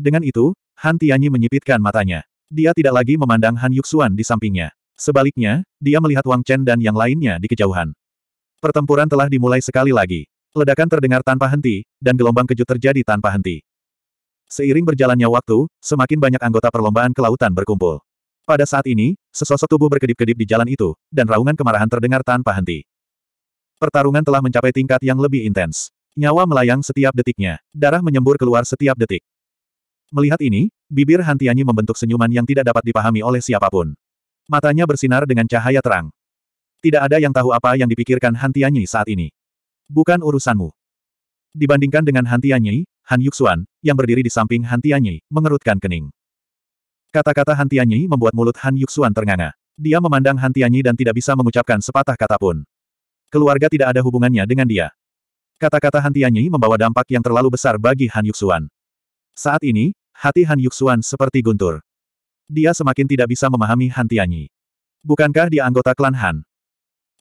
Dengan itu, Han Tianyi menyipitkan matanya. Dia tidak lagi memandang Han Yuxuan di sampingnya. Sebaliknya, dia melihat Wang Chen dan yang lainnya di kejauhan. Pertempuran telah dimulai sekali lagi. Ledakan terdengar tanpa henti, dan gelombang kejut terjadi tanpa henti. Seiring berjalannya waktu, semakin banyak anggota perlombaan kelautan berkumpul. Pada saat ini, sesosok tubuh berkedip-kedip di jalan itu, dan raungan kemarahan terdengar tanpa henti. Pertarungan telah mencapai tingkat yang lebih intens. Nyawa melayang setiap detiknya, darah menyembur keluar setiap detik. Melihat ini, bibir Hantianyi membentuk senyuman yang tidak dapat dipahami oleh siapapun. Matanya bersinar dengan cahaya terang. Tidak ada yang tahu apa yang dipikirkan Hantianyi saat ini. Bukan urusanmu. Dibandingkan dengan Han Han Yuxuan, yang berdiri di samping Hantianyi, mengerutkan kening. Kata-kata Hantianyi membuat mulut Han Yuxuan ternganga. Dia memandang Hantianyi dan tidak bisa mengucapkan sepatah kata pun. Keluarga tidak ada hubungannya dengan dia. Kata-kata Hantianyi membawa dampak yang terlalu besar bagi Han Yuxuan. Saat ini, hati Han Yuxuan seperti guntur. Dia semakin tidak bisa memahami Han Tianyi. Bukankah dia anggota klan Han?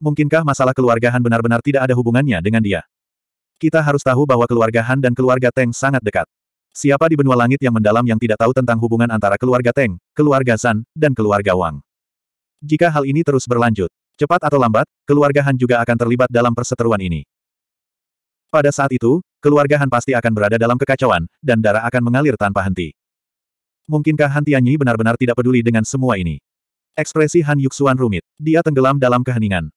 Mungkinkah masalah keluarga Han benar-benar tidak ada hubungannya dengan dia? Kita harus tahu bahwa keluarga Han dan keluarga Teng sangat dekat. Siapa di benua langit yang mendalam yang tidak tahu tentang hubungan antara keluarga Teng, keluarga San, dan keluarga Wang? Jika hal ini terus berlanjut, cepat atau lambat, keluarga Han juga akan terlibat dalam perseteruan ini. Pada saat itu, keluarga Han pasti akan berada dalam kekacauan, dan darah akan mengalir tanpa henti. Mungkinkah Han Tianyi benar-benar tidak peduli dengan semua ini? Ekspresi Han Yuxuan rumit. Dia tenggelam dalam keheningan.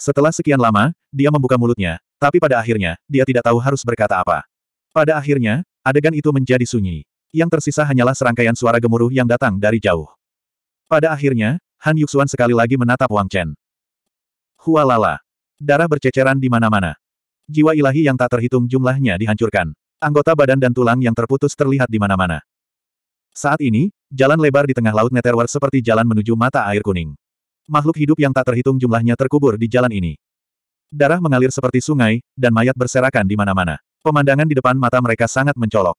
Setelah sekian lama, dia membuka mulutnya, tapi pada akhirnya, dia tidak tahu harus berkata apa. Pada akhirnya, adegan itu menjadi sunyi. Yang tersisa hanyalah serangkaian suara gemuruh yang datang dari jauh. Pada akhirnya, Han Yuxuan sekali lagi menatap Wang Chen. Hualala. Darah berceceran di mana-mana. Jiwa ilahi yang tak terhitung jumlahnya dihancurkan. Anggota badan dan tulang yang terputus terlihat di mana-mana. Saat ini, jalan lebar di tengah laut Netherworld seperti jalan menuju mata air kuning. Makhluk hidup yang tak terhitung jumlahnya terkubur di jalan ini. Darah mengalir seperti sungai, dan mayat berserakan di mana-mana. Pemandangan di depan mata mereka sangat mencolok.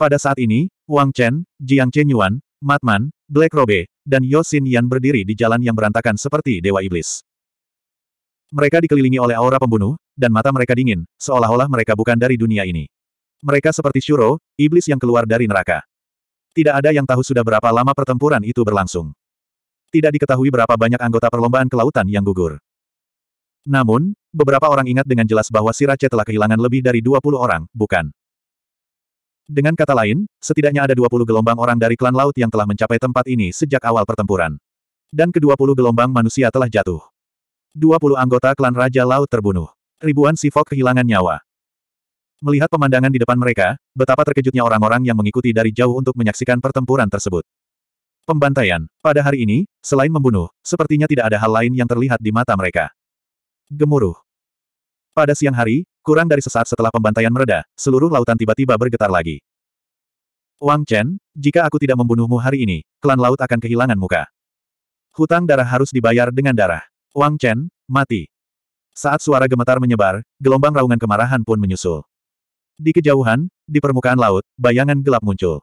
Pada saat ini, Wang Chen, Jiang Chen Chenyuan, Matman, Black Robe, dan Yosin Yan berdiri di jalan yang berantakan seperti Dewa Iblis. Mereka dikelilingi oleh aura pembunuh, dan mata mereka dingin, seolah-olah mereka bukan dari dunia ini. Mereka seperti Shuro, iblis yang keluar dari neraka. Tidak ada yang tahu sudah berapa lama pertempuran itu berlangsung. Tidak diketahui berapa banyak anggota perlombaan kelautan yang gugur. Namun, beberapa orang ingat dengan jelas bahwa Sirace telah kehilangan lebih dari 20 orang, bukan? Dengan kata lain, setidaknya ada 20 gelombang orang dari klan laut yang telah mencapai tempat ini sejak awal pertempuran. Dan ke-20 gelombang manusia telah jatuh. 20 anggota klan Raja Laut terbunuh. Ribuan Sifok kehilangan nyawa. Melihat pemandangan di depan mereka, betapa terkejutnya orang-orang yang mengikuti dari jauh untuk menyaksikan pertempuran tersebut. Pembantaian. Pada hari ini, selain membunuh, sepertinya tidak ada hal lain yang terlihat di mata mereka. Gemuruh. Pada siang hari, kurang dari sesaat setelah pembantaian mereda, seluruh lautan tiba-tiba bergetar lagi. Wang Chen, jika aku tidak membunuhmu hari ini, klan laut akan kehilangan muka. Hutang darah harus dibayar dengan darah. Wang Chen, mati. Saat suara gemetar menyebar, gelombang raungan kemarahan pun menyusul. Di kejauhan, di permukaan laut, bayangan gelap muncul.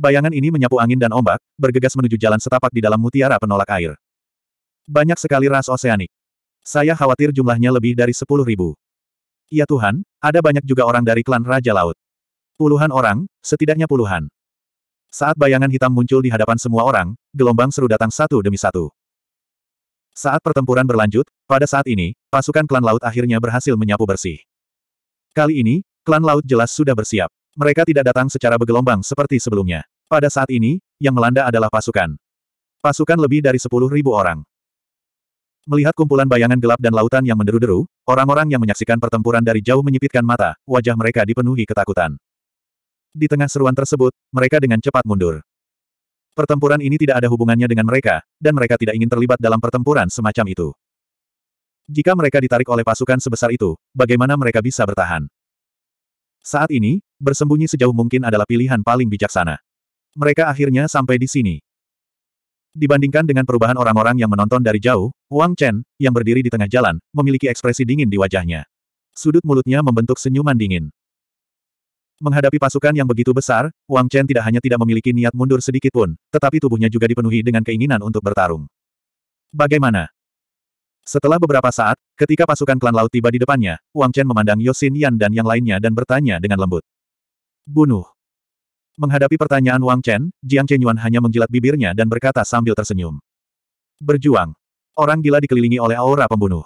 Bayangan ini menyapu angin dan ombak, bergegas menuju jalan setapak di dalam mutiara penolak air. Banyak sekali ras oseanik. Saya khawatir jumlahnya lebih dari sepuluh ribu. Ya Tuhan, ada banyak juga orang dari klan Raja Laut. Puluhan orang, setidaknya puluhan. Saat bayangan hitam muncul di hadapan semua orang, gelombang seru datang satu demi satu. Saat pertempuran berlanjut, pada saat ini, pasukan klan laut akhirnya berhasil menyapu bersih. Kali ini, klan laut jelas sudah bersiap. Mereka tidak datang secara bergelombang seperti sebelumnya. Pada saat ini, yang melanda adalah pasukan. Pasukan lebih dari 10.000 orang. Melihat kumpulan bayangan gelap dan lautan yang menderu-deru, orang-orang yang menyaksikan pertempuran dari jauh menyipitkan mata, wajah mereka dipenuhi ketakutan. Di tengah seruan tersebut, mereka dengan cepat mundur. Pertempuran ini tidak ada hubungannya dengan mereka, dan mereka tidak ingin terlibat dalam pertempuran semacam itu. Jika mereka ditarik oleh pasukan sebesar itu, bagaimana mereka bisa bertahan? Saat ini, bersembunyi sejauh mungkin adalah pilihan paling bijaksana. Mereka akhirnya sampai di sini. Dibandingkan dengan perubahan orang-orang yang menonton dari jauh, Wang Chen, yang berdiri di tengah jalan, memiliki ekspresi dingin di wajahnya. Sudut mulutnya membentuk senyuman dingin. Menghadapi pasukan yang begitu besar, Wang Chen tidak hanya tidak memiliki niat mundur sedikit pun, tetapi tubuhnya juga dipenuhi dengan keinginan untuk bertarung. Bagaimana? Setelah beberapa saat, ketika pasukan klan laut tiba di depannya, Wang Chen memandang Yosin Yan dan yang lainnya dan bertanya dengan lembut. Bunuh. Menghadapi pertanyaan Wang Chen, Jiang Chenyuan hanya menjilat bibirnya dan berkata sambil tersenyum. Berjuang. Orang gila dikelilingi oleh aura pembunuh.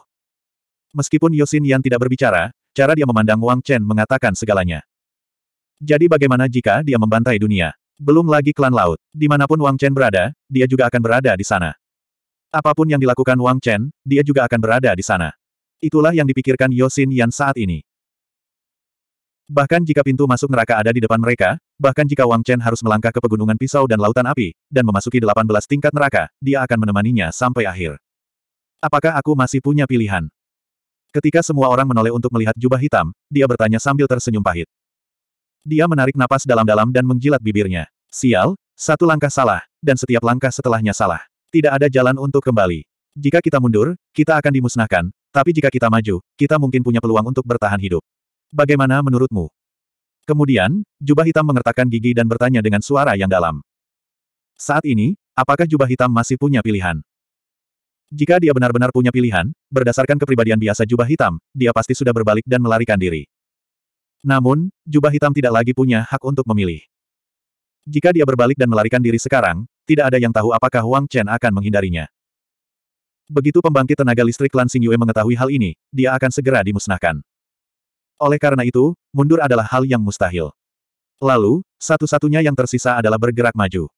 Meskipun Yosin Yan tidak berbicara, cara dia memandang Wang Chen mengatakan segalanya. Jadi bagaimana jika dia membantai dunia? Belum lagi klan laut. Dimanapun Wang Chen berada, dia juga akan berada di sana. Apapun yang dilakukan Wang Chen, dia juga akan berada di sana. Itulah yang dipikirkan Yosin Yan saat ini. Bahkan jika pintu masuk neraka ada di depan mereka, bahkan jika Wang Chen harus melangkah ke pegunungan pisau dan lautan api, dan memasuki 18 tingkat neraka, dia akan menemaninya sampai akhir. Apakah aku masih punya pilihan? Ketika semua orang menoleh untuk melihat jubah hitam, dia bertanya sambil tersenyum pahit. Dia menarik napas dalam-dalam dan menjilat bibirnya. Sial, satu langkah salah, dan setiap langkah setelahnya salah. Tidak ada jalan untuk kembali. Jika kita mundur, kita akan dimusnahkan, tapi jika kita maju, kita mungkin punya peluang untuk bertahan hidup. Bagaimana menurutmu? Kemudian, jubah hitam mengertakkan gigi dan bertanya dengan suara yang dalam. Saat ini, apakah jubah hitam masih punya pilihan? Jika dia benar-benar punya pilihan, berdasarkan kepribadian biasa jubah hitam, dia pasti sudah berbalik dan melarikan diri. Namun, jubah hitam tidak lagi punya hak untuk memilih. Jika dia berbalik dan melarikan diri sekarang, tidak ada yang tahu apakah Wang Chen akan menghindarinya. Begitu pembangkit tenaga listrik Lan Xing Yue mengetahui hal ini, dia akan segera dimusnahkan. Oleh karena itu, mundur adalah hal yang mustahil. Lalu, satu-satunya yang tersisa adalah bergerak maju.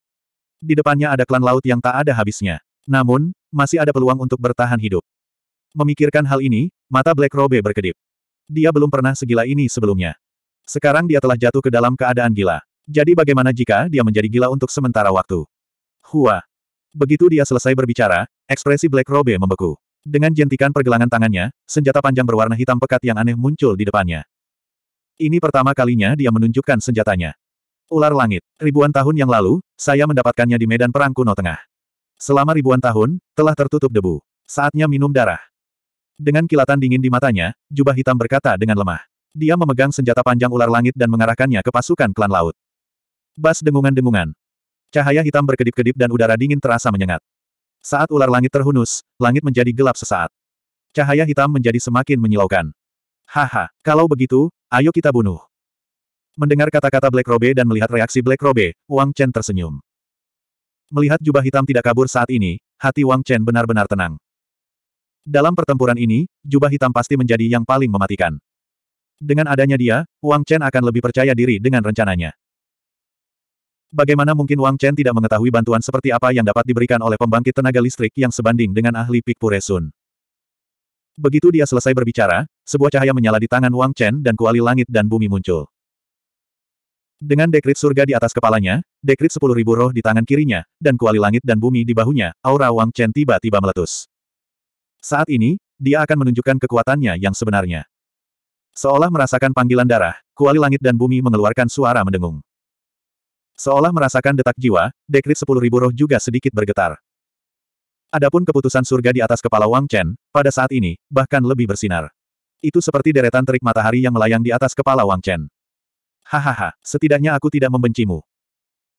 Di depannya ada klan laut yang tak ada habisnya. Namun, masih ada peluang untuk bertahan hidup. Memikirkan hal ini, mata Black Robe berkedip. Dia belum pernah segila ini sebelumnya. Sekarang dia telah jatuh ke dalam keadaan gila. Jadi bagaimana jika dia menjadi gila untuk sementara waktu? Hua. Begitu dia selesai berbicara, ekspresi Black Robe membeku. Dengan jentikan pergelangan tangannya, senjata panjang berwarna hitam pekat yang aneh muncul di depannya. Ini pertama kalinya dia menunjukkan senjatanya. Ular langit. Ribuan tahun yang lalu, saya mendapatkannya di medan perang kuno tengah. Selama ribuan tahun, telah tertutup debu. Saatnya minum darah. Dengan kilatan dingin di matanya, jubah hitam berkata dengan lemah. Dia memegang senjata panjang ular langit dan mengarahkannya ke pasukan klan laut. Bas dengungan-dengungan. Cahaya hitam berkedip-kedip dan udara dingin terasa menyengat. Saat ular langit terhunus, langit menjadi gelap sesaat. Cahaya hitam menjadi semakin menyilaukan. Haha, kalau begitu, ayo kita bunuh. Mendengar kata-kata Black Robe dan melihat reaksi Black Robe, Wang Chen tersenyum. Melihat jubah hitam tidak kabur saat ini, hati Wang Chen benar-benar tenang. Dalam pertempuran ini, jubah hitam pasti menjadi yang paling mematikan. Dengan adanya dia, Wang Chen akan lebih percaya diri dengan rencananya. Bagaimana mungkin Wang Chen tidak mengetahui bantuan seperti apa yang dapat diberikan oleh pembangkit tenaga listrik yang sebanding dengan ahli Pure Sun. Begitu dia selesai berbicara, sebuah cahaya menyala di tangan Wang Chen dan kuali langit dan bumi muncul. Dengan dekrit surga di atas kepalanya, dekrit sepuluh ribu roh di tangan kirinya, dan kuali langit dan bumi di bahunya, aura Wang Chen tiba-tiba meletus. Saat ini, dia akan menunjukkan kekuatannya yang sebenarnya. Seolah merasakan panggilan darah, kuali langit dan bumi mengeluarkan suara mendengung. Seolah merasakan detak jiwa, dekrit sepuluh ribu roh juga sedikit bergetar. Adapun keputusan surga di atas kepala Wang Chen, pada saat ini, bahkan lebih bersinar. Itu seperti deretan terik matahari yang melayang di atas kepala Wang Chen. Hahaha, setidaknya aku tidak membencimu.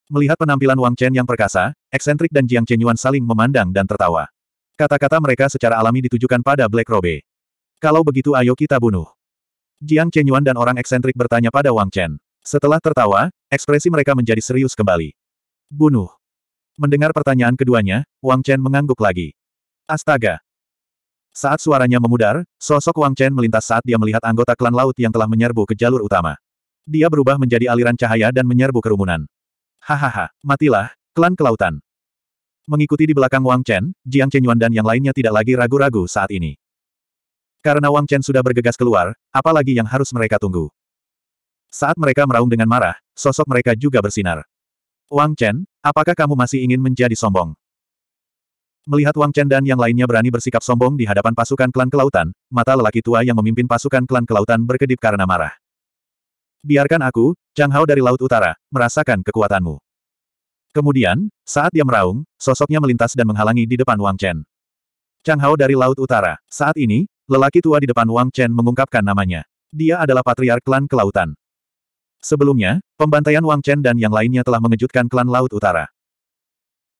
Melihat penampilan Wang Chen yang perkasa, eksentrik dan Jiang Chenyuan saling memandang dan tertawa. Kata-kata mereka secara alami ditujukan pada Black Robe. Kalau begitu ayo kita bunuh. Jiang Chenyuan dan orang eksentrik bertanya pada Wang Chen. Setelah tertawa, ekspresi mereka menjadi serius kembali. Bunuh. Mendengar pertanyaan keduanya, Wang Chen mengangguk lagi. Astaga. Saat suaranya memudar, sosok Wang Chen melintas saat dia melihat anggota klan laut yang telah menyerbu ke jalur utama. Dia berubah menjadi aliran cahaya dan menyerbu kerumunan. Hahaha, matilah, klan kelautan. Mengikuti di belakang Wang Chen, Jiang Chenyuan dan yang lainnya tidak lagi ragu-ragu saat ini. Karena Wang Chen sudah bergegas keluar, apalagi yang harus mereka tunggu. Saat mereka meraung dengan marah, sosok mereka juga bersinar. Wang Chen, apakah kamu masih ingin menjadi sombong? Melihat Wang Chen dan yang lainnya berani bersikap sombong di hadapan pasukan klan kelautan, mata lelaki tua yang memimpin pasukan klan kelautan berkedip karena marah. Biarkan aku, Chang Hao dari Laut Utara, merasakan kekuatanmu. Kemudian, saat dia meraung, sosoknya melintas dan menghalangi di depan Wang Chen. Chang Hao dari Laut Utara. Saat ini, lelaki tua di depan Wang Chen mengungkapkan namanya. Dia adalah patriark klan kelautan. Sebelumnya, pembantaian Wang Chen dan yang lainnya telah mengejutkan klan Laut Utara.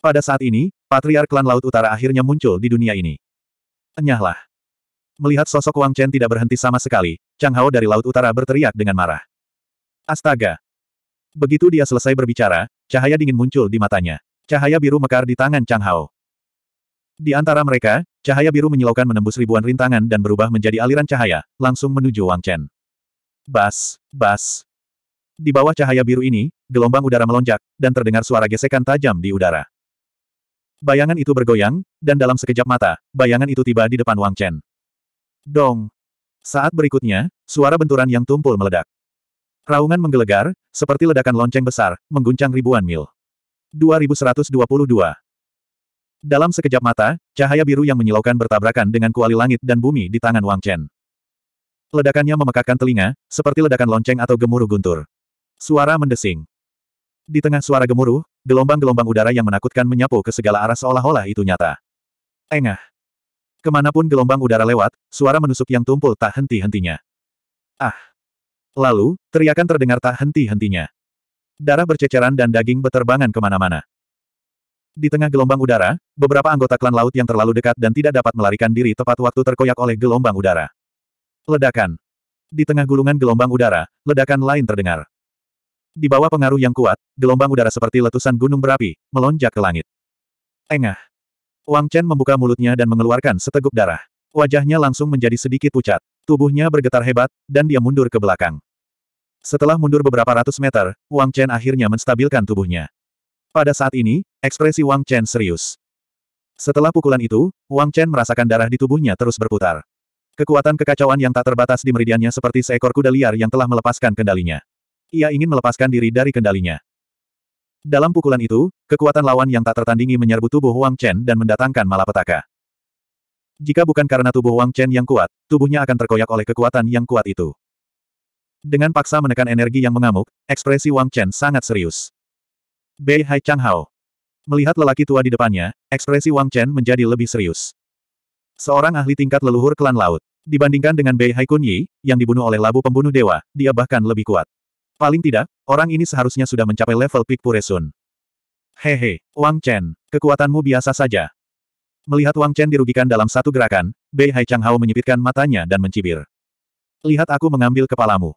Pada saat ini, patriark klan Laut Utara akhirnya muncul di dunia ini. Enyahlah. Melihat sosok Wang Chen tidak berhenti sama sekali, Chang Hao dari Laut Utara berteriak dengan marah. Astaga, Begitu dia selesai berbicara, cahaya dingin muncul di matanya. Cahaya biru mekar di tangan Chang Hao. Di antara mereka, cahaya biru menyilaukan menembus ribuan rintangan dan berubah menjadi aliran cahaya, langsung menuju Wang Chen. Bas, bas. Di bawah cahaya biru ini, gelombang udara melonjak, dan terdengar suara gesekan tajam di udara. Bayangan itu bergoyang, dan dalam sekejap mata, bayangan itu tiba di depan Wang Chen. Dong. Saat berikutnya, suara benturan yang tumpul meledak. Raungan menggelegar, seperti ledakan lonceng besar, mengguncang ribuan mil. 2122 Dalam sekejap mata, cahaya biru yang menyilaukan bertabrakan dengan kuali langit dan bumi di tangan Wang Chen. Ledakannya memekakkan telinga, seperti ledakan lonceng atau gemuruh guntur. Suara mendesing. Di tengah suara gemuruh, gelombang-gelombang udara yang menakutkan menyapu ke segala arah seolah-olah itu nyata. Engah. Kemanapun gelombang udara lewat, suara menusuk yang tumpul tak henti-hentinya. Ah! Lalu, teriakan terdengar tak henti-hentinya. Darah berceceran dan daging beterbangan kemana-mana. Di tengah gelombang udara, beberapa anggota klan laut yang terlalu dekat dan tidak dapat melarikan diri tepat waktu terkoyak oleh gelombang udara. Ledakan. Di tengah gulungan gelombang udara, ledakan lain terdengar. Di bawah pengaruh yang kuat, gelombang udara seperti letusan gunung berapi, melonjak ke langit. Engah. Wang Chen membuka mulutnya dan mengeluarkan seteguk darah. Wajahnya langsung menjadi sedikit pucat. Tubuhnya bergetar hebat, dan dia mundur ke belakang. Setelah mundur beberapa ratus meter, Wang Chen akhirnya menstabilkan tubuhnya. Pada saat ini, ekspresi Wang Chen serius. Setelah pukulan itu, Wang Chen merasakan darah di tubuhnya terus berputar. Kekuatan kekacauan yang tak terbatas di meridiannya seperti seekor kuda liar yang telah melepaskan kendalinya. Ia ingin melepaskan diri dari kendalinya. Dalam pukulan itu, kekuatan lawan yang tak tertandingi menyerbu tubuh Wang Chen dan mendatangkan malapetaka. Jika bukan karena tubuh Wang Chen yang kuat, tubuhnya akan terkoyak oleh kekuatan yang kuat itu. Dengan paksa menekan energi yang mengamuk, ekspresi Wang Chen sangat serius. Bei Hai Chang Hao. Melihat lelaki tua di depannya, ekspresi Wang Chen menjadi lebih serius. Seorang ahli tingkat leluhur klan laut. Dibandingkan dengan Bei Hai Kun Yi, yang dibunuh oleh labu pembunuh dewa, dia bahkan lebih kuat. Paling tidak, orang ini seharusnya sudah mencapai level peak Pure Sun. Hehe, Wang Chen, kekuatanmu biasa saja, Melihat Wang Chen dirugikan dalam satu gerakan, Bei Hai Chang Hao menyipitkan matanya dan mencibir. Lihat aku mengambil kepalamu.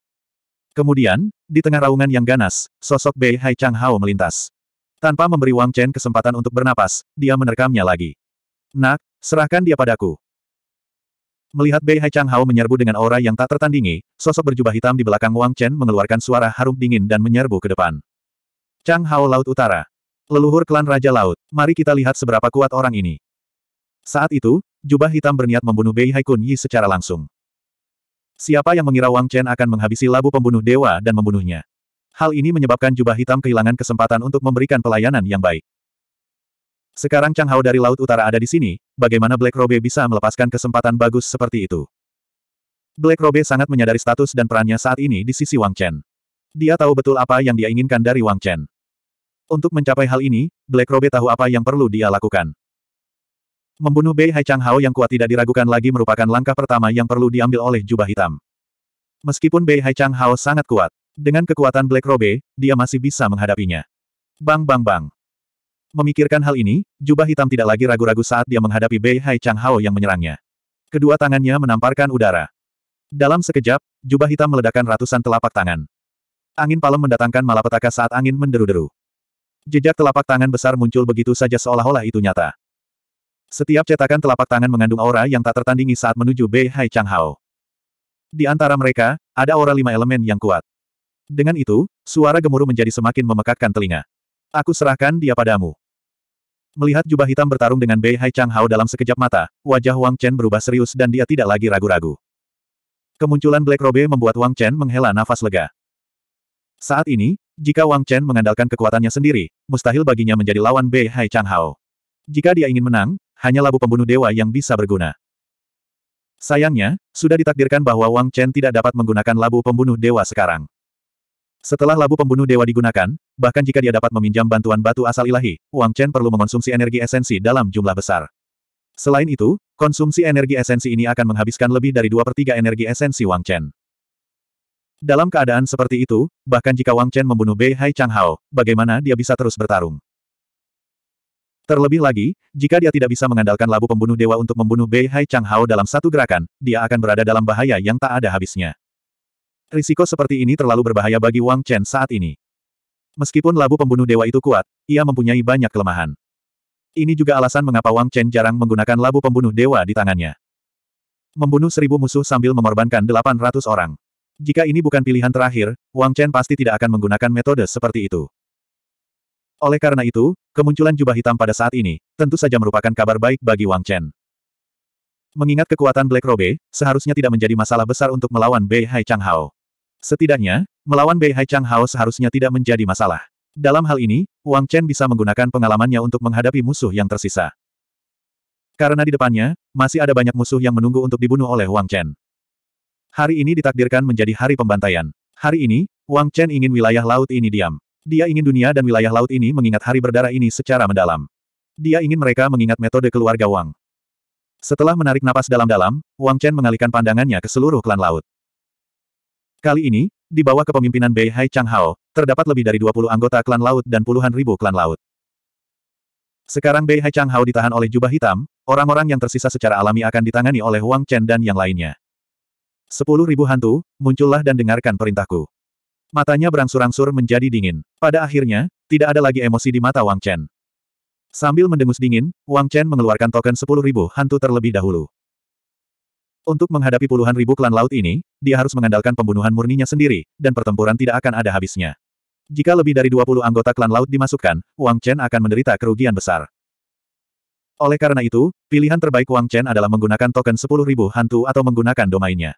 Kemudian, di tengah raungan yang ganas, sosok Bei Hai Chang Hao melintas. Tanpa memberi Wang Chen kesempatan untuk bernapas, dia menerkamnya lagi. Nak, serahkan dia padaku. Melihat Bei Hai Chang Hao menyerbu dengan aura yang tak tertandingi, sosok berjubah hitam di belakang Wang Chen mengeluarkan suara harum dingin dan menyerbu ke depan. Chang Hao Laut Utara. Leluhur klan Raja Laut, mari kita lihat seberapa kuat orang ini. Saat itu, jubah hitam berniat membunuh Bei Haikun Yi secara langsung. Siapa yang mengira Wang Chen akan menghabisi labu pembunuh dewa dan membunuhnya? Hal ini menyebabkan jubah hitam kehilangan kesempatan untuk memberikan pelayanan yang baik. Sekarang Chang Hao dari Laut Utara ada di sini, bagaimana Black Robe bisa melepaskan kesempatan bagus seperti itu? Black Robe sangat menyadari status dan perannya saat ini di sisi Wang Chen. Dia tahu betul apa yang dia inginkan dari Wang Chen. Untuk mencapai hal ini, Black Robe tahu apa yang perlu dia lakukan. Membunuh Bei Hai Chang Hao yang kuat tidak diragukan lagi merupakan langkah pertama yang perlu diambil oleh jubah hitam. Meskipun Bei Hai Chang Hao sangat kuat, dengan kekuatan Black Robe, dia masih bisa menghadapinya. Bang bang bang. Memikirkan hal ini, jubah hitam tidak lagi ragu-ragu saat dia menghadapi Bei Hai Chang Hao yang menyerangnya. Kedua tangannya menamparkan udara. Dalam sekejap, jubah hitam meledakkan ratusan telapak tangan. Angin palem mendatangkan malapetaka saat angin menderu-deru. Jejak telapak tangan besar muncul begitu saja seolah-olah itu nyata. Setiap cetakan telapak tangan mengandung aura yang tak tertandingi saat menuju Bei Hai Chang Hao. Di antara mereka, ada aura lima elemen yang kuat. Dengan itu, suara gemuruh menjadi semakin memekakkan telinga. Aku serahkan dia padamu. Melihat jubah hitam bertarung dengan Bei Hai Chang Hao dalam sekejap mata, wajah Wang Chen berubah serius dan dia tidak lagi ragu-ragu. Kemunculan Black Robe membuat Wang Chen menghela nafas lega. Saat ini, jika Wang Chen mengandalkan kekuatannya sendiri, mustahil baginya menjadi lawan Bei Hai Chang Hao. Jika dia ingin menang, hanya labu pembunuh dewa yang bisa berguna. Sayangnya, sudah ditakdirkan bahwa Wang Chen tidak dapat menggunakan labu pembunuh dewa sekarang. Setelah labu pembunuh dewa digunakan, bahkan jika dia dapat meminjam bantuan batu asal ilahi, Wang Chen perlu mengonsumsi energi esensi dalam jumlah besar. Selain itu, konsumsi energi esensi ini akan menghabiskan lebih dari dua per 3 energi esensi Wang Chen. Dalam keadaan seperti itu, bahkan jika Wang Chen membunuh Bei Hai Chang Hao, bagaimana dia bisa terus bertarung? Terlebih lagi, jika dia tidak bisa mengandalkan labu pembunuh dewa untuk membunuh Bei Hai Chang Hao dalam satu gerakan, dia akan berada dalam bahaya yang tak ada habisnya. Risiko seperti ini terlalu berbahaya bagi Wang Chen saat ini. Meskipun labu pembunuh dewa itu kuat, ia mempunyai banyak kelemahan. Ini juga alasan mengapa Wang Chen jarang menggunakan labu pembunuh dewa di tangannya. Membunuh seribu musuh sambil mengorbankan delapan ratus orang. Jika ini bukan pilihan terakhir, Wang Chen pasti tidak akan menggunakan metode seperti itu. Oleh karena itu, kemunculan jubah hitam pada saat ini, tentu saja merupakan kabar baik bagi Wang Chen. Mengingat kekuatan Black Robe, seharusnya tidak menjadi masalah besar untuk melawan Bei Hai Chang Hao. Setidaknya, melawan Bei Hai Chang Hao seharusnya tidak menjadi masalah. Dalam hal ini, Wang Chen bisa menggunakan pengalamannya untuk menghadapi musuh yang tersisa. Karena di depannya, masih ada banyak musuh yang menunggu untuk dibunuh oleh Wang Chen. Hari ini ditakdirkan menjadi hari pembantaian. Hari ini, Wang Chen ingin wilayah laut ini diam. Dia ingin dunia dan wilayah laut ini mengingat hari berdarah ini secara mendalam. Dia ingin mereka mengingat metode keluarga Wang. Setelah menarik napas dalam-dalam, Wang Chen mengalihkan pandangannya ke seluruh klan laut. Kali ini, di bawah kepemimpinan Bei Hai Chang Hao, terdapat lebih dari 20 anggota klan laut dan puluhan ribu klan laut. Sekarang Bei Hai Chang Hao ditahan oleh jubah hitam, orang-orang yang tersisa secara alami akan ditangani oleh Wang Chen dan yang lainnya. Sepuluh ribu hantu, muncullah dan dengarkan perintahku. Matanya berangsur-angsur menjadi dingin. Pada akhirnya, tidak ada lagi emosi di mata Wang Chen. Sambil mendengus dingin, Wang Chen mengeluarkan token 10.000 hantu terlebih dahulu. Untuk menghadapi puluhan ribu klan laut ini, dia harus mengandalkan pembunuhan murninya sendiri, dan pertempuran tidak akan ada habisnya. Jika lebih dari 20 anggota klan laut dimasukkan, Wang Chen akan menderita kerugian besar. Oleh karena itu, pilihan terbaik Wang Chen adalah menggunakan token 10.000 hantu atau menggunakan domainnya.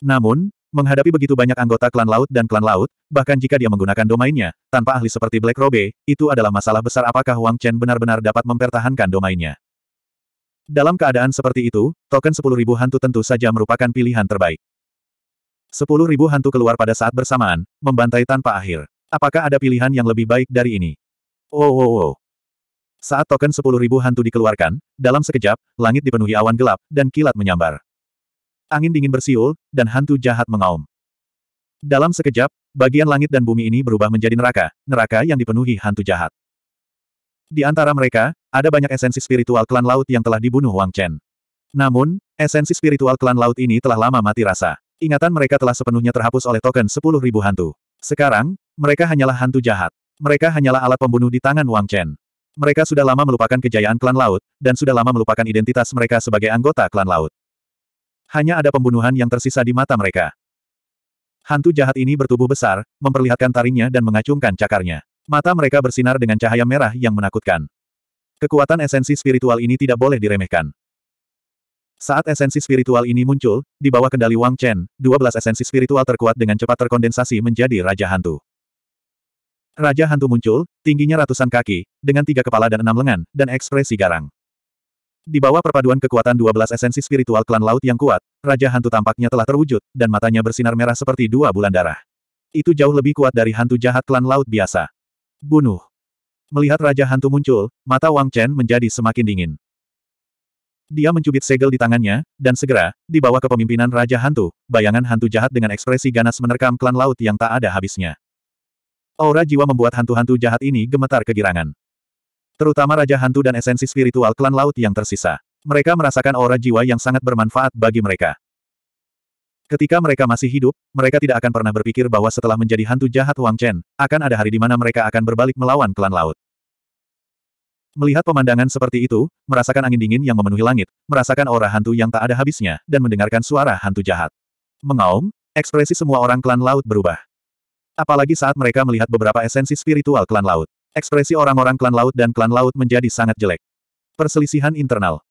Namun, Menghadapi begitu banyak anggota klan laut dan klan laut, bahkan jika dia menggunakan domainnya, tanpa ahli seperti Black Robe, itu adalah masalah besar apakah Wang Chen benar-benar dapat mempertahankan domainnya. Dalam keadaan seperti itu, token 10.000 hantu tentu saja merupakan pilihan terbaik. 10.000 hantu keluar pada saat bersamaan, membantai tanpa akhir. Apakah ada pilihan yang lebih baik dari ini? Oh, oh, oh. Saat token 10.000 hantu dikeluarkan, dalam sekejap, langit dipenuhi awan gelap, dan kilat menyambar. Angin dingin bersiul, dan hantu jahat mengaum. Dalam sekejap, bagian langit dan bumi ini berubah menjadi neraka, neraka yang dipenuhi hantu jahat. Di antara mereka, ada banyak esensi spiritual klan laut yang telah dibunuh Wang Chen. Namun, esensi spiritual klan laut ini telah lama mati rasa. Ingatan mereka telah sepenuhnya terhapus oleh token 10.000 hantu. Sekarang, mereka hanyalah hantu jahat. Mereka hanyalah alat pembunuh di tangan Wang Chen. Mereka sudah lama melupakan kejayaan klan laut, dan sudah lama melupakan identitas mereka sebagai anggota klan laut. Hanya ada pembunuhan yang tersisa di mata mereka. Hantu jahat ini bertubuh besar, memperlihatkan taringnya dan mengacungkan cakarnya. Mata mereka bersinar dengan cahaya merah yang menakutkan. Kekuatan esensi spiritual ini tidak boleh diremehkan. Saat esensi spiritual ini muncul, di bawah kendali Wang Chen, 12 esensi spiritual terkuat dengan cepat terkondensasi menjadi Raja Hantu. Raja Hantu muncul, tingginya ratusan kaki, dengan tiga kepala dan enam lengan, dan ekspresi garang. Di bawah perpaduan kekuatan 12 esensi spiritual klan laut yang kuat, Raja Hantu tampaknya telah terwujud, dan matanya bersinar merah seperti dua bulan darah. Itu jauh lebih kuat dari hantu jahat klan laut biasa. Bunuh. Melihat Raja Hantu muncul, mata Wang Chen menjadi semakin dingin. Dia mencubit segel di tangannya, dan segera, di bawah kepemimpinan Raja Hantu, bayangan hantu jahat dengan ekspresi ganas menerkam klan laut yang tak ada habisnya. Aura jiwa membuat hantu-hantu jahat ini gemetar kegirangan terutama Raja Hantu dan esensi spiritual klan laut yang tersisa. Mereka merasakan aura jiwa yang sangat bermanfaat bagi mereka. Ketika mereka masih hidup, mereka tidak akan pernah berpikir bahwa setelah menjadi hantu jahat Wang Chen, akan ada hari di mana mereka akan berbalik melawan klan laut. Melihat pemandangan seperti itu, merasakan angin dingin yang memenuhi langit, merasakan aura hantu yang tak ada habisnya, dan mendengarkan suara hantu jahat. Mengaum, ekspresi semua orang klan laut berubah. Apalagi saat mereka melihat beberapa esensi spiritual klan laut. Ekspresi orang-orang klan laut dan klan laut menjadi sangat jelek. Perselisihan internal.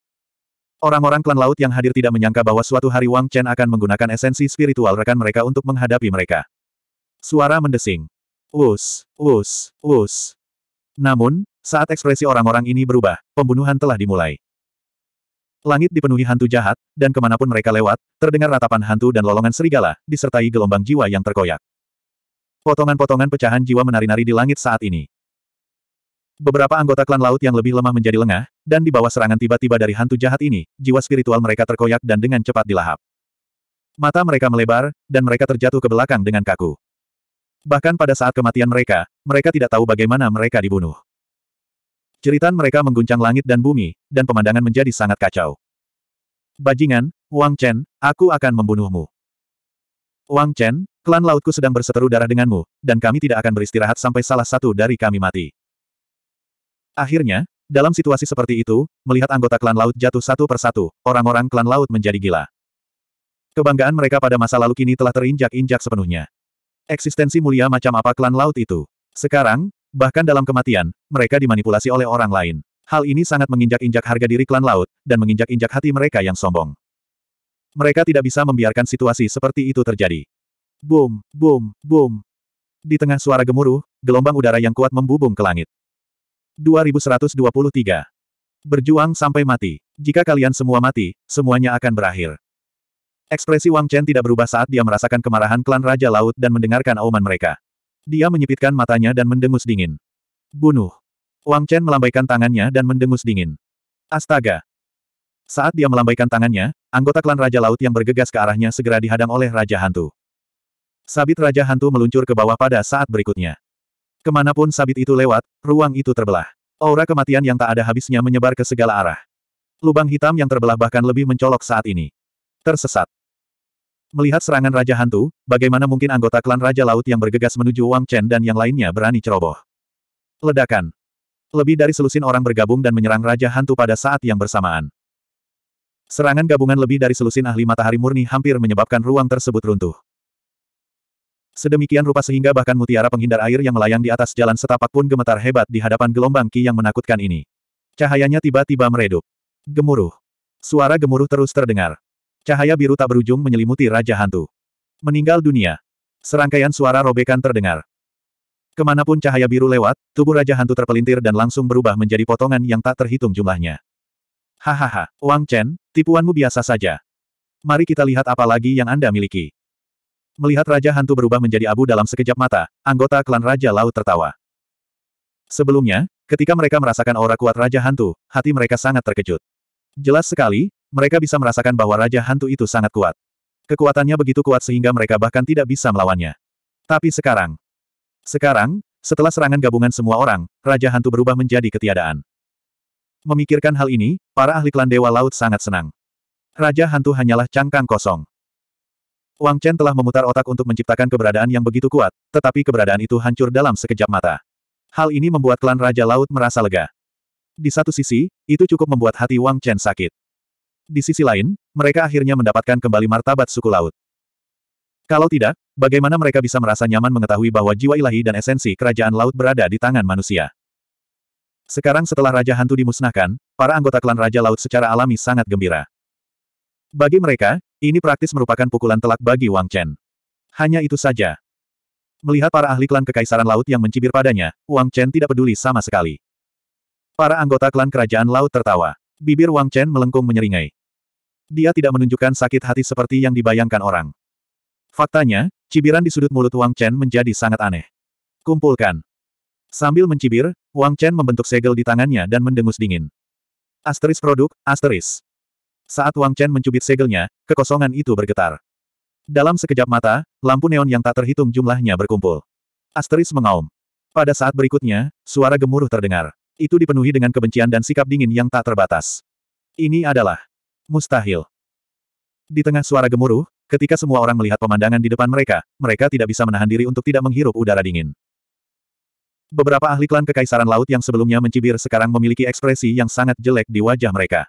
Orang-orang klan laut yang hadir tidak menyangka bahwa suatu hari Wang Chen akan menggunakan esensi spiritual rekan mereka untuk menghadapi mereka. Suara mendesing. Wus, wus, wus. Namun, saat ekspresi orang-orang ini berubah, pembunuhan telah dimulai. Langit dipenuhi hantu jahat, dan kemanapun mereka lewat, terdengar ratapan hantu dan lolongan serigala, disertai gelombang jiwa yang terkoyak. Potongan-potongan pecahan jiwa menari-nari di langit saat ini. Beberapa anggota klan laut yang lebih lemah menjadi lengah, dan di bawah serangan tiba-tiba dari hantu jahat ini, jiwa spiritual mereka terkoyak dan dengan cepat dilahap. Mata mereka melebar, dan mereka terjatuh ke belakang dengan kaku. Bahkan pada saat kematian mereka, mereka tidak tahu bagaimana mereka dibunuh. Ceritan mereka mengguncang langit dan bumi, dan pemandangan menjadi sangat kacau. Bajingan, Wang Chen, aku akan membunuhmu. Wang Chen, klan lautku sedang berseteru darah denganmu, dan kami tidak akan beristirahat sampai salah satu dari kami mati. Akhirnya, dalam situasi seperti itu, melihat anggota klan laut jatuh satu persatu, orang-orang klan laut menjadi gila. Kebanggaan mereka pada masa lalu kini telah terinjak-injak sepenuhnya. Eksistensi mulia macam apa klan laut itu? Sekarang, bahkan dalam kematian, mereka dimanipulasi oleh orang lain. Hal ini sangat menginjak-injak harga diri klan laut, dan menginjak-injak hati mereka yang sombong. Mereka tidak bisa membiarkan situasi seperti itu terjadi. Boom, boom, boom. Di tengah suara gemuruh, gelombang udara yang kuat membubung ke langit. 2123. Berjuang sampai mati. Jika kalian semua mati, semuanya akan berakhir. Ekspresi Wang Chen tidak berubah saat dia merasakan kemarahan klan Raja Laut dan mendengarkan auman mereka. Dia menyipitkan matanya dan mendengus dingin. Bunuh. Wang Chen melambaikan tangannya dan mendengus dingin. Astaga. Saat dia melambaikan tangannya, anggota klan Raja Laut yang bergegas ke arahnya segera dihadang oleh Raja Hantu. Sabit Raja Hantu meluncur ke bawah pada saat berikutnya. Kemanapun sabit itu lewat, ruang itu terbelah. Aura kematian yang tak ada habisnya menyebar ke segala arah. Lubang hitam yang terbelah bahkan lebih mencolok saat ini. Tersesat. Melihat serangan Raja Hantu, bagaimana mungkin anggota klan Raja Laut yang bergegas menuju Wang Chen dan yang lainnya berani ceroboh. Ledakan. Lebih dari selusin orang bergabung dan menyerang Raja Hantu pada saat yang bersamaan. Serangan gabungan lebih dari selusin ahli matahari murni hampir menyebabkan ruang tersebut runtuh. Sedemikian rupa sehingga bahkan mutiara penghindar air yang melayang di atas jalan setapak pun gemetar hebat di hadapan gelombang ki yang menakutkan ini. Cahayanya tiba-tiba meredup. Gemuruh. Suara gemuruh terus terdengar. Cahaya biru tak berujung menyelimuti Raja Hantu. Meninggal dunia. Serangkaian suara robekan terdengar. Kemanapun cahaya biru lewat, tubuh Raja Hantu terpelintir dan langsung berubah menjadi potongan yang tak terhitung jumlahnya. Hahaha, Wang Chen, tipuanmu biasa saja. Mari kita lihat apa lagi yang Anda miliki. Melihat Raja Hantu berubah menjadi abu dalam sekejap mata, anggota klan Raja Laut tertawa. Sebelumnya, ketika mereka merasakan aura kuat Raja Hantu, hati mereka sangat terkejut. Jelas sekali, mereka bisa merasakan bahwa Raja Hantu itu sangat kuat. Kekuatannya begitu kuat sehingga mereka bahkan tidak bisa melawannya. Tapi sekarang. Sekarang, setelah serangan gabungan semua orang, Raja Hantu berubah menjadi ketiadaan. Memikirkan hal ini, para ahli klan Dewa Laut sangat senang. Raja Hantu hanyalah cangkang kosong. Wang Chen telah memutar otak untuk menciptakan keberadaan yang begitu kuat, tetapi keberadaan itu hancur dalam sekejap mata. Hal ini membuat klan Raja Laut merasa lega. Di satu sisi, itu cukup membuat hati Wang Chen sakit. Di sisi lain, mereka akhirnya mendapatkan kembali martabat suku laut. Kalau tidak, bagaimana mereka bisa merasa nyaman mengetahui bahwa jiwa ilahi dan esensi kerajaan laut berada di tangan manusia? Sekarang setelah Raja Hantu dimusnahkan, para anggota klan Raja Laut secara alami sangat gembira. Bagi mereka, ini praktis merupakan pukulan telak bagi Wang Chen. Hanya itu saja. Melihat para ahli klan Kekaisaran Laut yang mencibir padanya, Wang Chen tidak peduli sama sekali. Para anggota klan Kerajaan Laut tertawa. Bibir Wang Chen melengkung menyeringai. Dia tidak menunjukkan sakit hati seperti yang dibayangkan orang. Faktanya, cibiran di sudut mulut Wang Chen menjadi sangat aneh. Kumpulkan. Sambil mencibir, Wang Chen membentuk segel di tangannya dan mendengus dingin. Asteris produk, asteris. Saat Wang Chen mencubit segelnya, kekosongan itu bergetar. Dalam sekejap mata, lampu neon yang tak terhitung jumlahnya berkumpul. Asteris mengaum. Pada saat berikutnya, suara gemuruh terdengar. Itu dipenuhi dengan kebencian dan sikap dingin yang tak terbatas. Ini adalah mustahil. Di tengah suara gemuruh, ketika semua orang melihat pemandangan di depan mereka, mereka tidak bisa menahan diri untuk tidak menghirup udara dingin. Beberapa ahli klan kekaisaran laut yang sebelumnya mencibir sekarang memiliki ekspresi yang sangat jelek di wajah mereka.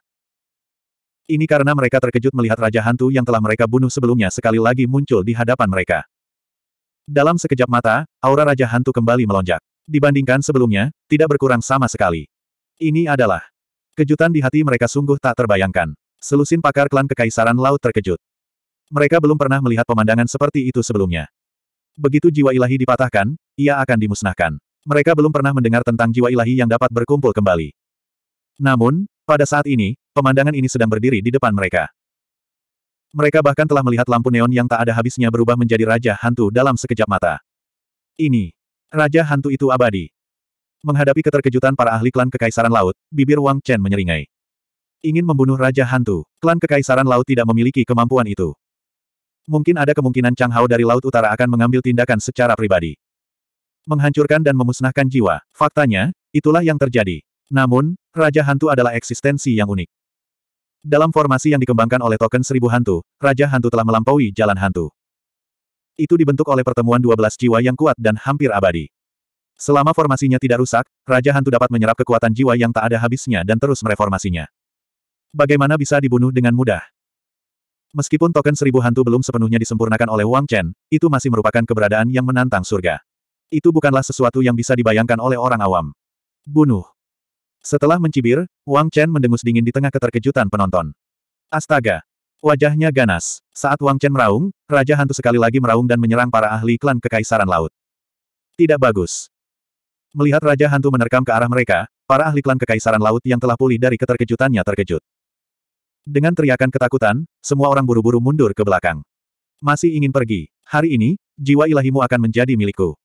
Ini karena mereka terkejut melihat Raja Hantu yang telah mereka bunuh sebelumnya sekali lagi muncul di hadapan mereka. Dalam sekejap mata, aura Raja Hantu kembali melonjak. Dibandingkan sebelumnya, tidak berkurang sama sekali. Ini adalah kejutan di hati mereka sungguh tak terbayangkan. Selusin pakar klan Kekaisaran Laut terkejut. Mereka belum pernah melihat pemandangan seperti itu sebelumnya. Begitu jiwa ilahi dipatahkan, ia akan dimusnahkan. Mereka belum pernah mendengar tentang jiwa ilahi yang dapat berkumpul kembali. Namun, pada saat ini, Pemandangan ini sedang berdiri di depan mereka. Mereka bahkan telah melihat lampu neon yang tak ada habisnya berubah menjadi Raja Hantu dalam sekejap mata. Ini. Raja Hantu itu abadi. Menghadapi keterkejutan para ahli klan Kekaisaran Laut, bibir Wang Chen menyeringai. Ingin membunuh Raja Hantu, klan Kekaisaran Laut tidak memiliki kemampuan itu. Mungkin ada kemungkinan Chang Hao dari Laut Utara akan mengambil tindakan secara pribadi. Menghancurkan dan memusnahkan jiwa, faktanya, itulah yang terjadi. Namun, Raja Hantu adalah eksistensi yang unik. Dalam formasi yang dikembangkan oleh token seribu hantu, Raja Hantu telah melampaui jalan hantu. Itu dibentuk oleh pertemuan 12 jiwa yang kuat dan hampir abadi. Selama formasinya tidak rusak, Raja Hantu dapat menyerap kekuatan jiwa yang tak ada habisnya dan terus mereformasinya. Bagaimana bisa dibunuh dengan mudah? Meskipun token seribu hantu belum sepenuhnya disempurnakan oleh Wang Chen, itu masih merupakan keberadaan yang menantang surga. Itu bukanlah sesuatu yang bisa dibayangkan oleh orang awam. Bunuh. Setelah mencibir, Wang Chen mendengus dingin di tengah keterkejutan penonton. Astaga! Wajahnya ganas. Saat Wang Chen meraung, Raja Hantu sekali lagi meraung dan menyerang para ahli klan Kekaisaran Laut. Tidak bagus. Melihat Raja Hantu menerkam ke arah mereka, para ahli klan Kekaisaran Laut yang telah pulih dari keterkejutannya terkejut. Dengan teriakan ketakutan, semua orang buru-buru mundur ke belakang. Masih ingin pergi. Hari ini, jiwa ilahimu akan menjadi milikku.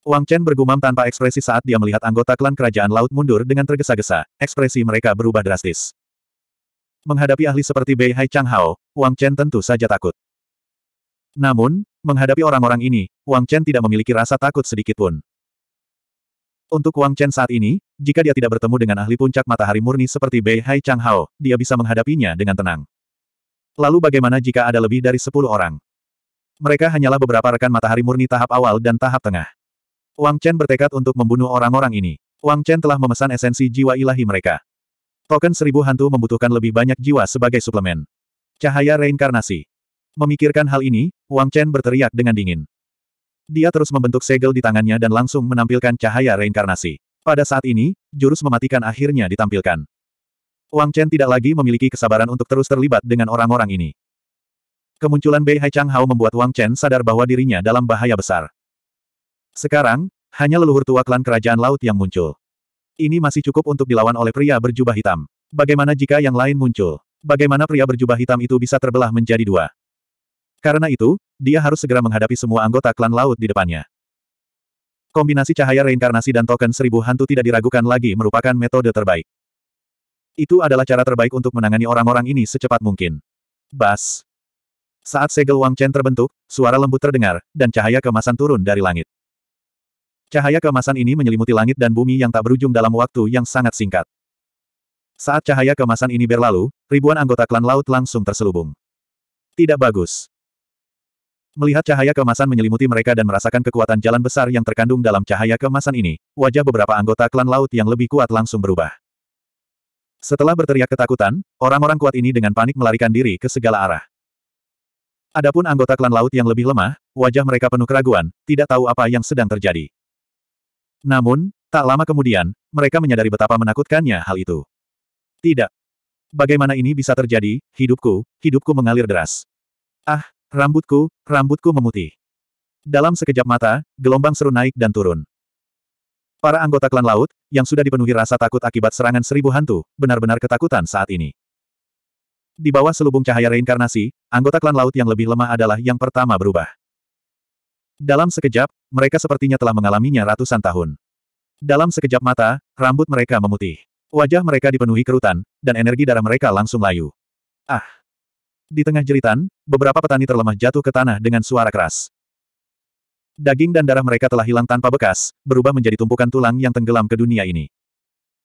Wang Chen bergumam tanpa ekspresi saat dia melihat anggota klan kerajaan laut mundur dengan tergesa-gesa, ekspresi mereka berubah drastis. Menghadapi ahli seperti Bei Hai Chang Hao, Wang Chen tentu saja takut. Namun, menghadapi orang-orang ini, Wang Chen tidak memiliki rasa takut sedikitpun. Untuk Wang Chen saat ini, jika dia tidak bertemu dengan ahli puncak matahari murni seperti Bei Hai Chang Hao, dia bisa menghadapinya dengan tenang. Lalu bagaimana jika ada lebih dari sepuluh orang? Mereka hanyalah beberapa rekan matahari murni tahap awal dan tahap tengah. Wang Chen bertekad untuk membunuh orang-orang ini. Wang Chen telah memesan esensi jiwa ilahi mereka. Token seribu hantu membutuhkan lebih banyak jiwa sebagai suplemen. Cahaya reinkarnasi. Memikirkan hal ini, Wang Chen berteriak dengan dingin. Dia terus membentuk segel di tangannya dan langsung menampilkan cahaya reinkarnasi. Pada saat ini, jurus mematikan akhirnya ditampilkan. Wang Chen tidak lagi memiliki kesabaran untuk terus terlibat dengan orang-orang ini. Kemunculan Bei Hai Chang Hao membuat Wang Chen sadar bahwa dirinya dalam bahaya besar. Sekarang, hanya leluhur tua klan kerajaan laut yang muncul. Ini masih cukup untuk dilawan oleh pria berjubah hitam. Bagaimana jika yang lain muncul? Bagaimana pria berjubah hitam itu bisa terbelah menjadi dua? Karena itu, dia harus segera menghadapi semua anggota klan laut di depannya. Kombinasi cahaya reinkarnasi dan token seribu hantu tidak diragukan lagi merupakan metode terbaik. Itu adalah cara terbaik untuk menangani orang-orang ini secepat mungkin. Bas. Saat segel Wang Chen terbentuk, suara lembut terdengar, dan cahaya kemasan turun dari langit. Cahaya kemasan ini menyelimuti langit dan bumi yang tak berujung dalam waktu yang sangat singkat. Saat cahaya kemasan ini berlalu, ribuan anggota klan laut langsung terselubung. Tidak bagus. Melihat cahaya kemasan menyelimuti mereka dan merasakan kekuatan jalan besar yang terkandung dalam cahaya kemasan ini, wajah beberapa anggota klan laut yang lebih kuat langsung berubah. Setelah berteriak ketakutan, orang-orang kuat ini dengan panik melarikan diri ke segala arah. Adapun anggota klan laut yang lebih lemah, wajah mereka penuh keraguan, tidak tahu apa yang sedang terjadi. Namun, tak lama kemudian, mereka menyadari betapa menakutkannya hal itu. Tidak. Bagaimana ini bisa terjadi, hidupku, hidupku mengalir deras. Ah, rambutku, rambutku memutih. Dalam sekejap mata, gelombang seru naik dan turun. Para anggota klan laut, yang sudah dipenuhi rasa takut akibat serangan seribu hantu, benar-benar ketakutan saat ini. Di bawah selubung cahaya reinkarnasi, anggota klan laut yang lebih lemah adalah yang pertama berubah. Dalam sekejap, mereka sepertinya telah mengalaminya ratusan tahun. Dalam sekejap mata, rambut mereka memutih. Wajah mereka dipenuhi kerutan, dan energi darah mereka langsung layu. Ah! Di tengah jeritan, beberapa petani terlemah jatuh ke tanah dengan suara keras. Daging dan darah mereka telah hilang tanpa bekas, berubah menjadi tumpukan tulang yang tenggelam ke dunia ini.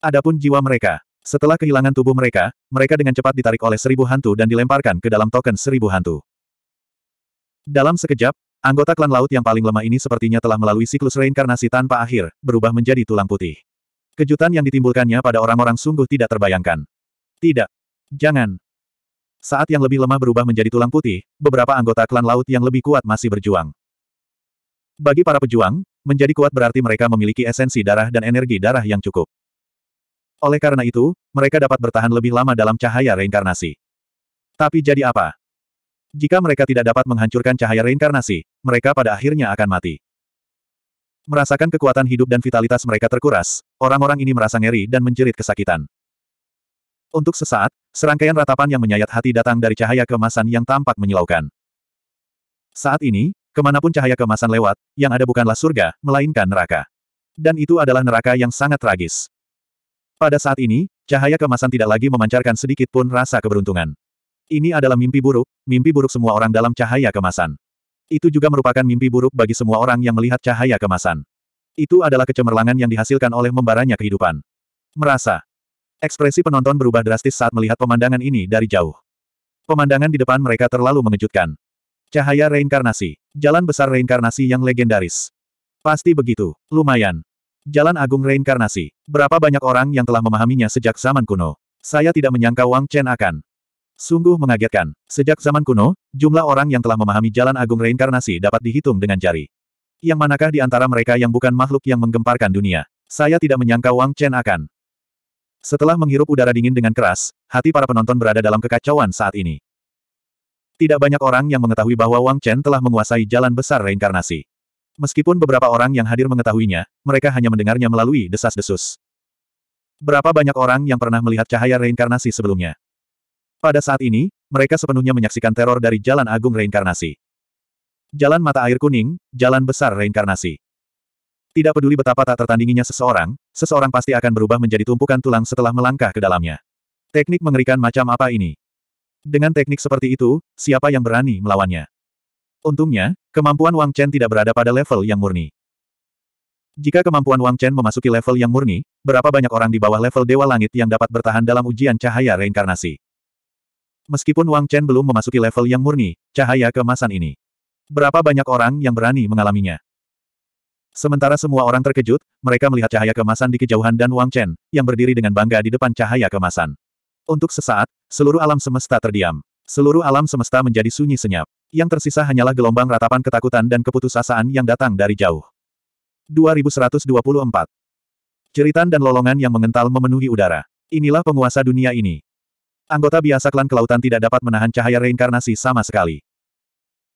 Adapun jiwa mereka, setelah kehilangan tubuh mereka, mereka dengan cepat ditarik oleh seribu hantu dan dilemparkan ke dalam token seribu hantu. Dalam sekejap, Anggota klan laut yang paling lemah ini sepertinya telah melalui siklus reinkarnasi tanpa akhir, berubah menjadi tulang putih. Kejutan yang ditimbulkannya pada orang-orang sungguh tidak terbayangkan. Tidak. Jangan. Saat yang lebih lemah berubah menjadi tulang putih, beberapa anggota klan laut yang lebih kuat masih berjuang. Bagi para pejuang, menjadi kuat berarti mereka memiliki esensi darah dan energi darah yang cukup. Oleh karena itu, mereka dapat bertahan lebih lama dalam cahaya reinkarnasi. Tapi jadi apa? Jika mereka tidak dapat menghancurkan cahaya reinkarnasi, mereka pada akhirnya akan mati. Merasakan kekuatan hidup dan vitalitas mereka terkuras, orang-orang ini merasa ngeri dan menjerit kesakitan. Untuk sesaat, serangkaian ratapan yang menyayat hati datang dari cahaya kemasan yang tampak menyilaukan. Saat ini, kemanapun cahaya kemasan lewat, yang ada bukanlah surga, melainkan neraka. Dan itu adalah neraka yang sangat tragis. Pada saat ini, cahaya kemasan tidak lagi memancarkan sedikit pun rasa keberuntungan. Ini adalah mimpi buruk, mimpi buruk semua orang dalam cahaya kemasan. Itu juga merupakan mimpi buruk bagi semua orang yang melihat cahaya kemasan. Itu adalah kecemerlangan yang dihasilkan oleh membaranya kehidupan. Merasa. Ekspresi penonton berubah drastis saat melihat pemandangan ini dari jauh. Pemandangan di depan mereka terlalu mengejutkan. Cahaya reinkarnasi. Jalan besar reinkarnasi yang legendaris. Pasti begitu. Lumayan. Jalan Agung Reinkarnasi. Berapa banyak orang yang telah memahaminya sejak zaman kuno. Saya tidak menyangka Wang Chen akan Sungguh mengagetkan. Sejak zaman kuno, jumlah orang yang telah memahami jalan agung reinkarnasi dapat dihitung dengan jari. Yang manakah di antara mereka yang bukan makhluk yang menggemparkan dunia? Saya tidak menyangka Wang Chen akan. Setelah menghirup udara dingin dengan keras, hati para penonton berada dalam kekacauan saat ini. Tidak banyak orang yang mengetahui bahwa Wang Chen telah menguasai jalan besar reinkarnasi. Meskipun beberapa orang yang hadir mengetahuinya, mereka hanya mendengarnya melalui desas-desus. Berapa banyak orang yang pernah melihat cahaya reinkarnasi sebelumnya? Pada saat ini, mereka sepenuhnya menyaksikan teror dari Jalan Agung Reinkarnasi. Jalan Mata Air Kuning, Jalan Besar Reinkarnasi. Tidak peduli betapa tak tertandinginya seseorang, seseorang pasti akan berubah menjadi tumpukan tulang setelah melangkah ke dalamnya. Teknik mengerikan macam apa ini? Dengan teknik seperti itu, siapa yang berani melawannya? Untungnya, kemampuan Wang Chen tidak berada pada level yang murni. Jika kemampuan Wang Chen memasuki level yang murni, berapa banyak orang di bawah level Dewa Langit yang dapat bertahan dalam ujian cahaya reinkarnasi? Meskipun Wang Chen belum memasuki level yang murni, cahaya kemasan ini. Berapa banyak orang yang berani mengalaminya? Sementara semua orang terkejut, mereka melihat cahaya kemasan di kejauhan dan Wang Chen, yang berdiri dengan bangga di depan cahaya kemasan. Untuk sesaat, seluruh alam semesta terdiam. Seluruh alam semesta menjadi sunyi senyap. Yang tersisa hanyalah gelombang ratapan ketakutan dan keputusasaan yang datang dari jauh. 2124. Ceritan dan lolongan yang mengental memenuhi udara. Inilah penguasa dunia ini. Anggota biasa klan kelautan tidak dapat menahan cahaya reinkarnasi sama sekali.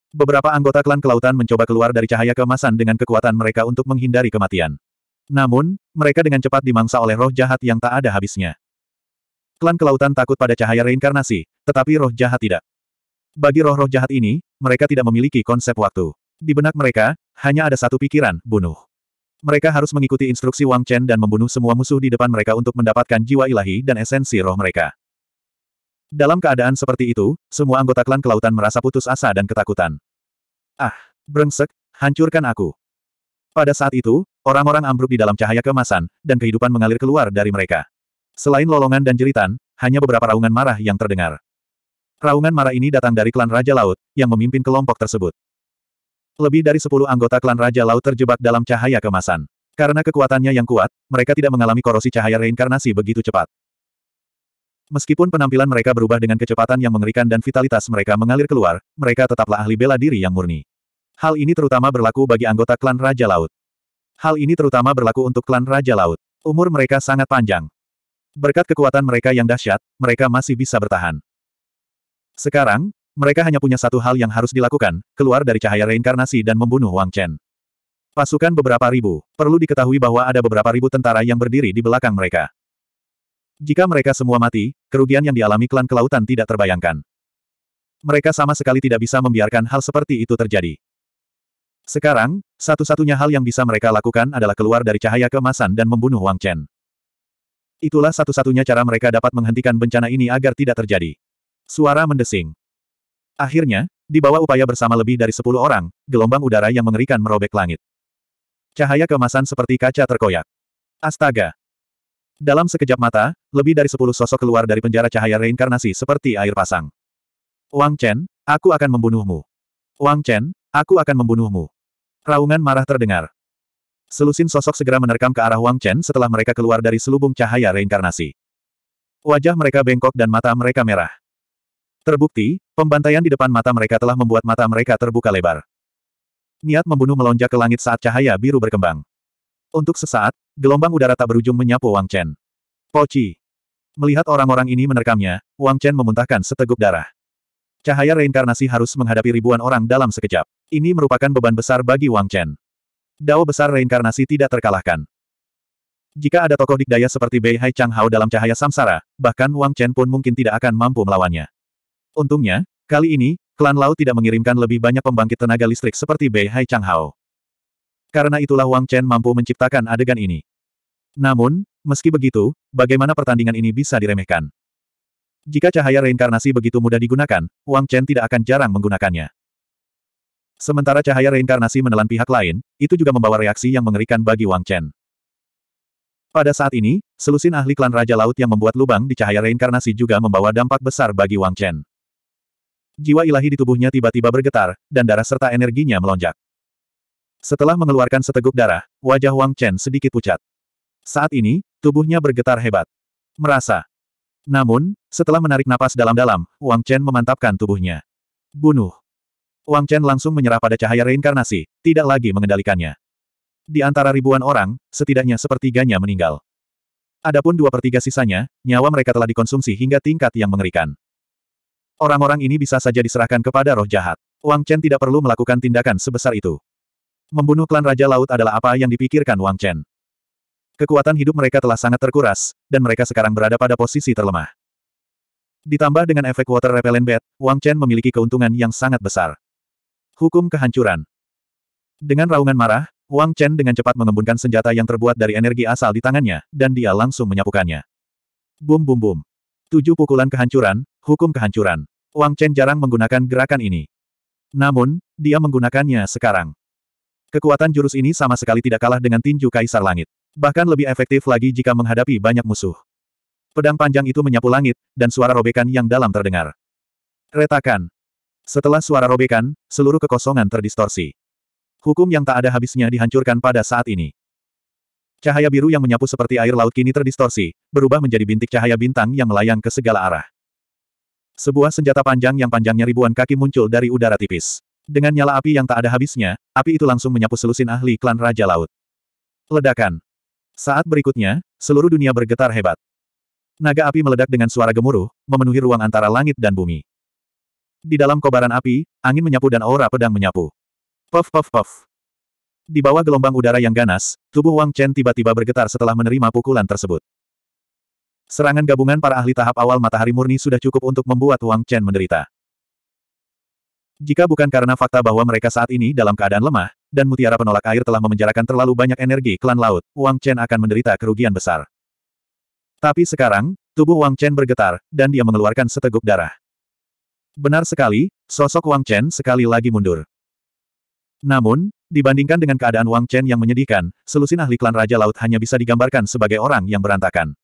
Beberapa anggota klan kelautan mencoba keluar dari cahaya kemasan dengan kekuatan mereka untuk menghindari kematian. Namun, mereka dengan cepat dimangsa oleh roh jahat yang tak ada habisnya. Klan kelautan takut pada cahaya reinkarnasi, tetapi roh jahat tidak. Bagi roh-roh jahat ini, mereka tidak memiliki konsep waktu. Di benak mereka, hanya ada satu pikiran, bunuh. Mereka harus mengikuti instruksi Wang Chen dan membunuh semua musuh di depan mereka untuk mendapatkan jiwa ilahi dan esensi roh mereka. Dalam keadaan seperti itu, semua anggota klan kelautan merasa putus asa dan ketakutan. Ah, brengsek, hancurkan aku. Pada saat itu, orang-orang ambruk di dalam cahaya kemasan, dan kehidupan mengalir keluar dari mereka. Selain lolongan dan jeritan, hanya beberapa raungan marah yang terdengar. Raungan marah ini datang dari klan Raja Laut, yang memimpin kelompok tersebut. Lebih dari sepuluh anggota klan Raja Laut terjebak dalam cahaya kemasan. Karena kekuatannya yang kuat, mereka tidak mengalami korosi cahaya reinkarnasi begitu cepat. Meskipun penampilan mereka berubah dengan kecepatan yang mengerikan dan vitalitas mereka mengalir keluar, mereka tetaplah ahli bela diri yang murni. Hal ini terutama berlaku bagi anggota klan Raja Laut. Hal ini terutama berlaku untuk klan Raja Laut. Umur mereka sangat panjang. Berkat kekuatan mereka yang dahsyat, mereka masih bisa bertahan. Sekarang, mereka hanya punya satu hal yang harus dilakukan, keluar dari cahaya reinkarnasi dan membunuh Wang Chen. Pasukan beberapa ribu, perlu diketahui bahwa ada beberapa ribu tentara yang berdiri di belakang mereka. Jika mereka semua mati, kerugian yang dialami klan kelautan tidak terbayangkan. Mereka sama sekali tidak bisa membiarkan hal seperti itu terjadi. Sekarang, satu-satunya hal yang bisa mereka lakukan adalah keluar dari cahaya kemasan dan membunuh Wang Chen. Itulah satu-satunya cara mereka dapat menghentikan bencana ini agar tidak terjadi. Suara mendesing. Akhirnya, di bawah upaya bersama lebih dari sepuluh orang, gelombang udara yang mengerikan merobek langit. Cahaya kemasan seperti kaca terkoyak. Astaga, dalam sekejap mata, lebih dari sepuluh sosok keluar dari penjara cahaya reinkarnasi seperti air pasang. Wang Chen, aku akan membunuhmu. Wang Chen, aku akan membunuhmu. Raungan marah terdengar. Selusin sosok segera menerkam ke arah Wang Chen setelah mereka keluar dari selubung cahaya reinkarnasi. Wajah mereka bengkok dan mata mereka merah. Terbukti, pembantaian di depan mata mereka telah membuat mata mereka terbuka lebar. Niat membunuh melonjak ke langit saat cahaya biru berkembang. Untuk sesaat, gelombang udara tak berujung menyapu Wang Chen. Poci. Melihat orang-orang ini menerkamnya, Wang Chen memuntahkan seteguk darah. Cahaya reinkarnasi harus menghadapi ribuan orang dalam sekejap. Ini merupakan beban besar bagi Wang Chen. Dao besar reinkarnasi tidak terkalahkan. Jika ada tokoh dikdaya seperti Bei Hai Chang Hao dalam cahaya samsara, bahkan Wang Chen pun mungkin tidak akan mampu melawannya. Untungnya, kali ini, klan Lao tidak mengirimkan lebih banyak pembangkit tenaga listrik seperti Bei Hai Chang Hao. Karena itulah Wang Chen mampu menciptakan adegan ini. Namun, meski begitu, bagaimana pertandingan ini bisa diremehkan? Jika cahaya reinkarnasi begitu mudah digunakan, Wang Chen tidak akan jarang menggunakannya. Sementara cahaya reinkarnasi menelan pihak lain, itu juga membawa reaksi yang mengerikan bagi Wang Chen. Pada saat ini, selusin ahli klan Raja Laut yang membuat lubang di cahaya reinkarnasi juga membawa dampak besar bagi Wang Chen. Jiwa ilahi di tubuhnya tiba-tiba bergetar, dan darah serta energinya melonjak. Setelah mengeluarkan seteguk darah, wajah Wang Chen sedikit pucat. Saat ini, tubuhnya bergetar hebat. Merasa. Namun, setelah menarik napas dalam-dalam, Wang Chen memantapkan tubuhnya. Bunuh. Wang Chen langsung menyerah pada cahaya reinkarnasi, tidak lagi mengendalikannya. Di antara ribuan orang, setidaknya sepertiganya meninggal. Adapun dua pertiga sisanya, nyawa mereka telah dikonsumsi hingga tingkat yang mengerikan. Orang-orang ini bisa saja diserahkan kepada roh jahat. Wang Chen tidak perlu melakukan tindakan sebesar itu. Membunuh klan Raja Laut adalah apa yang dipikirkan Wang Chen. Kekuatan hidup mereka telah sangat terkuras, dan mereka sekarang berada pada posisi terlemah. Ditambah dengan efek water repellent bed, Wang Chen memiliki keuntungan yang sangat besar. Hukum kehancuran. Dengan raungan marah, Wang Chen dengan cepat mengembunkan senjata yang terbuat dari energi asal di tangannya, dan dia langsung menyapukannya. Bum bum bum. Tujuh pukulan kehancuran, hukum kehancuran. Wang Chen jarang menggunakan gerakan ini. Namun, dia menggunakannya sekarang. Kekuatan jurus ini sama sekali tidak kalah dengan tinju kaisar langit. Bahkan lebih efektif lagi jika menghadapi banyak musuh. Pedang panjang itu menyapu langit, dan suara robekan yang dalam terdengar. Retakan. Setelah suara robekan, seluruh kekosongan terdistorsi. Hukum yang tak ada habisnya dihancurkan pada saat ini. Cahaya biru yang menyapu seperti air laut kini terdistorsi, berubah menjadi bintik cahaya bintang yang melayang ke segala arah. Sebuah senjata panjang yang panjangnya ribuan kaki muncul dari udara tipis. Dengan nyala api yang tak ada habisnya, api itu langsung menyapu selusin ahli klan Raja Laut. Ledakan. Saat berikutnya, seluruh dunia bergetar hebat. Naga api meledak dengan suara gemuruh, memenuhi ruang antara langit dan bumi. Di dalam kobaran api, angin menyapu dan aura pedang menyapu. Puff puff puff. Di bawah gelombang udara yang ganas, tubuh Wang Chen tiba-tiba bergetar setelah menerima pukulan tersebut. Serangan gabungan para ahli tahap awal matahari murni sudah cukup untuk membuat Wang Chen menderita. Jika bukan karena fakta bahwa mereka saat ini dalam keadaan lemah, dan mutiara penolak air telah memenjarakan terlalu banyak energi klan laut, Wang Chen akan menderita kerugian besar. Tapi sekarang, tubuh Wang Chen bergetar, dan dia mengeluarkan seteguk darah. Benar sekali, sosok Wang Chen sekali lagi mundur. Namun, dibandingkan dengan keadaan Wang Chen yang menyedihkan, selusin ahli klan Raja Laut hanya bisa digambarkan sebagai orang yang berantakan.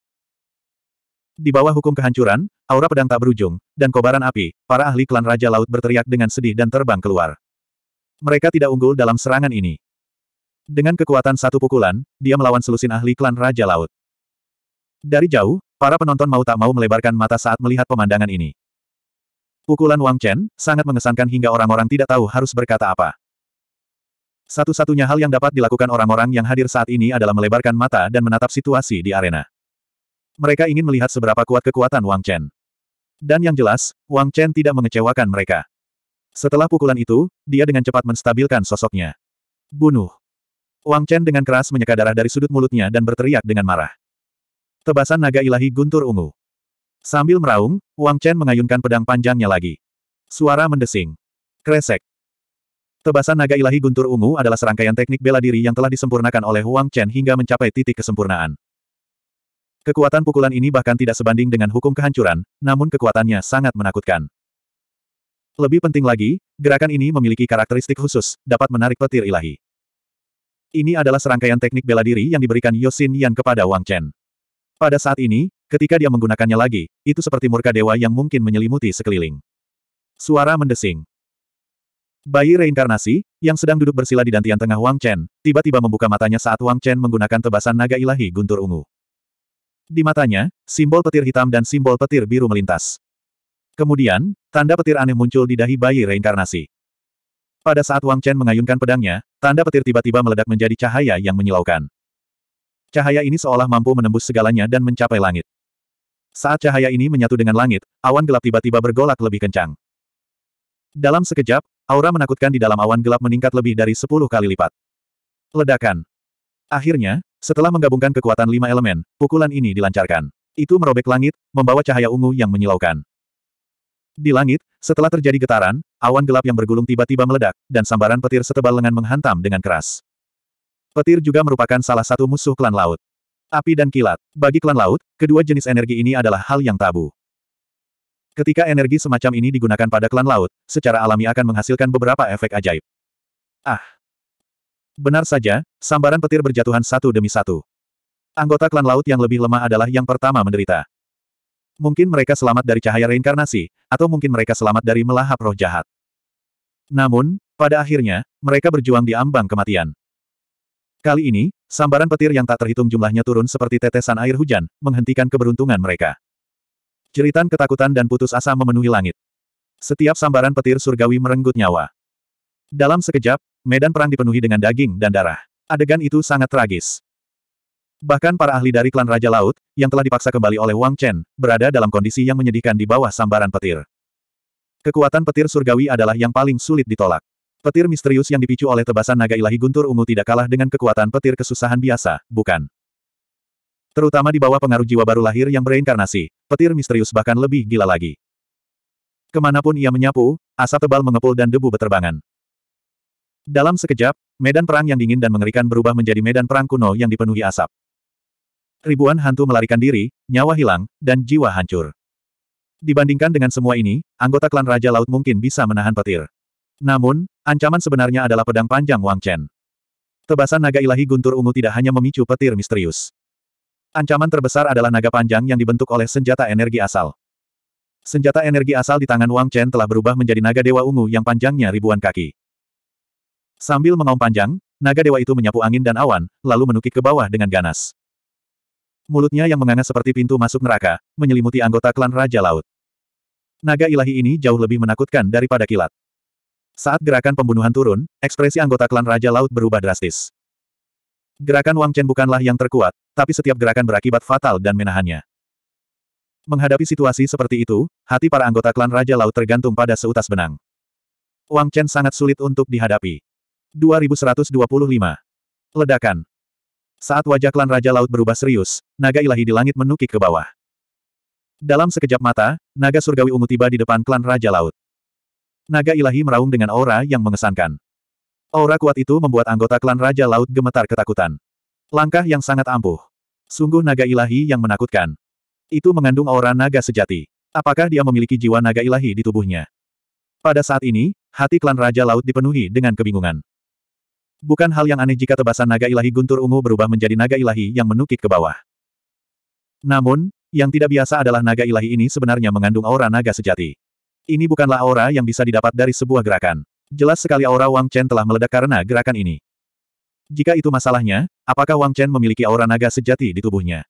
Di bawah hukum kehancuran, aura pedang tak berujung, dan kobaran api, para ahli klan Raja Laut berteriak dengan sedih dan terbang keluar. Mereka tidak unggul dalam serangan ini. Dengan kekuatan satu pukulan, dia melawan selusin ahli klan Raja Laut. Dari jauh, para penonton mau tak mau melebarkan mata saat melihat pemandangan ini. Pukulan Wang Chen sangat mengesankan hingga orang-orang tidak tahu harus berkata apa. Satu-satunya hal yang dapat dilakukan orang-orang yang hadir saat ini adalah melebarkan mata dan menatap situasi di arena. Mereka ingin melihat seberapa kuat kekuatan Wang Chen. Dan yang jelas, Wang Chen tidak mengecewakan mereka. Setelah pukulan itu, dia dengan cepat menstabilkan sosoknya. Bunuh! Wang Chen dengan keras menyeka darah dari sudut mulutnya dan berteriak dengan marah. Tebasan naga ilahi guntur ungu. Sambil meraung, Wang Chen mengayunkan pedang panjangnya lagi. Suara mendesing. Kresek. Tebasan naga ilahi guntur ungu adalah serangkaian teknik bela diri yang telah disempurnakan oleh Wang Chen hingga mencapai titik kesempurnaan. Kekuatan pukulan ini bahkan tidak sebanding dengan hukum kehancuran, namun kekuatannya sangat menakutkan. Lebih penting lagi, gerakan ini memiliki karakteristik khusus, dapat menarik petir ilahi. Ini adalah serangkaian teknik bela diri yang diberikan Yosin Yan kepada Wang Chen. Pada saat ini, ketika dia menggunakannya lagi, itu seperti murka dewa yang mungkin menyelimuti sekeliling. Suara mendesing. Bayi reinkarnasi, yang sedang duduk bersila di dantian tengah Wang Chen, tiba-tiba membuka matanya saat Wang Chen menggunakan tebasan naga ilahi guntur ungu. Di matanya, simbol petir hitam dan simbol petir biru melintas. Kemudian, tanda petir aneh muncul di dahi bayi reinkarnasi. Pada saat Wang Chen mengayunkan pedangnya, tanda petir tiba-tiba meledak menjadi cahaya yang menyilaukan. Cahaya ini seolah mampu menembus segalanya dan mencapai langit. Saat cahaya ini menyatu dengan langit, awan gelap tiba-tiba bergolak lebih kencang. Dalam sekejap, aura menakutkan di dalam awan gelap meningkat lebih dari 10 kali lipat. Ledakan. Akhirnya, setelah menggabungkan kekuatan lima elemen, pukulan ini dilancarkan. Itu merobek langit, membawa cahaya ungu yang menyilaukan. Di langit, setelah terjadi getaran, awan gelap yang bergulung tiba-tiba meledak, dan sambaran petir setebal lengan menghantam dengan keras. Petir juga merupakan salah satu musuh klan laut. Api dan kilat. Bagi klan laut, kedua jenis energi ini adalah hal yang tabu. Ketika energi semacam ini digunakan pada klan laut, secara alami akan menghasilkan beberapa efek ajaib. Ah! Benar saja, sambaran petir berjatuhan satu demi satu. Anggota klan laut yang lebih lemah adalah yang pertama menderita. Mungkin mereka selamat dari cahaya reinkarnasi, atau mungkin mereka selamat dari melahap roh jahat. Namun, pada akhirnya, mereka berjuang di ambang kematian. Kali ini, sambaran petir yang tak terhitung jumlahnya turun seperti tetesan air hujan, menghentikan keberuntungan mereka. Jeritan ketakutan dan putus asa memenuhi langit. Setiap sambaran petir surgawi merenggut nyawa. Dalam sekejap, medan perang dipenuhi dengan daging dan darah. Adegan itu sangat tragis. Bahkan para ahli dari klan Raja Laut, yang telah dipaksa kembali oleh Wang Chen, berada dalam kondisi yang menyedihkan di bawah sambaran petir. Kekuatan petir surgawi adalah yang paling sulit ditolak. Petir misterius yang dipicu oleh tebasan naga ilahi guntur ungu tidak kalah dengan kekuatan petir kesusahan biasa, bukan? Terutama di bawah pengaruh jiwa baru lahir yang bereinkarnasi, petir misterius bahkan lebih gila lagi. Kemanapun ia menyapu, asap tebal mengepul dan debu beterbangan. Dalam sekejap, medan perang yang dingin dan mengerikan berubah menjadi medan perang kuno yang dipenuhi asap ribuan hantu melarikan diri, nyawa hilang, dan jiwa hancur. Dibandingkan dengan semua ini, anggota klan Raja Laut mungkin bisa menahan petir. Namun, ancaman sebenarnya adalah pedang panjang Wang Chen. Tebasan naga ilahi guntur ungu tidak hanya memicu petir misterius. Ancaman terbesar adalah naga panjang yang dibentuk oleh senjata energi asal. Senjata energi asal di tangan Wang Chen telah berubah menjadi naga dewa ungu yang panjangnya ribuan kaki. Sambil mengaum panjang, naga dewa itu menyapu angin dan awan, lalu menukik ke bawah dengan ganas. Mulutnya yang menganga seperti pintu masuk neraka, menyelimuti anggota klan Raja Laut. Naga ilahi ini jauh lebih menakutkan daripada kilat. Saat gerakan pembunuhan turun, ekspresi anggota klan Raja Laut berubah drastis. Gerakan Wang Chen bukanlah yang terkuat, tapi setiap gerakan berakibat fatal dan menahannya. Menghadapi situasi seperti itu, hati para anggota klan Raja Laut tergantung pada seutas benang. Wang Chen sangat sulit untuk dihadapi. 2125. Ledakan. Saat wajah klan Raja Laut berubah serius, naga ilahi di langit menukik ke bawah. Dalam sekejap mata, naga surgawi ungu tiba di depan klan Raja Laut. Naga ilahi meraung dengan aura yang mengesankan. Aura kuat itu membuat anggota klan Raja Laut gemetar ketakutan. Langkah yang sangat ampuh. Sungguh naga ilahi yang menakutkan. Itu mengandung aura naga sejati. Apakah dia memiliki jiwa naga ilahi di tubuhnya? Pada saat ini, hati klan Raja Laut dipenuhi dengan kebingungan. Bukan hal yang aneh jika tebasan naga ilahi guntur ungu berubah menjadi naga ilahi yang menukik ke bawah. Namun, yang tidak biasa adalah naga ilahi ini sebenarnya mengandung aura naga sejati. Ini bukanlah aura yang bisa didapat dari sebuah gerakan. Jelas sekali aura Wang Chen telah meledak karena gerakan ini. Jika itu masalahnya, apakah Wang Chen memiliki aura naga sejati di tubuhnya?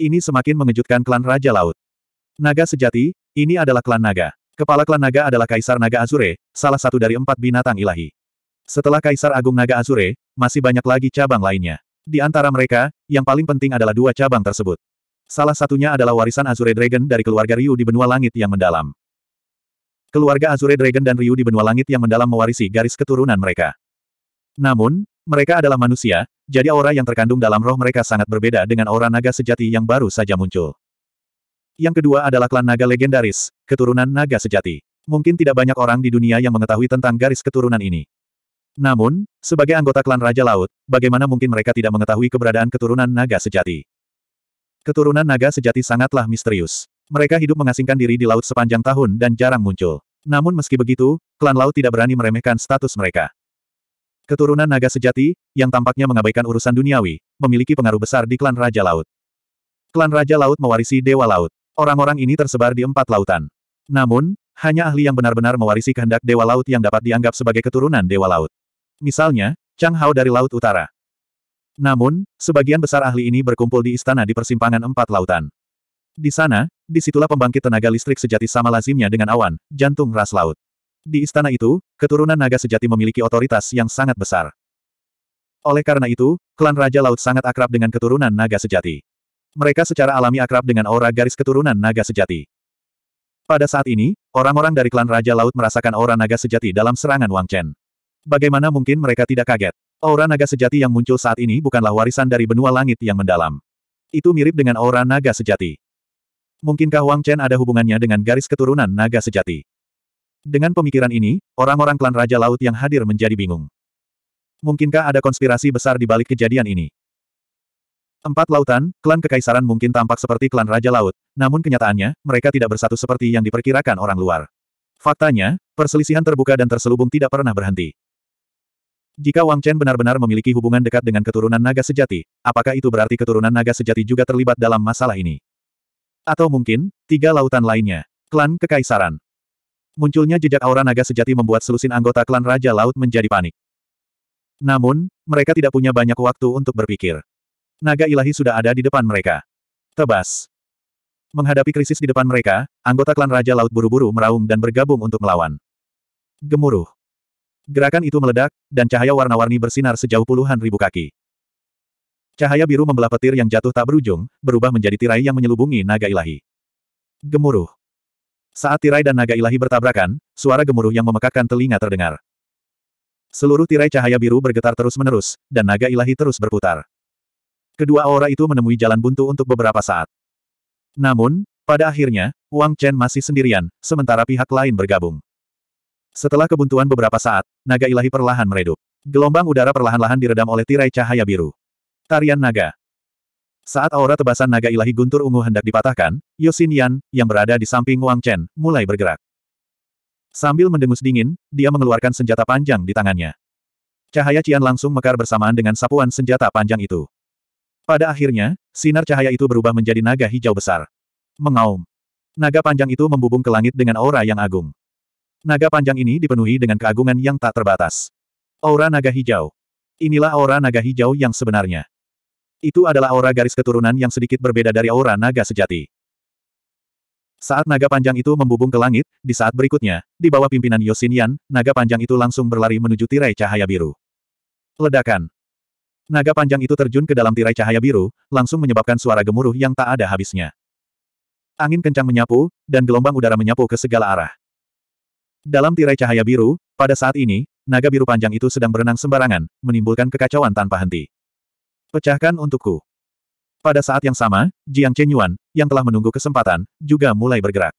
Ini semakin mengejutkan klan Raja Laut. Naga sejati, ini adalah klan naga. Kepala klan naga adalah Kaisar Naga Azure, salah satu dari empat binatang ilahi. Setelah Kaisar Agung Naga Azure, masih banyak lagi cabang lainnya. Di antara mereka, yang paling penting adalah dua cabang tersebut. Salah satunya adalah warisan Azure Dragon dari keluarga Ryu di benua langit yang mendalam. Keluarga Azure Dragon dan Ryu di benua langit yang mendalam mewarisi garis keturunan mereka. Namun, mereka adalah manusia, jadi aura yang terkandung dalam roh mereka sangat berbeda dengan aura naga sejati yang baru saja muncul. Yang kedua adalah klan naga legendaris, keturunan naga sejati. Mungkin tidak banyak orang di dunia yang mengetahui tentang garis keturunan ini. Namun, sebagai anggota klan Raja Laut, bagaimana mungkin mereka tidak mengetahui keberadaan keturunan naga sejati? Keturunan naga sejati sangatlah misterius. Mereka hidup mengasingkan diri di laut sepanjang tahun dan jarang muncul. Namun meski begitu, klan laut tidak berani meremehkan status mereka. Keturunan naga sejati, yang tampaknya mengabaikan urusan duniawi, memiliki pengaruh besar di klan Raja Laut. Klan Raja Laut mewarisi Dewa Laut. Orang-orang ini tersebar di empat lautan. Namun, hanya ahli yang benar-benar mewarisi kehendak Dewa Laut yang dapat dianggap sebagai keturunan Dewa Laut. Misalnya, Chang Hao dari Laut Utara. Namun, sebagian besar ahli ini berkumpul di istana di persimpangan empat lautan. Di sana, disitulah pembangkit tenaga listrik sejati sama lazimnya dengan awan, jantung ras laut. Di istana itu, keturunan naga sejati memiliki otoritas yang sangat besar. Oleh karena itu, klan Raja Laut sangat akrab dengan keturunan naga sejati. Mereka secara alami akrab dengan aura garis keturunan naga sejati. Pada saat ini, orang-orang dari klan Raja Laut merasakan aura naga sejati dalam serangan Wang Chen. Bagaimana mungkin mereka tidak kaget? Aura naga sejati yang muncul saat ini bukanlah warisan dari benua langit yang mendalam. Itu mirip dengan aura naga sejati. Mungkinkah Wang Chen ada hubungannya dengan garis keturunan naga sejati? Dengan pemikiran ini, orang-orang klan Raja Laut yang hadir menjadi bingung. Mungkinkah ada konspirasi besar di balik kejadian ini? Empat lautan, klan kekaisaran mungkin tampak seperti klan Raja Laut, namun kenyataannya, mereka tidak bersatu seperti yang diperkirakan orang luar. Faktanya, perselisihan terbuka dan terselubung tidak pernah berhenti. Jika Wang Chen benar-benar memiliki hubungan dekat dengan keturunan naga sejati, apakah itu berarti keturunan naga sejati juga terlibat dalam masalah ini? Atau mungkin, tiga lautan lainnya. Klan Kekaisaran. Munculnya jejak aura naga sejati membuat selusin anggota klan Raja Laut menjadi panik. Namun, mereka tidak punya banyak waktu untuk berpikir. Naga ilahi sudah ada di depan mereka. Tebas. Menghadapi krisis di depan mereka, anggota klan Raja Laut buru-buru meraung dan bergabung untuk melawan. Gemuruh. Gerakan itu meledak, dan cahaya warna-warni bersinar sejauh puluhan ribu kaki. Cahaya biru membelah petir yang jatuh tak berujung, berubah menjadi tirai yang menyelubungi naga ilahi. Gemuruh. Saat tirai dan naga ilahi bertabrakan, suara gemuruh yang memekakkan telinga terdengar. Seluruh tirai cahaya biru bergetar terus-menerus, dan naga ilahi terus berputar. Kedua aura itu menemui jalan buntu untuk beberapa saat. Namun, pada akhirnya, Wang Chen masih sendirian, sementara pihak lain bergabung. Setelah kebuntuan beberapa saat, naga ilahi perlahan meredup. Gelombang udara perlahan-lahan diredam oleh tirai cahaya biru. Tarian naga. Saat aura tebasan naga ilahi guntur ungu hendak dipatahkan, Yosin Yan, yang berada di samping Wang Chen, mulai bergerak. Sambil mendengus dingin, dia mengeluarkan senjata panjang di tangannya. Cahaya Cian langsung mekar bersamaan dengan sapuan senjata panjang itu. Pada akhirnya, sinar cahaya itu berubah menjadi naga hijau besar. Mengaum. Naga panjang itu membubung ke langit dengan aura yang agung. Naga panjang ini dipenuhi dengan keagungan yang tak terbatas. Aura naga hijau. Inilah aura naga hijau yang sebenarnya. Itu adalah aura garis keturunan yang sedikit berbeda dari aura naga sejati. Saat naga panjang itu membubung ke langit, di saat berikutnya, di bawah pimpinan Yosinian, naga panjang itu langsung berlari menuju tirai cahaya biru. Ledakan. Naga panjang itu terjun ke dalam tirai cahaya biru, langsung menyebabkan suara gemuruh yang tak ada habisnya. Angin kencang menyapu, dan gelombang udara menyapu ke segala arah. Dalam tirai cahaya biru, pada saat ini, naga biru panjang itu sedang berenang sembarangan, menimbulkan kekacauan tanpa henti. Pecahkan untukku. Pada saat yang sama, Jiang Chenyuan, yang telah menunggu kesempatan, juga mulai bergerak.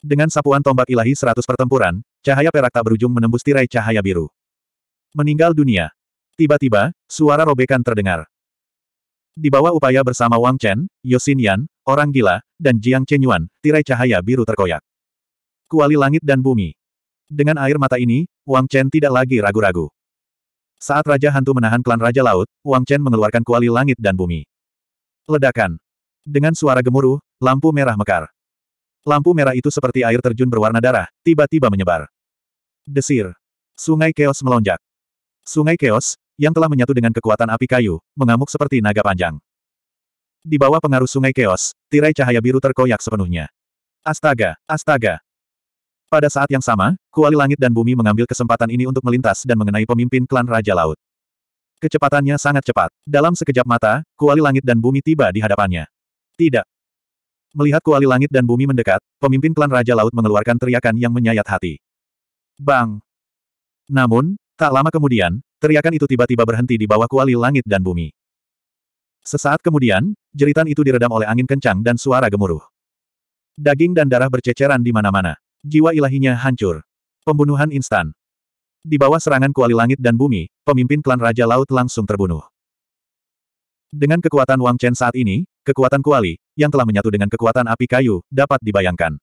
Dengan sapuan tombak ilahi seratus pertempuran, cahaya perak tak berujung menembus tirai cahaya biru. Meninggal dunia. Tiba-tiba, suara robekan terdengar. Di bawah upaya bersama Wang Chen, Yosin Yan, orang gila, dan Jiang Chenyuan, tirai cahaya biru terkoyak kuali langit dan bumi. Dengan air mata ini, Wang Chen tidak lagi ragu-ragu. Saat Raja Hantu menahan klan Raja Laut, Wang Chen mengeluarkan kuali langit dan bumi. Ledakan. Dengan suara gemuruh, lampu merah mekar. Lampu merah itu seperti air terjun berwarna darah, tiba-tiba menyebar. Desir. Sungai Keos melonjak. Sungai Keos, yang telah menyatu dengan kekuatan api kayu, mengamuk seperti naga panjang. Di bawah pengaruh sungai Keos, tirai cahaya biru terkoyak sepenuhnya. Astaga, astaga, pada saat yang sama, kuali langit dan bumi mengambil kesempatan ini untuk melintas dan mengenai pemimpin klan Raja Laut. Kecepatannya sangat cepat. Dalam sekejap mata, kuali langit dan bumi tiba di hadapannya. Tidak. Melihat kuali langit dan bumi mendekat, pemimpin klan Raja Laut mengeluarkan teriakan yang menyayat hati. Bang! Namun, tak lama kemudian, teriakan itu tiba-tiba berhenti di bawah kuali langit dan bumi. Sesaat kemudian, jeritan itu diredam oleh angin kencang dan suara gemuruh. Daging dan darah berceceran di mana-mana. Jiwa ilahinya hancur. Pembunuhan instan. Di bawah serangan kuali langit dan bumi, pemimpin klan Raja Laut langsung terbunuh. Dengan kekuatan Wang Chen saat ini, kekuatan kuali, yang telah menyatu dengan kekuatan api kayu, dapat dibayangkan.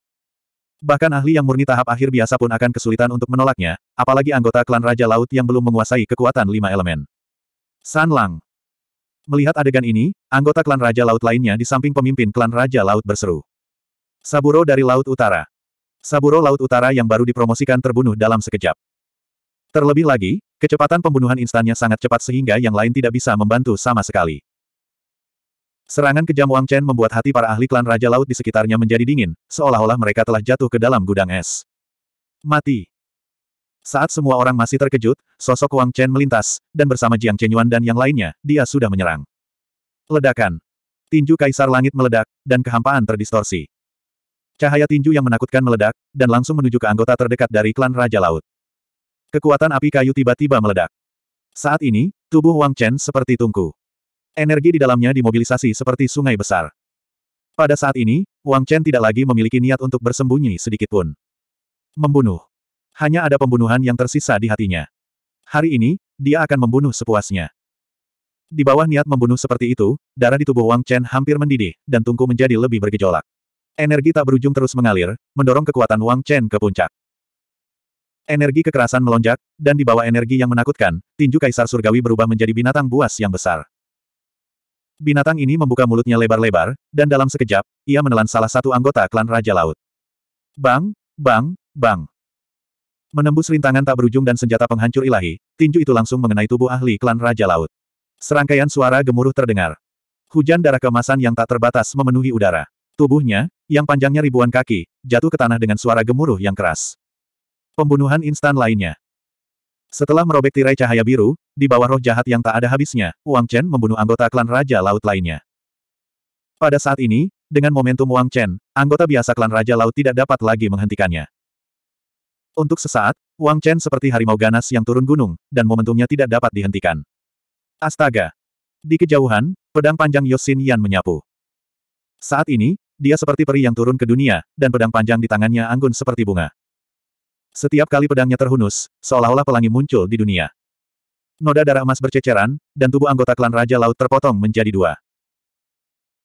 Bahkan ahli yang murni tahap akhir biasa pun akan kesulitan untuk menolaknya, apalagi anggota klan Raja Laut yang belum menguasai kekuatan lima elemen. San Lang. Melihat adegan ini, anggota klan Raja Laut lainnya di samping pemimpin klan Raja Laut berseru. Saburo dari Laut Utara. Saburo Laut Utara yang baru dipromosikan terbunuh dalam sekejap. Terlebih lagi, kecepatan pembunuhan instannya sangat cepat sehingga yang lain tidak bisa membantu sama sekali. Serangan kejam Wang Chen membuat hati para ahli klan Raja Laut di sekitarnya menjadi dingin, seolah-olah mereka telah jatuh ke dalam gudang es. Mati. Saat semua orang masih terkejut, sosok Wang Chen melintas, dan bersama Jiang Chenyuan dan yang lainnya, dia sudah menyerang. Ledakan. Tinju Kaisar Langit meledak, dan kehampaan terdistorsi. Cahaya tinju yang menakutkan meledak, dan langsung menuju ke anggota terdekat dari klan Raja Laut. Kekuatan api kayu tiba-tiba meledak. Saat ini, tubuh Wang Chen seperti tungku. Energi di dalamnya dimobilisasi seperti sungai besar. Pada saat ini, Wang Chen tidak lagi memiliki niat untuk bersembunyi sedikitpun. Membunuh. Hanya ada pembunuhan yang tersisa di hatinya. Hari ini, dia akan membunuh sepuasnya. Di bawah niat membunuh seperti itu, darah di tubuh Wang Chen hampir mendidih, dan tungku menjadi lebih bergejolak. Energi tak berujung terus mengalir, mendorong kekuatan Wang Chen ke puncak. Energi kekerasan melonjak, dan di bawah energi yang menakutkan, tinju kaisar surgawi berubah menjadi binatang buas yang besar. Binatang ini membuka mulutnya lebar-lebar, dan dalam sekejap, ia menelan salah satu anggota klan Raja Laut. Bang, bang, bang. Menembus rintangan tak berujung dan senjata penghancur ilahi, tinju itu langsung mengenai tubuh ahli klan Raja Laut. Serangkaian suara gemuruh terdengar. Hujan darah kemasan yang tak terbatas memenuhi udara. Tubuhnya, yang panjangnya ribuan kaki, jatuh ke tanah dengan suara gemuruh yang keras. Pembunuhan instan lainnya. Setelah merobek tirai cahaya biru, di bawah roh jahat yang tak ada habisnya, Wang Chen membunuh anggota klan Raja Laut lainnya. Pada saat ini, dengan momentum Wang Chen, anggota biasa klan Raja Laut tidak dapat lagi menghentikannya. Untuk sesaat, Wang Chen seperti harimau ganas yang turun gunung, dan momentumnya tidak dapat dihentikan. Astaga! Di kejauhan, pedang panjang Yosin Yan menyapu. Saat ini, dia seperti peri yang turun ke dunia, dan pedang panjang di tangannya anggun seperti bunga. Setiap kali pedangnya terhunus, seolah-olah pelangi muncul di dunia. Noda darah emas berceceran, dan tubuh anggota klan Raja Laut terpotong menjadi dua.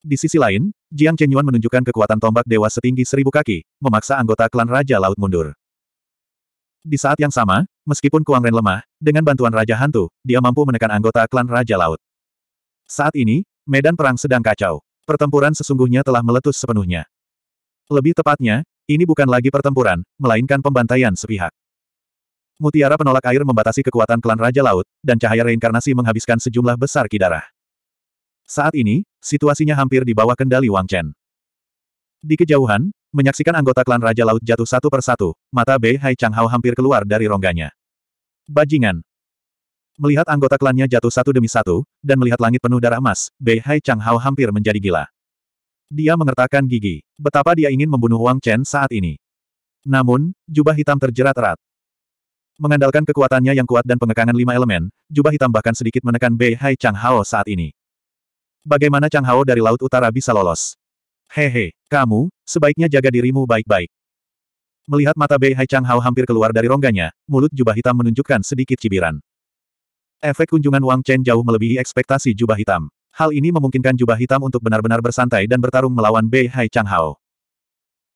Di sisi lain, Jiang Chenyuan menunjukkan kekuatan tombak dewa setinggi seribu kaki, memaksa anggota klan Raja Laut mundur. Di saat yang sama, meskipun Kuang Ren lemah, dengan bantuan Raja Hantu, dia mampu menekan anggota klan Raja Laut. Saat ini, medan perang sedang kacau. Pertempuran sesungguhnya telah meletus sepenuhnya. Lebih tepatnya, ini bukan lagi pertempuran, melainkan pembantaian sepihak. Mutiara penolak air membatasi kekuatan klan Raja Laut, dan cahaya reinkarnasi menghabiskan sejumlah besar kidarah. Saat ini, situasinya hampir di bawah kendali Wang Chen. Di kejauhan, menyaksikan anggota klan Raja Laut jatuh satu persatu, mata Bei Hai Chang Hao hampir keluar dari rongganya. Bajingan, Melihat anggota klannya jatuh satu demi satu, dan melihat langit penuh darah emas, Bei Hai Chang Hao hampir menjadi gila. Dia mengertakkan gigi. Betapa dia ingin membunuh Wang Chen saat ini. Namun, jubah hitam terjerat erat. Mengandalkan kekuatannya yang kuat dan pengekangan lima elemen, jubah hitam bahkan sedikit menekan Bei Hai Chang Hao saat ini. Bagaimana Chang Hao dari Laut Utara bisa lolos? Hehe, kamu, sebaiknya jaga dirimu baik-baik. Melihat mata Bei Hai Chang Hao hampir keluar dari rongganya, mulut jubah hitam menunjukkan sedikit cibiran. Efek kunjungan Wang Chen jauh melebihi ekspektasi jubah hitam. Hal ini memungkinkan jubah hitam untuk benar-benar bersantai dan bertarung melawan Bei Hai Chang Hao.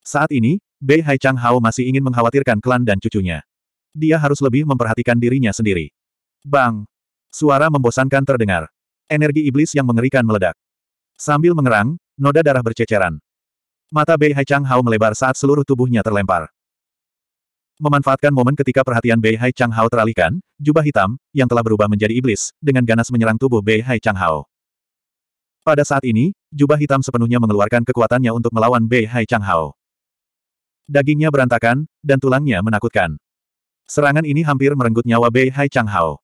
Saat ini, Bei Hai Chang Hao masih ingin mengkhawatirkan klan dan cucunya. Dia harus lebih memperhatikan dirinya sendiri. Bang! Suara membosankan terdengar. Energi iblis yang mengerikan meledak. Sambil mengerang, noda darah berceceran. Mata Bei Hai Chang Hao melebar saat seluruh tubuhnya terlempar. Memanfaatkan momen ketika perhatian Bei Hai Chang Hao teralihkan, jubah hitam, yang telah berubah menjadi iblis, dengan ganas menyerang tubuh Bei Hai Chang Hao. Pada saat ini, jubah hitam sepenuhnya mengeluarkan kekuatannya untuk melawan Bei Hai Chang Hao. Dagingnya berantakan, dan tulangnya menakutkan. Serangan ini hampir merenggut nyawa Bei Hai Chang Hao.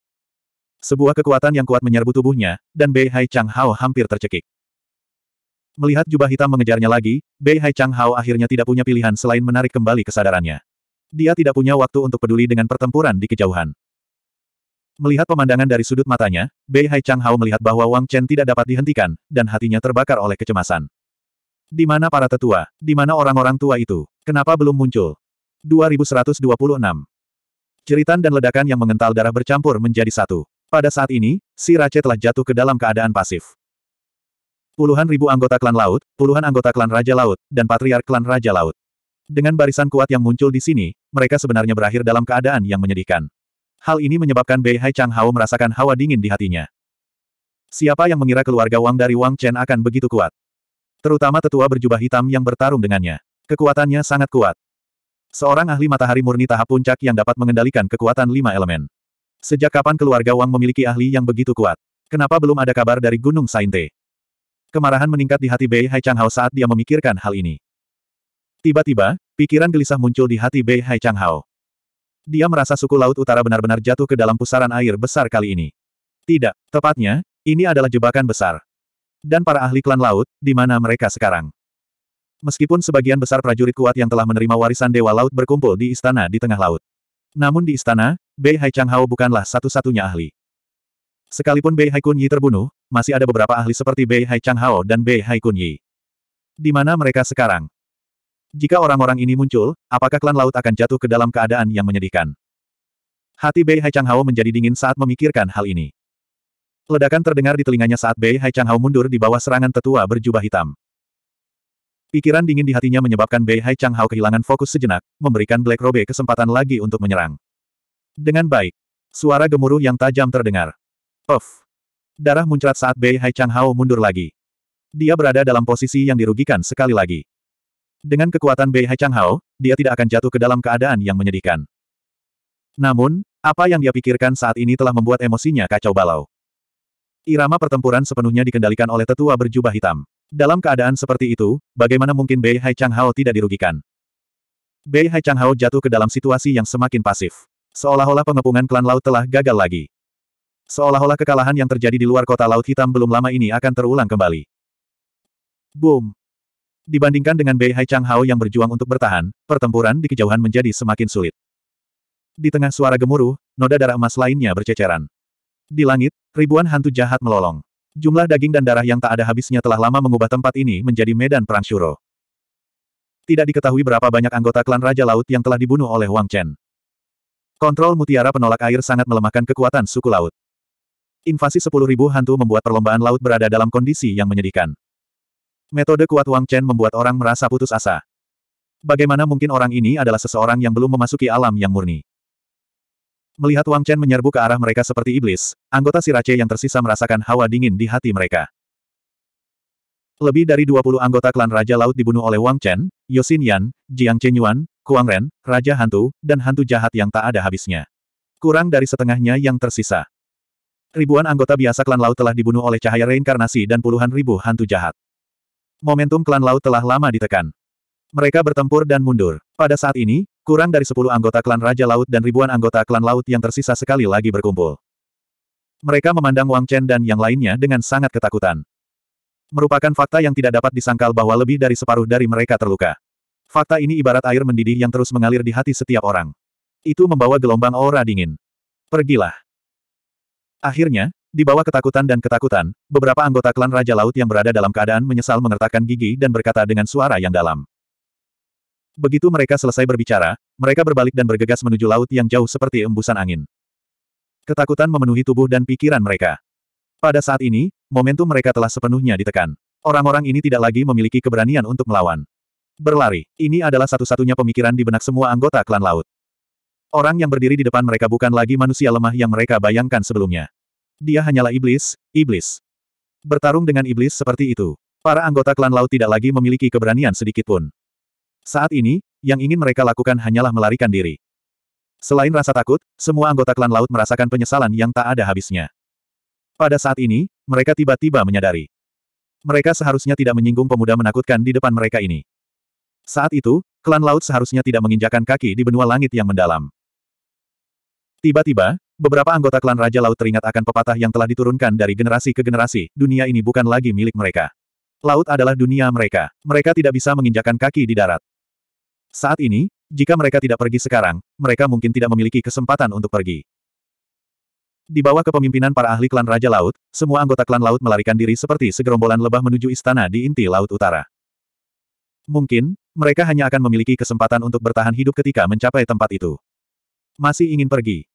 Sebuah kekuatan yang kuat menyerbu tubuhnya, dan Bei Hai Chang Hao hampir tercekik. Melihat jubah hitam mengejarnya lagi, Bei Hai Chang Hao akhirnya tidak punya pilihan selain menarik kembali kesadarannya. Dia tidak punya waktu untuk peduli dengan pertempuran di kejauhan. Melihat pemandangan dari sudut matanya, Bei Hai Chang Hao melihat bahwa Wang Chen tidak dapat dihentikan, dan hatinya terbakar oleh kecemasan. Di mana para tetua? Di mana orang-orang tua itu? Kenapa belum muncul? 2126 Ceritan dan ledakan yang mengental darah bercampur menjadi satu. Pada saat ini, si Rache telah jatuh ke dalam keadaan pasif. Puluhan ribu anggota klan laut, puluhan anggota klan Raja Laut, dan patriark klan Raja Laut. Dengan barisan kuat yang muncul di sini, mereka sebenarnya berakhir dalam keadaan yang menyedihkan. Hal ini menyebabkan Bei Hai Chang Hao merasakan hawa dingin di hatinya. Siapa yang mengira keluarga Wang dari Wang Chen akan begitu kuat? Terutama tetua berjubah hitam yang bertarung dengannya. Kekuatannya sangat kuat. Seorang ahli matahari murni tahap puncak yang dapat mengendalikan kekuatan lima elemen. Sejak kapan keluarga Wang memiliki ahli yang begitu kuat? Kenapa belum ada kabar dari Gunung Sainte? Kemarahan meningkat di hati Bei Hai Chang Hao saat dia memikirkan hal ini. Tiba-tiba, pikiran gelisah muncul di hati Bei Hai Chang Hao. Dia merasa suku Laut Utara benar-benar jatuh ke dalam pusaran air besar kali ini. Tidak, tepatnya, ini adalah jebakan besar. Dan para ahli klan laut, di mana mereka sekarang? Meskipun sebagian besar prajurit kuat yang telah menerima warisan Dewa Laut berkumpul di istana di tengah laut. Namun di istana, Bei Hai Chang Hao bukanlah satu-satunya ahli. Sekalipun Bei Hai Kun Yi terbunuh, masih ada beberapa ahli seperti Bei Hai Chang Hao dan Bei Hai Kun Yi. Di mana mereka sekarang? Jika orang-orang ini muncul, apakah klan laut akan jatuh ke dalam keadaan yang menyedihkan? Hati Bei Hai Chang Hao menjadi dingin saat memikirkan hal ini. Ledakan terdengar di telinganya saat Bei Hai Chang Hao mundur di bawah serangan tetua berjubah hitam. Pikiran dingin di hatinya menyebabkan Bei Hai Chang Hao kehilangan fokus sejenak, memberikan Black Robe kesempatan lagi untuk menyerang. Dengan baik, suara gemuruh yang tajam terdengar. Puff! Darah muncrat saat Bei Hai Chang Hao mundur lagi. Dia berada dalam posisi yang dirugikan sekali lagi. Dengan kekuatan Bei Hai Chang Hao, dia tidak akan jatuh ke dalam keadaan yang menyedihkan. Namun, apa yang dia pikirkan saat ini telah membuat emosinya kacau balau. Irama pertempuran sepenuhnya dikendalikan oleh tetua berjubah hitam. Dalam keadaan seperti itu, bagaimana mungkin Bei Hai Chang Hao tidak dirugikan? Bei Hai Chang Hao jatuh ke dalam situasi yang semakin pasif. Seolah-olah pengepungan klan laut telah gagal lagi. Seolah-olah kekalahan yang terjadi di luar kota Laut Hitam belum lama ini akan terulang kembali. Boom! Dibandingkan dengan Bei Hai Chang Hao yang berjuang untuk bertahan, pertempuran di kejauhan menjadi semakin sulit. Di tengah suara gemuruh, noda darah emas lainnya berceceran. Di langit, ribuan hantu jahat melolong. Jumlah daging dan darah yang tak ada habisnya telah lama mengubah tempat ini menjadi medan perang syuro. Tidak diketahui berapa banyak anggota klan Raja Laut yang telah dibunuh oleh Wang Chen. Kontrol mutiara penolak air sangat melemahkan kekuatan suku laut. Invasi 10.000 hantu membuat perlombaan laut berada dalam kondisi yang menyedihkan. Metode kuat Wang Chen membuat orang merasa putus asa. Bagaimana mungkin orang ini adalah seseorang yang belum memasuki alam yang murni? Melihat Wang Chen menyerbu ke arah mereka seperti iblis, anggota Sirace yang tersisa merasakan hawa dingin di hati mereka. Lebih dari 20 anggota klan Raja Laut dibunuh oleh Wang Chen, Yosin Yan, Jiang Chenyuan, Kuang Ren, Raja Hantu, dan hantu jahat yang tak ada habisnya. Kurang dari setengahnya yang tersisa. Ribuan anggota biasa klan laut telah dibunuh oleh cahaya reinkarnasi dan puluhan ribu hantu jahat. Momentum klan laut telah lama ditekan. Mereka bertempur dan mundur. Pada saat ini, kurang dari sepuluh anggota klan Raja Laut dan ribuan anggota klan laut yang tersisa sekali lagi berkumpul. Mereka memandang Wang Chen dan yang lainnya dengan sangat ketakutan. Merupakan fakta yang tidak dapat disangkal bahwa lebih dari separuh dari mereka terluka. Fakta ini ibarat air mendidih yang terus mengalir di hati setiap orang. Itu membawa gelombang aura dingin. Pergilah. Akhirnya, di bawah ketakutan dan ketakutan, beberapa anggota klan Raja Laut yang berada dalam keadaan menyesal mengertakkan gigi dan berkata dengan suara yang dalam. Begitu mereka selesai berbicara, mereka berbalik dan bergegas menuju laut yang jauh seperti embusan angin. Ketakutan memenuhi tubuh dan pikiran mereka. Pada saat ini, momentum mereka telah sepenuhnya ditekan. Orang-orang ini tidak lagi memiliki keberanian untuk melawan. Berlari, ini adalah satu-satunya pemikiran di benak semua anggota klan laut. Orang yang berdiri di depan mereka bukan lagi manusia lemah yang mereka bayangkan sebelumnya dia hanyalah iblis, iblis. Bertarung dengan iblis seperti itu. Para anggota klan laut tidak lagi memiliki keberanian sedikitpun. Saat ini, yang ingin mereka lakukan hanyalah melarikan diri. Selain rasa takut, semua anggota klan laut merasakan penyesalan yang tak ada habisnya. Pada saat ini, mereka tiba-tiba menyadari. Mereka seharusnya tidak menyinggung pemuda menakutkan di depan mereka ini. Saat itu, klan laut seharusnya tidak menginjakan kaki di benua langit yang mendalam. Tiba-tiba, Beberapa anggota klan Raja Laut teringat akan pepatah yang telah diturunkan dari generasi ke generasi, dunia ini bukan lagi milik mereka. Laut adalah dunia mereka. Mereka tidak bisa menginjakan kaki di darat. Saat ini, jika mereka tidak pergi sekarang, mereka mungkin tidak memiliki kesempatan untuk pergi. Di bawah kepemimpinan para ahli klan Raja Laut, semua anggota klan Laut melarikan diri seperti segerombolan lebah menuju istana di inti Laut Utara. Mungkin, mereka hanya akan memiliki kesempatan untuk bertahan hidup ketika mencapai tempat itu. Masih ingin pergi,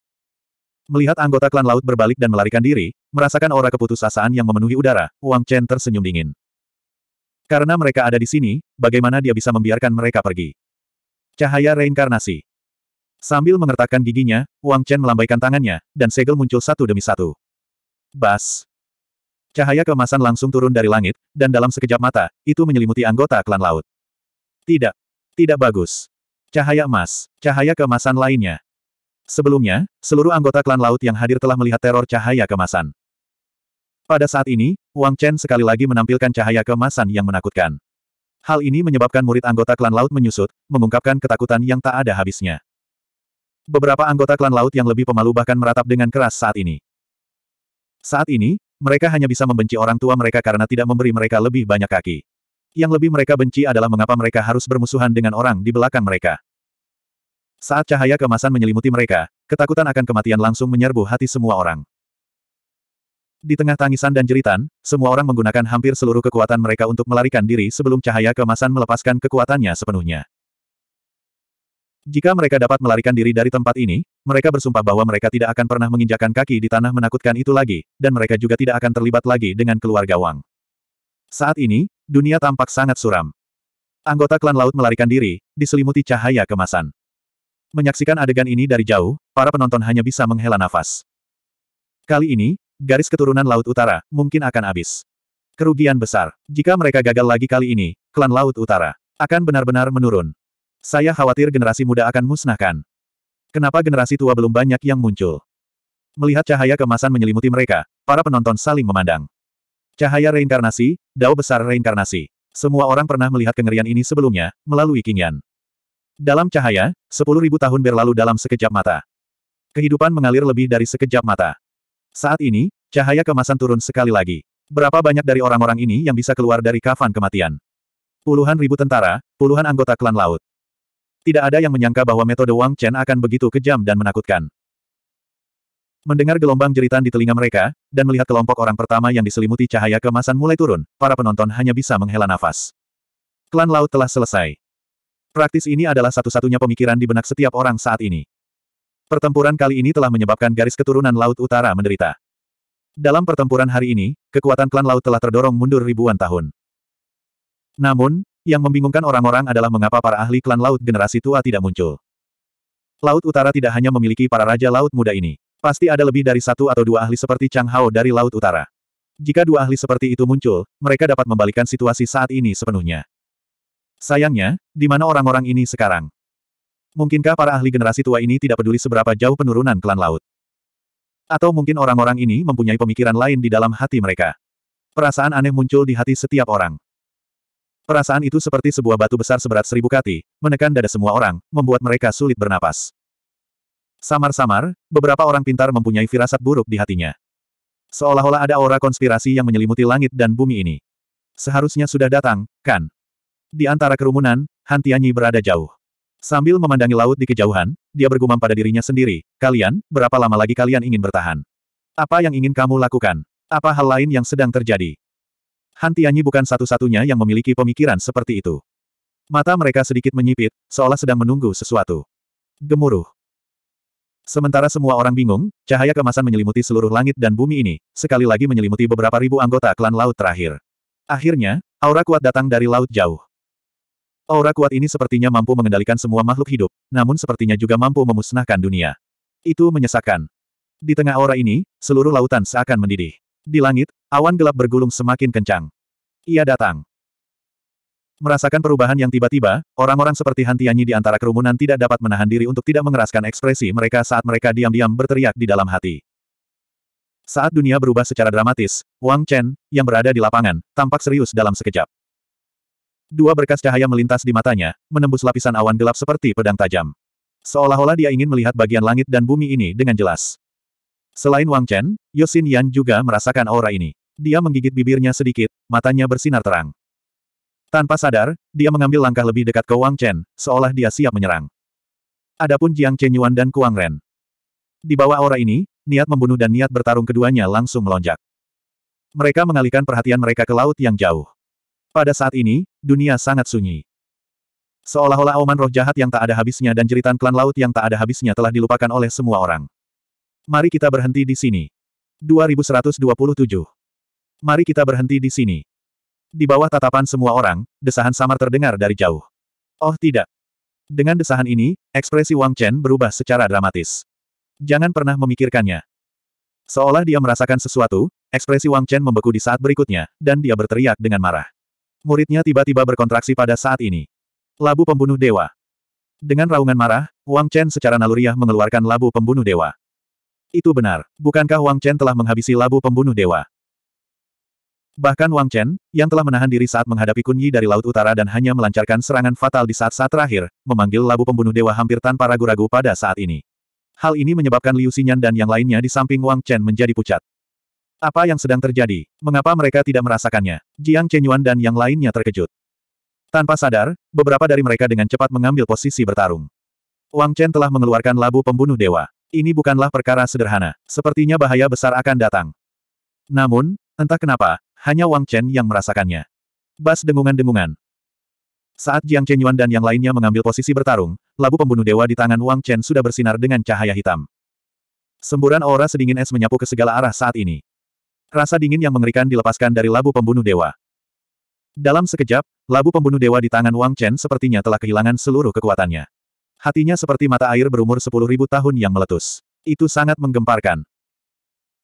Melihat anggota klan laut berbalik dan melarikan diri, merasakan aura keputusasaan yang memenuhi udara, Wang Chen tersenyum dingin. Karena mereka ada di sini, bagaimana dia bisa membiarkan mereka pergi? Cahaya reinkarnasi. Sambil mengertakkan giginya, Wang Chen melambaikan tangannya, dan segel muncul satu demi satu. Bas. Cahaya kemasan langsung turun dari langit, dan dalam sekejap mata, itu menyelimuti anggota klan laut. Tidak. Tidak bagus. Cahaya emas, cahaya kemasan lainnya. Sebelumnya, seluruh anggota klan laut yang hadir telah melihat teror cahaya kemasan. Pada saat ini, Wang Chen sekali lagi menampilkan cahaya kemasan yang menakutkan. Hal ini menyebabkan murid anggota klan laut menyusut, mengungkapkan ketakutan yang tak ada habisnya. Beberapa anggota klan laut yang lebih pemalu bahkan meratap dengan keras saat ini. Saat ini, mereka hanya bisa membenci orang tua mereka karena tidak memberi mereka lebih banyak kaki. Yang lebih mereka benci adalah mengapa mereka harus bermusuhan dengan orang di belakang mereka. Saat cahaya kemasan menyelimuti mereka, ketakutan akan kematian langsung menyerbu hati semua orang. Di tengah tangisan dan jeritan, semua orang menggunakan hampir seluruh kekuatan mereka untuk melarikan diri sebelum cahaya kemasan melepaskan kekuatannya sepenuhnya. Jika mereka dapat melarikan diri dari tempat ini, mereka bersumpah bahwa mereka tidak akan pernah menginjakan kaki di tanah menakutkan itu lagi, dan mereka juga tidak akan terlibat lagi dengan keluarga Wang. Saat ini, dunia tampak sangat suram. Anggota klan laut melarikan diri, diselimuti cahaya kemasan. Menyaksikan adegan ini dari jauh, para penonton hanya bisa menghela nafas. Kali ini, garis keturunan Laut Utara mungkin akan habis. Kerugian besar. Jika mereka gagal lagi kali ini, klan Laut Utara akan benar-benar menurun. Saya khawatir generasi muda akan musnahkan. Kenapa generasi tua belum banyak yang muncul? Melihat cahaya kemasan menyelimuti mereka, para penonton saling memandang. Cahaya reinkarnasi, dao besar reinkarnasi. Semua orang pernah melihat kengerian ini sebelumnya, melalui kinyan. Dalam cahaya, sepuluh ribu tahun berlalu dalam sekejap mata. Kehidupan mengalir lebih dari sekejap mata. Saat ini, cahaya kemasan turun sekali lagi. Berapa banyak dari orang-orang ini yang bisa keluar dari kafan kematian? Puluhan ribu tentara, puluhan anggota klan laut. Tidak ada yang menyangka bahwa metode Wang Chen akan begitu kejam dan menakutkan. Mendengar gelombang jeritan di telinga mereka, dan melihat kelompok orang pertama yang diselimuti cahaya kemasan mulai turun, para penonton hanya bisa menghela nafas. Klan laut telah selesai. Praktis ini adalah satu-satunya pemikiran di benak setiap orang saat ini. Pertempuran kali ini telah menyebabkan garis keturunan Laut Utara menderita. Dalam pertempuran hari ini, kekuatan klan laut telah terdorong mundur ribuan tahun. Namun, yang membingungkan orang-orang adalah mengapa para ahli klan laut generasi tua tidak muncul. Laut Utara tidak hanya memiliki para raja laut muda ini. Pasti ada lebih dari satu atau dua ahli seperti Chang Hao dari Laut Utara. Jika dua ahli seperti itu muncul, mereka dapat membalikan situasi saat ini sepenuhnya. Sayangnya, di mana orang-orang ini sekarang? Mungkinkah para ahli generasi tua ini tidak peduli seberapa jauh penurunan klan laut? Atau mungkin orang-orang ini mempunyai pemikiran lain di dalam hati mereka? Perasaan aneh muncul di hati setiap orang. Perasaan itu seperti sebuah batu besar seberat seribu kati, menekan dada semua orang, membuat mereka sulit bernapas. Samar-samar, beberapa orang pintar mempunyai firasat buruk di hatinya. Seolah-olah ada aura konspirasi yang menyelimuti langit dan bumi ini. Seharusnya sudah datang, kan? Di antara kerumunan, Han Tianyi berada jauh. Sambil memandangi laut di kejauhan, dia bergumam pada dirinya sendiri, kalian, berapa lama lagi kalian ingin bertahan? Apa yang ingin kamu lakukan? Apa hal lain yang sedang terjadi? Han Tianyi bukan satu-satunya yang memiliki pemikiran seperti itu. Mata mereka sedikit menyipit, seolah sedang menunggu sesuatu. Gemuruh. Sementara semua orang bingung, cahaya kemasan menyelimuti seluruh langit dan bumi ini, sekali lagi menyelimuti beberapa ribu anggota klan laut terakhir. Akhirnya, aura kuat datang dari laut jauh. Aura kuat ini sepertinya mampu mengendalikan semua makhluk hidup, namun sepertinya juga mampu memusnahkan dunia. Itu menyesakkan. Di tengah aura ini, seluruh lautan seakan mendidih. Di langit, awan gelap bergulung semakin kencang. Ia datang. Merasakan perubahan yang tiba-tiba, orang-orang seperti Hantianyi di antara kerumunan tidak dapat menahan diri untuk tidak mengeraskan ekspresi mereka saat mereka diam-diam berteriak di dalam hati. Saat dunia berubah secara dramatis, Wang Chen, yang berada di lapangan, tampak serius dalam sekejap. Dua berkas cahaya melintas di matanya, menembus lapisan awan gelap seperti pedang tajam. Seolah-olah dia ingin melihat bagian langit dan bumi ini dengan jelas. Selain Wang Chen, Yosin Yan juga merasakan aura ini. Dia menggigit bibirnya sedikit, matanya bersinar terang. Tanpa sadar, dia mengambil langkah lebih dekat ke Wang Chen, seolah dia siap menyerang. Adapun Jiang Chen Yuan dan Kuang Ren. Di bawah aura ini, niat membunuh dan niat bertarung keduanya langsung melonjak. Mereka mengalihkan perhatian mereka ke laut yang jauh. Pada saat ini, dunia sangat sunyi. Seolah-olah auman roh jahat yang tak ada habisnya dan jeritan klan laut yang tak ada habisnya telah dilupakan oleh semua orang. Mari kita berhenti di sini. 2127. Mari kita berhenti di sini. Di bawah tatapan semua orang, desahan samar terdengar dari jauh. Oh tidak. Dengan desahan ini, ekspresi Wang Chen berubah secara dramatis. Jangan pernah memikirkannya. Seolah dia merasakan sesuatu, ekspresi Wang Chen membeku di saat berikutnya, dan dia berteriak dengan marah. Muridnya tiba-tiba berkontraksi pada saat ini. Labu pembunuh dewa. Dengan raungan marah, Wang Chen secara naluriah mengeluarkan labu pembunuh dewa. Itu benar. Bukankah Wang Chen telah menghabisi labu pembunuh dewa? Bahkan Wang Chen, yang telah menahan diri saat menghadapi Kun Yi dari Laut Utara dan hanya melancarkan serangan fatal di saat-saat terakhir, memanggil labu pembunuh dewa hampir tanpa ragu-ragu pada saat ini. Hal ini menyebabkan Liu Xinyan dan yang lainnya di samping Wang Chen menjadi pucat. Apa yang sedang terjadi? Mengapa mereka tidak merasakannya? Jiang Chenyuan dan yang lainnya terkejut. Tanpa sadar, beberapa dari mereka dengan cepat mengambil posisi bertarung. Wang Chen telah mengeluarkan labu pembunuh dewa. Ini bukanlah perkara sederhana. Sepertinya bahaya besar akan datang. Namun, entah kenapa, hanya Wang Chen yang merasakannya. Bas dengungan-dengungan. Saat Jiang Chenyuan dan yang lainnya mengambil posisi bertarung, labu pembunuh dewa di tangan Wang Chen sudah bersinar dengan cahaya hitam. Semburan aura sedingin es menyapu ke segala arah saat ini. Rasa dingin yang mengerikan dilepaskan dari labu pembunuh dewa. Dalam sekejap, labu pembunuh dewa di tangan Wang Chen sepertinya telah kehilangan seluruh kekuatannya. Hatinya seperti mata air berumur 10.000 tahun yang meletus. Itu sangat menggemparkan.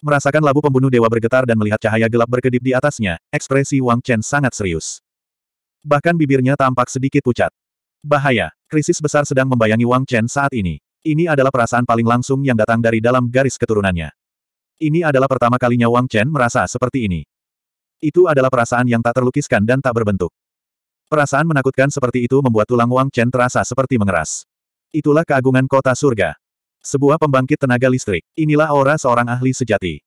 Merasakan labu pembunuh dewa bergetar dan melihat cahaya gelap berkedip di atasnya, ekspresi Wang Chen sangat serius. Bahkan bibirnya tampak sedikit pucat. Bahaya, krisis besar sedang membayangi Wang Chen saat ini. Ini adalah perasaan paling langsung yang datang dari dalam garis keturunannya. Ini adalah pertama kalinya Wang Chen merasa seperti ini. Itu adalah perasaan yang tak terlukiskan dan tak berbentuk. Perasaan menakutkan seperti itu membuat tulang Wang Chen terasa seperti mengeras. Itulah keagungan kota surga. Sebuah pembangkit tenaga listrik. Inilah aura seorang ahli sejati.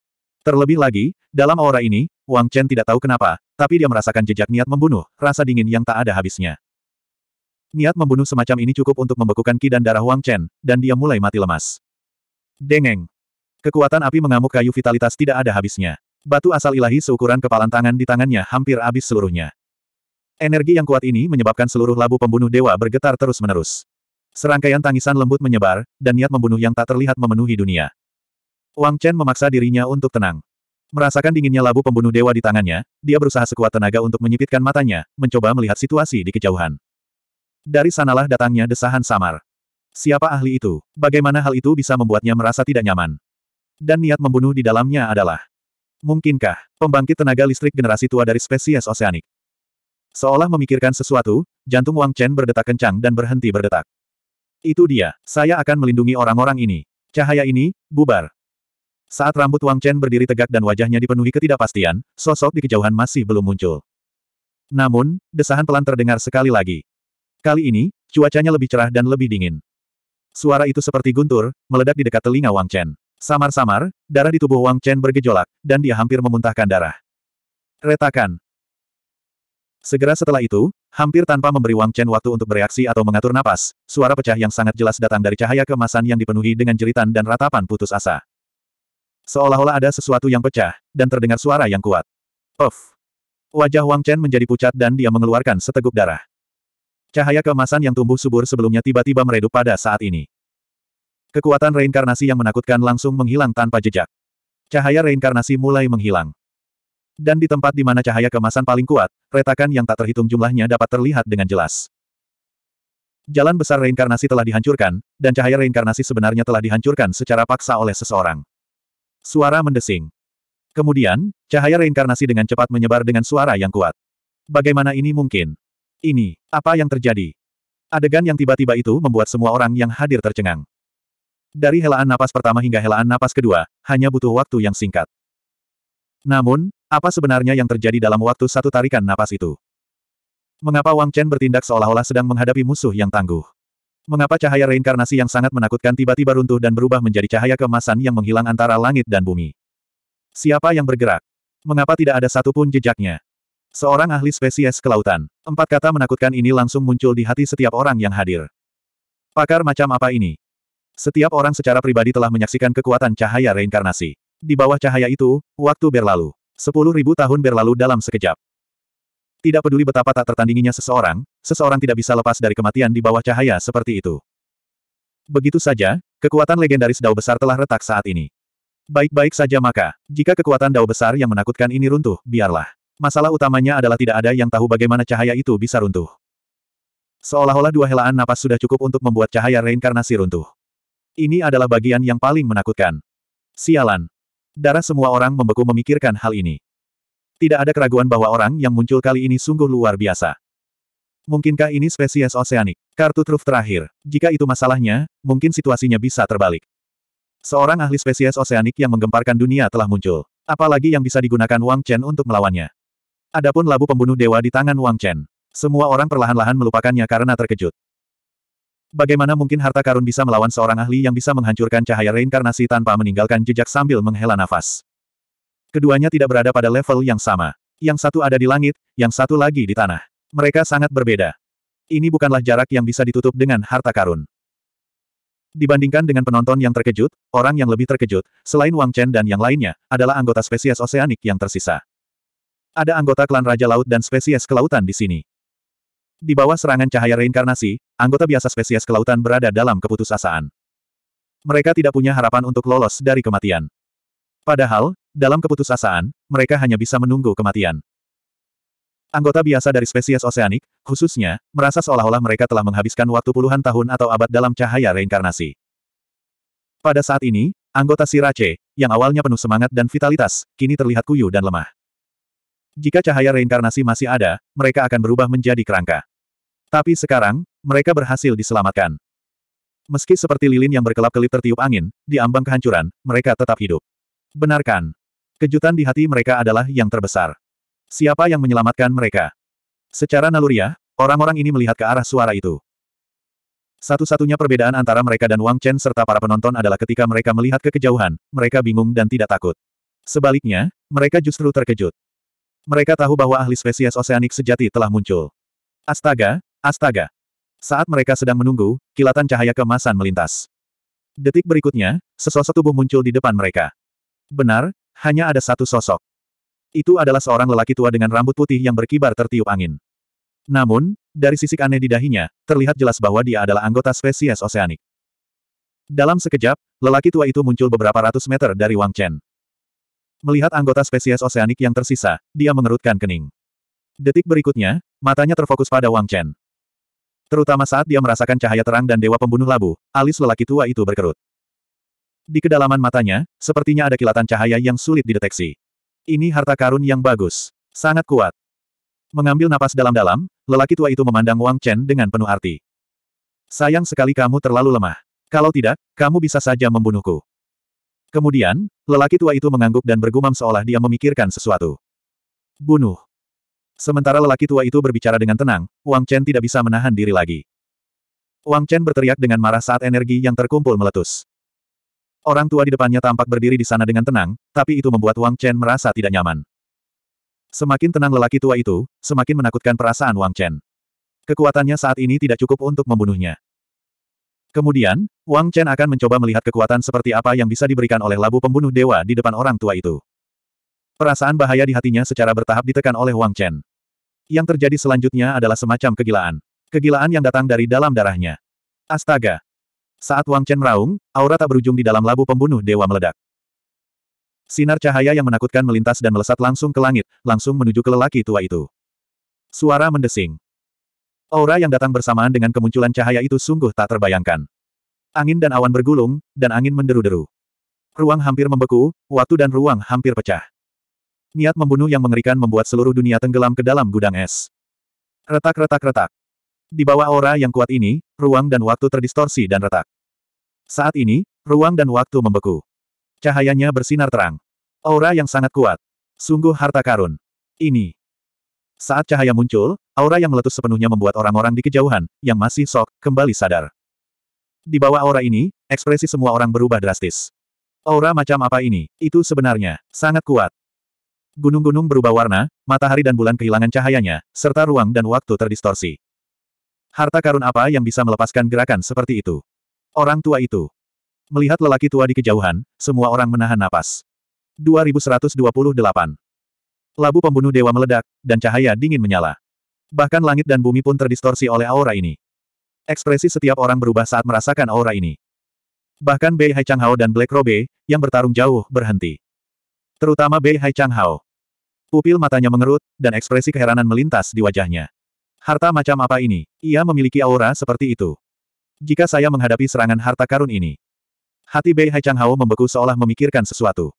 Terlebih lagi, dalam aura ini, Wang Chen tidak tahu kenapa, tapi dia merasakan jejak niat membunuh, rasa dingin yang tak ada habisnya. Niat membunuh semacam ini cukup untuk membekukan ki dan darah Wang Chen, dan dia mulai mati lemas. Dengeng. Kekuatan api mengamuk kayu vitalitas tidak ada habisnya. Batu asal ilahi seukuran kepalan tangan di tangannya hampir habis seluruhnya. Energi yang kuat ini menyebabkan seluruh labu pembunuh dewa bergetar terus-menerus. Serangkaian tangisan lembut menyebar, dan niat membunuh yang tak terlihat memenuhi dunia. Wang Chen memaksa dirinya untuk tenang. Merasakan dinginnya labu pembunuh dewa di tangannya, dia berusaha sekuat tenaga untuk menyipitkan matanya, mencoba melihat situasi di kejauhan. Dari sanalah datangnya desahan samar. Siapa ahli itu? Bagaimana hal itu bisa membuatnya merasa tidak nyaman? Dan niat membunuh di dalamnya adalah Mungkinkah pembangkit tenaga listrik generasi tua dari spesies oseanik? Seolah memikirkan sesuatu, jantung Wang Chen berdetak kencang dan berhenti berdetak. Itu dia, saya akan melindungi orang-orang ini. Cahaya ini, bubar. Saat rambut Wang Chen berdiri tegak dan wajahnya dipenuhi ketidakpastian, sosok di kejauhan masih belum muncul. Namun, desahan pelan terdengar sekali lagi. Kali ini, cuacanya lebih cerah dan lebih dingin. Suara itu seperti guntur, meledak di dekat telinga Wang Chen. Samar-samar, darah di tubuh Wang Chen bergejolak, dan dia hampir memuntahkan darah. Retakan. Segera setelah itu, hampir tanpa memberi Wang Chen waktu untuk bereaksi atau mengatur napas, suara pecah yang sangat jelas datang dari cahaya kemasan yang dipenuhi dengan jeritan dan ratapan putus asa. Seolah-olah ada sesuatu yang pecah, dan terdengar suara yang kuat. Of! Wajah Wang Chen menjadi pucat dan dia mengeluarkan seteguk darah. Cahaya kemasan yang tumbuh subur sebelumnya tiba-tiba meredup pada saat ini. Kekuatan reinkarnasi yang menakutkan langsung menghilang tanpa jejak. Cahaya reinkarnasi mulai menghilang. Dan di tempat di mana cahaya kemasan paling kuat, retakan yang tak terhitung jumlahnya dapat terlihat dengan jelas. Jalan besar reinkarnasi telah dihancurkan, dan cahaya reinkarnasi sebenarnya telah dihancurkan secara paksa oleh seseorang. Suara mendesing. Kemudian, cahaya reinkarnasi dengan cepat menyebar dengan suara yang kuat. Bagaimana ini mungkin? Ini, apa yang terjadi? Adegan yang tiba-tiba itu membuat semua orang yang hadir tercengang. Dari helaan napas pertama hingga helaan napas kedua, hanya butuh waktu yang singkat. Namun, apa sebenarnya yang terjadi dalam waktu satu tarikan napas itu? Mengapa Wang Chen bertindak seolah-olah sedang menghadapi musuh yang tangguh? Mengapa cahaya reinkarnasi yang sangat menakutkan tiba-tiba runtuh dan berubah menjadi cahaya kemasan yang menghilang antara langit dan bumi? Siapa yang bergerak? Mengapa tidak ada satupun jejaknya? Seorang ahli spesies kelautan. Empat kata menakutkan ini langsung muncul di hati setiap orang yang hadir. Pakar macam apa ini? Setiap orang secara pribadi telah menyaksikan kekuatan cahaya reinkarnasi. Di bawah cahaya itu, waktu berlalu. Sepuluh ribu tahun berlalu dalam sekejap. Tidak peduli betapa tak tertandinginya seseorang, seseorang tidak bisa lepas dari kematian di bawah cahaya seperti itu. Begitu saja, kekuatan legendaris Dao Besar telah retak saat ini. Baik-baik saja maka, jika kekuatan Dao Besar yang menakutkan ini runtuh, biarlah. Masalah utamanya adalah tidak ada yang tahu bagaimana cahaya itu bisa runtuh. Seolah-olah dua helaan napas sudah cukup untuk membuat cahaya reinkarnasi runtuh. Ini adalah bagian yang paling menakutkan. Sialan. Darah semua orang membeku memikirkan hal ini. Tidak ada keraguan bahwa orang yang muncul kali ini sungguh luar biasa. Mungkinkah ini spesies oseanik? Kartu truf terakhir. Jika itu masalahnya, mungkin situasinya bisa terbalik. Seorang ahli spesies oseanik yang menggemparkan dunia telah muncul. Apalagi yang bisa digunakan Wang Chen untuk melawannya. Adapun labu pembunuh dewa di tangan Wang Chen. Semua orang perlahan-lahan melupakannya karena terkejut. Bagaimana mungkin harta karun bisa melawan seorang ahli yang bisa menghancurkan cahaya reinkarnasi tanpa meninggalkan jejak sambil menghela nafas? Keduanya tidak berada pada level yang sama. Yang satu ada di langit, yang satu lagi di tanah. Mereka sangat berbeda. Ini bukanlah jarak yang bisa ditutup dengan harta karun. Dibandingkan dengan penonton yang terkejut, orang yang lebih terkejut, selain Wang Chen dan yang lainnya, adalah anggota spesies oseanik yang tersisa. Ada anggota klan Raja Laut dan spesies kelautan di sini. Di bawah serangan cahaya reinkarnasi, anggota biasa spesies kelautan berada dalam keputusasaan. Mereka tidak punya harapan untuk lolos dari kematian. Padahal, dalam keputusasaan, mereka hanya bisa menunggu kematian. Anggota biasa dari spesies oseanik, khususnya, merasa seolah-olah mereka telah menghabiskan waktu puluhan tahun atau abad dalam cahaya reinkarnasi. Pada saat ini, anggota Sirace, yang awalnya penuh semangat dan vitalitas, kini terlihat kuyu dan lemah. Jika cahaya reinkarnasi masih ada, mereka akan berubah menjadi kerangka. Tapi sekarang, mereka berhasil diselamatkan. Meski seperti lilin yang berkelap-kelip tertiup angin, di ambang kehancuran, mereka tetap hidup. Benarkan. Kejutan di hati mereka adalah yang terbesar. Siapa yang menyelamatkan mereka? Secara naluriah, orang-orang ini melihat ke arah suara itu. Satu-satunya perbedaan antara mereka dan Wang Chen serta para penonton adalah ketika mereka melihat ke kejauhan, mereka bingung dan tidak takut. Sebaliknya, mereka justru terkejut. Mereka tahu bahwa ahli spesies oseanik sejati telah muncul. Astaga, astaga. Saat mereka sedang menunggu, kilatan cahaya kemasan melintas. Detik berikutnya, sesosok tubuh muncul di depan mereka. Benar, hanya ada satu sosok. Itu adalah seorang lelaki tua dengan rambut putih yang berkibar tertiup angin. Namun, dari sisik aneh di dahinya, terlihat jelas bahwa dia adalah anggota spesies oseanik. Dalam sekejap, lelaki tua itu muncul beberapa ratus meter dari Wang Chen. Melihat anggota spesies oseanik yang tersisa, dia mengerutkan kening. Detik berikutnya, matanya terfokus pada Wang Chen. Terutama saat dia merasakan cahaya terang dan dewa pembunuh labu, alis lelaki tua itu berkerut. Di kedalaman matanya, sepertinya ada kilatan cahaya yang sulit dideteksi. Ini harta karun yang bagus. Sangat kuat. Mengambil napas dalam-dalam, lelaki tua itu memandang Wang Chen dengan penuh arti. Sayang sekali kamu terlalu lemah. Kalau tidak, kamu bisa saja membunuhku. Kemudian, lelaki tua itu mengangguk dan bergumam seolah dia memikirkan sesuatu. Bunuh. Sementara lelaki tua itu berbicara dengan tenang, Wang Chen tidak bisa menahan diri lagi. Wang Chen berteriak dengan marah saat energi yang terkumpul meletus. Orang tua di depannya tampak berdiri di sana dengan tenang, tapi itu membuat Wang Chen merasa tidak nyaman. Semakin tenang lelaki tua itu, semakin menakutkan perasaan Wang Chen. Kekuatannya saat ini tidak cukup untuk membunuhnya. Kemudian, Wang Chen akan mencoba melihat kekuatan seperti apa yang bisa diberikan oleh labu pembunuh dewa di depan orang tua itu. Perasaan bahaya di hatinya secara bertahap ditekan oleh Wang Chen. Yang terjadi selanjutnya adalah semacam kegilaan. Kegilaan yang datang dari dalam darahnya. Astaga! Saat Wang Chen meraung, aura tak berujung di dalam labu pembunuh dewa meledak. Sinar cahaya yang menakutkan melintas dan melesat langsung ke langit, langsung menuju ke lelaki tua itu. Suara mendesing. Aura yang datang bersamaan dengan kemunculan cahaya itu sungguh tak terbayangkan. Angin dan awan bergulung, dan angin menderu-deru. Ruang hampir membeku, waktu dan ruang hampir pecah. Niat membunuh yang mengerikan membuat seluruh dunia tenggelam ke dalam gudang es. Retak-retak-retak. Di bawah aura yang kuat ini, ruang dan waktu terdistorsi dan retak. Saat ini, ruang dan waktu membeku. Cahayanya bersinar terang. Aura yang sangat kuat. Sungguh harta karun. Ini. Saat cahaya muncul, aura yang meletus sepenuhnya membuat orang-orang di kejauhan, yang masih sok, kembali sadar. Di bawah aura ini, ekspresi semua orang berubah drastis. Aura macam apa ini? Itu sebenarnya, sangat kuat. Gunung-gunung berubah warna, matahari dan bulan kehilangan cahayanya, serta ruang dan waktu terdistorsi. Harta karun apa yang bisa melepaskan gerakan seperti itu? Orang tua itu. Melihat lelaki tua di kejauhan, semua orang menahan napas. 2128 Labu pembunuh dewa meledak, dan cahaya dingin menyala. Bahkan langit dan bumi pun terdistorsi oleh aura ini. Ekspresi setiap orang berubah saat merasakan aura ini. Bahkan Bei Hai Chang Hao dan Black Robe, yang bertarung jauh, berhenti. Terutama Bei Hai Chang Hao. Pupil matanya mengerut, dan ekspresi keheranan melintas di wajahnya. Harta macam apa ini? Ia memiliki aura seperti itu. Jika saya menghadapi serangan harta karun ini. Hati Bei Hai Chang Hao membeku seolah memikirkan sesuatu.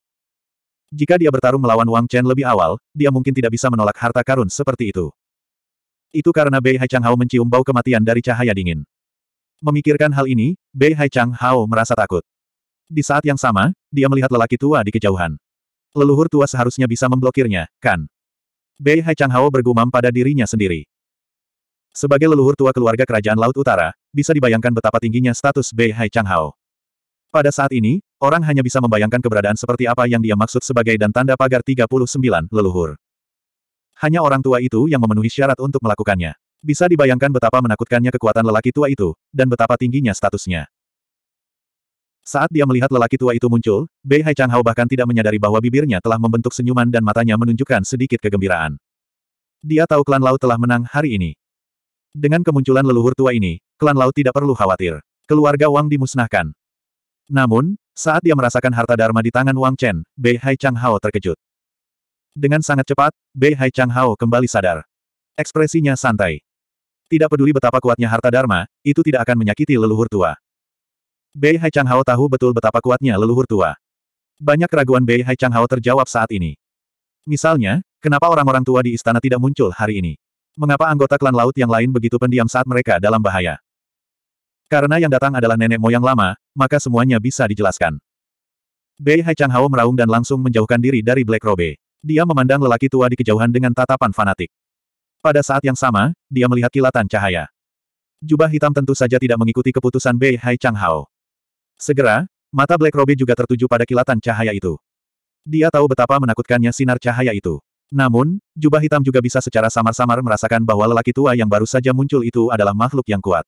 Jika dia bertarung melawan Wang Chen lebih awal, dia mungkin tidak bisa menolak harta karun seperti itu. Itu karena Bei Hai Chang Hao mencium bau kematian dari cahaya dingin. Memikirkan hal ini, Bei Hai Chang Hao merasa takut. Di saat yang sama, dia melihat lelaki tua di kejauhan. Leluhur tua seharusnya bisa memblokirnya, kan? Bei Hai Chang Hao bergumam pada dirinya sendiri. Sebagai leluhur tua keluarga kerajaan Laut Utara, bisa dibayangkan betapa tingginya status Bei Hai Chang Hao. Pada saat ini, Orang hanya bisa membayangkan keberadaan seperti apa yang dia maksud sebagai dan tanda pagar 39, leluhur. Hanya orang tua itu yang memenuhi syarat untuk melakukannya. Bisa dibayangkan betapa menakutkannya kekuatan lelaki tua itu, dan betapa tingginya statusnya. Saat dia melihat lelaki tua itu muncul, Bei Hai Chang Hao bahkan tidak menyadari bahwa bibirnya telah membentuk senyuman dan matanya menunjukkan sedikit kegembiraan. Dia tahu klan laut telah menang hari ini. Dengan kemunculan leluhur tua ini, klan laut tidak perlu khawatir. Keluarga Wang dimusnahkan. Namun, saat dia merasakan harta Dharma di tangan Wang Chen, Bei Hai Chang Hao terkejut. Dengan sangat cepat, Bei Hai Chang Hao kembali sadar. Ekspresinya santai. Tidak peduli betapa kuatnya harta Dharma, itu tidak akan menyakiti leluhur tua. Bei Hai Chang Hao tahu betul betapa kuatnya leluhur tua. Banyak keraguan Bei Hai Chang Hao terjawab saat ini. Misalnya, kenapa orang-orang tua di istana tidak muncul hari ini? Mengapa anggota klan laut yang lain begitu pendiam saat mereka dalam bahaya? Karena yang datang adalah nenek moyang lama, maka semuanya bisa dijelaskan. Bei Hai Chang Hao meraung dan langsung menjauhkan diri dari Black Robe. Dia memandang lelaki tua di kejauhan dengan tatapan fanatik. Pada saat yang sama, dia melihat kilatan cahaya. Jubah hitam tentu saja tidak mengikuti keputusan Bei Hai Chang Hao. Segera, mata Black Robe juga tertuju pada kilatan cahaya itu. Dia tahu betapa menakutkannya sinar cahaya itu. Namun, jubah hitam juga bisa secara samar-samar merasakan bahwa lelaki tua yang baru saja muncul itu adalah makhluk yang kuat.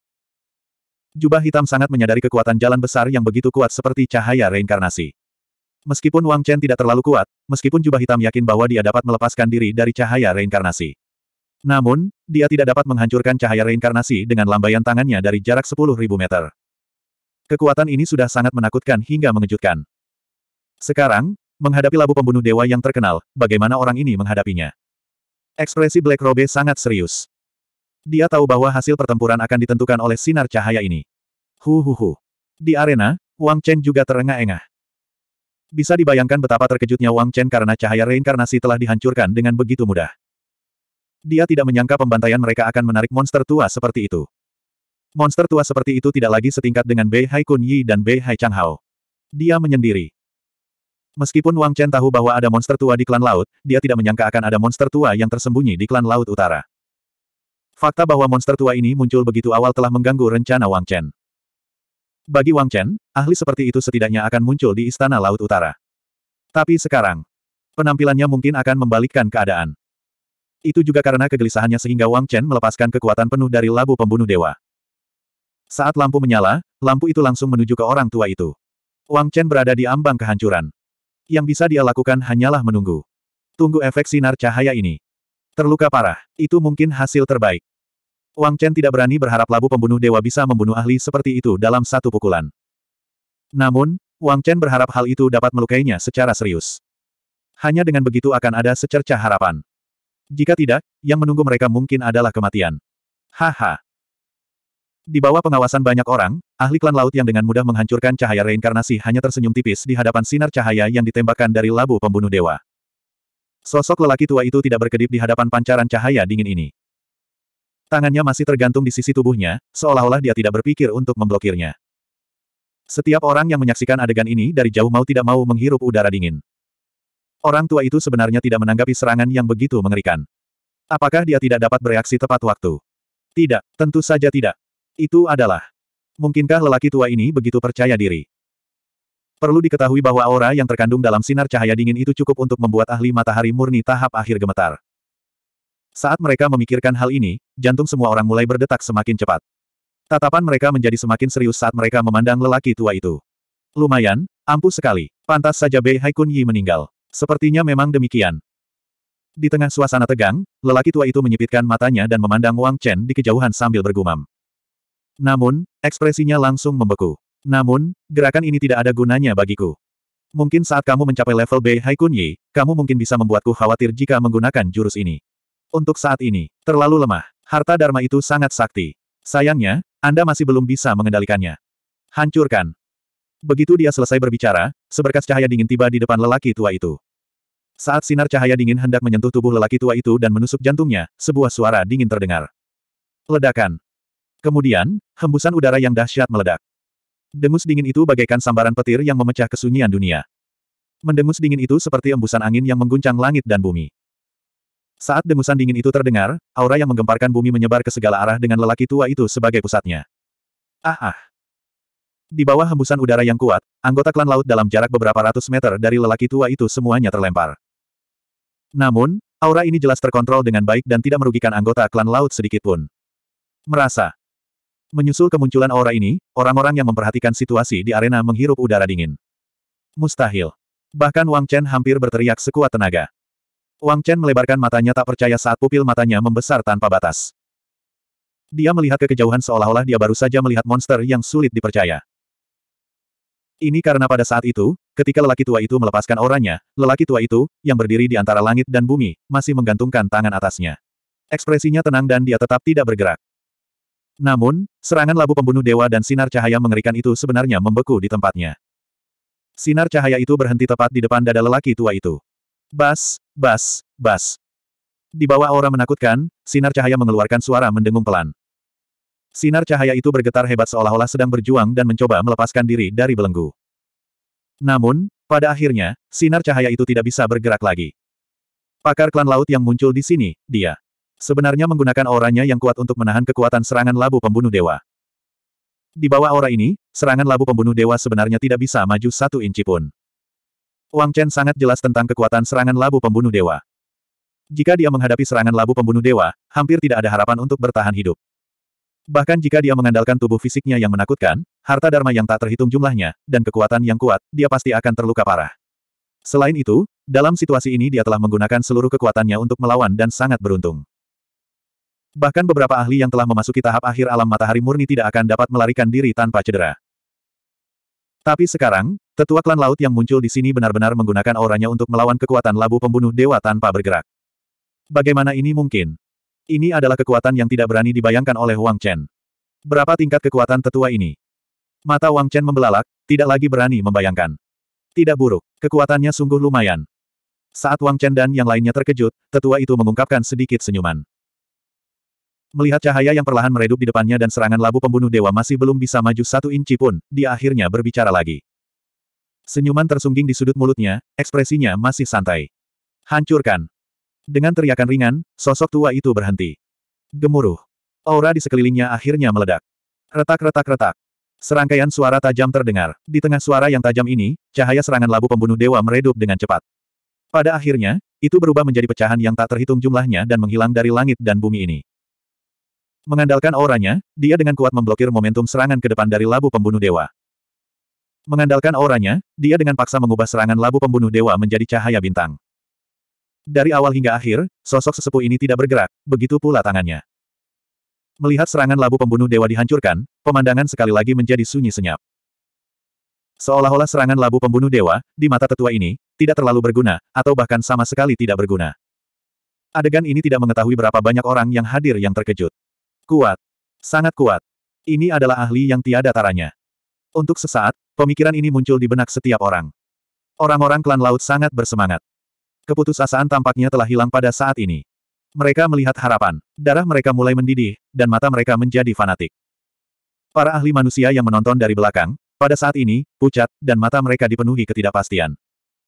Jubah hitam sangat menyadari kekuatan jalan besar yang begitu kuat seperti cahaya reinkarnasi. Meskipun Wang Chen tidak terlalu kuat, meskipun jubah hitam yakin bahwa dia dapat melepaskan diri dari cahaya reinkarnasi. Namun, dia tidak dapat menghancurkan cahaya reinkarnasi dengan lambaian tangannya dari jarak 10.000 meter. Kekuatan ini sudah sangat menakutkan hingga mengejutkan. Sekarang, menghadapi labu pembunuh dewa yang terkenal, bagaimana orang ini menghadapinya? Ekspresi Black Robe sangat serius. Dia tahu bahwa hasil pertempuran akan ditentukan oleh sinar cahaya ini. Hu hu hu. Di arena, Wang Chen juga terengah-engah. Bisa dibayangkan betapa terkejutnya Wang Chen karena cahaya reinkarnasi telah dihancurkan dengan begitu mudah. Dia tidak menyangka pembantaian mereka akan menarik monster tua seperti itu. Monster tua seperti itu tidak lagi setingkat dengan Bei Hai Kun Yi dan Bei Hai Chang Hao. Dia menyendiri. Meskipun Wang Chen tahu bahwa ada monster tua di klan laut, dia tidak menyangka akan ada monster tua yang tersembunyi di klan laut utara. Fakta bahwa monster tua ini muncul begitu awal telah mengganggu rencana Wang Chen. Bagi Wang Chen, ahli seperti itu setidaknya akan muncul di Istana Laut Utara. Tapi sekarang, penampilannya mungkin akan membalikkan keadaan. Itu juga karena kegelisahannya sehingga Wang Chen melepaskan kekuatan penuh dari labu pembunuh dewa. Saat lampu menyala, lampu itu langsung menuju ke orang tua itu. Wang Chen berada di ambang kehancuran. Yang bisa dia lakukan hanyalah menunggu. Tunggu efek sinar cahaya ini. Terluka parah, itu mungkin hasil terbaik. Wang Chen tidak berani berharap labu pembunuh dewa bisa membunuh ahli seperti itu dalam satu pukulan. Namun, Wang Chen berharap hal itu dapat melukainya secara serius. Hanya dengan begitu akan ada secerca harapan. Jika tidak, yang menunggu mereka mungkin adalah kematian. Haha. Di bawah pengawasan banyak orang, ahli klan laut yang dengan mudah menghancurkan cahaya reinkarnasi hanya tersenyum tipis di hadapan sinar cahaya yang ditembakkan dari labu pembunuh dewa. Sosok lelaki tua itu tidak berkedip di hadapan pancaran cahaya dingin ini. Tangannya masih tergantung di sisi tubuhnya, seolah-olah dia tidak berpikir untuk memblokirnya. Setiap orang yang menyaksikan adegan ini dari jauh mau tidak mau menghirup udara dingin. Orang tua itu sebenarnya tidak menanggapi serangan yang begitu mengerikan. Apakah dia tidak dapat bereaksi tepat waktu? Tidak, tentu saja tidak. Itu adalah. Mungkinkah lelaki tua ini begitu percaya diri? Perlu diketahui bahwa aura yang terkandung dalam sinar cahaya dingin itu cukup untuk membuat ahli matahari murni tahap akhir gemetar. Saat mereka memikirkan hal ini, jantung semua orang mulai berdetak semakin cepat. Tatapan mereka menjadi semakin serius saat mereka memandang lelaki tua itu. Lumayan, ampuh sekali. Pantas saja Bei Haikun Yi meninggal. Sepertinya memang demikian. Di tengah suasana tegang, lelaki tua itu menyipitkan matanya dan memandang Wang Chen di kejauhan sambil bergumam. Namun, ekspresinya langsung membeku. Namun, gerakan ini tidak ada gunanya bagiku. Mungkin saat kamu mencapai level Bei Haikun Yi, kamu mungkin bisa membuatku khawatir jika menggunakan jurus ini. Untuk saat ini, terlalu lemah. Harta Dharma itu sangat sakti. Sayangnya, Anda masih belum bisa mengendalikannya. Hancurkan. Begitu dia selesai berbicara, seberkas cahaya dingin tiba di depan lelaki tua itu. Saat sinar cahaya dingin hendak menyentuh tubuh lelaki tua itu dan menusuk jantungnya, sebuah suara dingin terdengar. Ledakan. Kemudian, hembusan udara yang dahsyat meledak. Dengus dingin itu bagaikan sambaran petir yang memecah kesunyian dunia. Mendengus dingin itu seperti embusan angin yang mengguncang langit dan bumi. Saat dengusan dingin itu terdengar, aura yang menggemparkan bumi menyebar ke segala arah dengan lelaki tua itu sebagai pusatnya. Ah ah. Di bawah hembusan udara yang kuat, anggota klan laut dalam jarak beberapa ratus meter dari lelaki tua itu semuanya terlempar. Namun, aura ini jelas terkontrol dengan baik dan tidak merugikan anggota klan laut sedikitpun. Merasa. Menyusul kemunculan aura ini, orang-orang yang memperhatikan situasi di arena menghirup udara dingin. Mustahil. Bahkan Wang Chen hampir berteriak sekuat tenaga. Wang Chen melebarkan matanya tak percaya saat pupil matanya membesar tanpa batas. Dia melihat ke kejauhan seolah-olah dia baru saja melihat monster yang sulit dipercaya. Ini karena pada saat itu, ketika lelaki tua itu melepaskan orangnya, lelaki tua itu, yang berdiri di antara langit dan bumi, masih menggantungkan tangan atasnya. Ekspresinya tenang dan dia tetap tidak bergerak. Namun, serangan labu pembunuh dewa dan sinar cahaya mengerikan itu sebenarnya membeku di tempatnya. Sinar cahaya itu berhenti tepat di depan dada lelaki tua itu. Bas, bas, bas. Di bawah aura menakutkan, sinar cahaya mengeluarkan suara mendengung pelan. Sinar cahaya itu bergetar hebat seolah-olah sedang berjuang dan mencoba melepaskan diri dari belenggu. Namun, pada akhirnya, sinar cahaya itu tidak bisa bergerak lagi. Pakar klan laut yang muncul di sini, dia. Sebenarnya menggunakan auranya yang kuat untuk menahan kekuatan serangan labu pembunuh dewa. Di bawah aura ini, serangan labu pembunuh dewa sebenarnya tidak bisa maju satu inci pun. Wang Chen sangat jelas tentang kekuatan serangan labu pembunuh dewa. Jika dia menghadapi serangan labu pembunuh dewa, hampir tidak ada harapan untuk bertahan hidup. Bahkan jika dia mengandalkan tubuh fisiknya yang menakutkan, harta dharma yang tak terhitung jumlahnya, dan kekuatan yang kuat, dia pasti akan terluka parah. Selain itu, dalam situasi ini dia telah menggunakan seluruh kekuatannya untuk melawan dan sangat beruntung. Bahkan beberapa ahli yang telah memasuki tahap akhir alam matahari murni tidak akan dapat melarikan diri tanpa cedera. Tapi sekarang, tetua klan laut yang muncul di sini benar-benar menggunakan auranya untuk melawan kekuatan labu pembunuh dewa tanpa bergerak. Bagaimana ini mungkin? Ini adalah kekuatan yang tidak berani dibayangkan oleh Wang Chen. Berapa tingkat kekuatan tetua ini? Mata Wang Chen membelalak, tidak lagi berani membayangkan. Tidak buruk, kekuatannya sungguh lumayan. Saat Wang Chen dan yang lainnya terkejut, tetua itu mengungkapkan sedikit senyuman. Melihat cahaya yang perlahan meredup di depannya dan serangan labu pembunuh dewa masih belum bisa maju satu inci pun, dia akhirnya berbicara lagi. Senyuman tersungging di sudut mulutnya, ekspresinya masih santai. Hancurkan. Dengan teriakan ringan, sosok tua itu berhenti. Gemuruh. Aura di sekelilingnya akhirnya meledak. Retak-retak-retak. Serangkaian suara tajam terdengar. Di tengah suara yang tajam ini, cahaya serangan labu pembunuh dewa meredup dengan cepat. Pada akhirnya, itu berubah menjadi pecahan yang tak terhitung jumlahnya dan menghilang dari langit dan bumi ini. Mengandalkan auranya, dia dengan kuat memblokir momentum serangan ke depan dari labu pembunuh dewa. Mengandalkan auranya, dia dengan paksa mengubah serangan labu pembunuh dewa menjadi cahaya bintang. Dari awal hingga akhir, sosok sesepuh ini tidak bergerak, begitu pula tangannya. Melihat serangan labu pembunuh dewa dihancurkan, pemandangan sekali lagi menjadi sunyi senyap. Seolah-olah serangan labu pembunuh dewa, di mata tetua ini, tidak terlalu berguna, atau bahkan sama sekali tidak berguna. Adegan ini tidak mengetahui berapa banyak orang yang hadir yang terkejut. Kuat. Sangat kuat. Ini adalah ahli yang tiada taranya. Untuk sesaat, pemikiran ini muncul di benak setiap orang. Orang-orang klan laut sangat bersemangat. Keputusasaan tampaknya telah hilang pada saat ini. Mereka melihat harapan, darah mereka mulai mendidih, dan mata mereka menjadi fanatik. Para ahli manusia yang menonton dari belakang, pada saat ini, pucat, dan mata mereka dipenuhi ketidakpastian.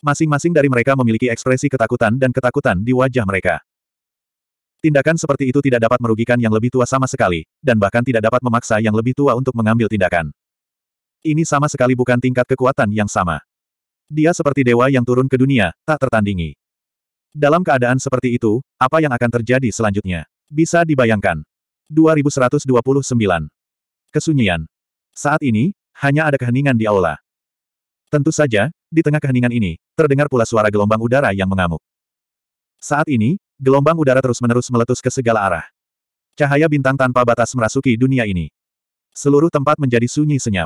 Masing-masing dari mereka memiliki ekspresi ketakutan dan ketakutan di wajah mereka. Tindakan seperti itu tidak dapat merugikan yang lebih tua sama sekali, dan bahkan tidak dapat memaksa yang lebih tua untuk mengambil tindakan. Ini sama sekali bukan tingkat kekuatan yang sama. Dia seperti dewa yang turun ke dunia, tak tertandingi. Dalam keadaan seperti itu, apa yang akan terjadi selanjutnya? Bisa dibayangkan. 2129. Kesunyian. Saat ini, hanya ada keheningan di aula. Tentu saja, di tengah keheningan ini, terdengar pula suara gelombang udara yang mengamuk. Saat ini, gelombang udara terus-menerus meletus ke segala arah. Cahaya bintang tanpa batas merasuki dunia ini. Seluruh tempat menjadi sunyi senyap.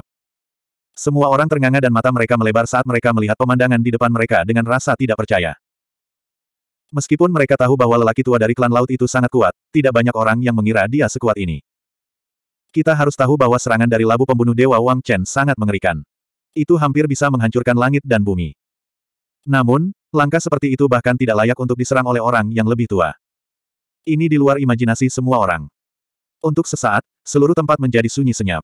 Semua orang ternganga dan mata mereka melebar saat mereka melihat pemandangan di depan mereka dengan rasa tidak percaya. Meskipun mereka tahu bahwa lelaki tua dari klan laut itu sangat kuat, tidak banyak orang yang mengira dia sekuat ini. Kita harus tahu bahwa serangan dari labu pembunuh dewa Wang Chen sangat mengerikan. Itu hampir bisa menghancurkan langit dan bumi. Namun, Langkah seperti itu bahkan tidak layak untuk diserang oleh orang yang lebih tua. Ini di luar imajinasi semua orang. Untuk sesaat, seluruh tempat menjadi sunyi senyap.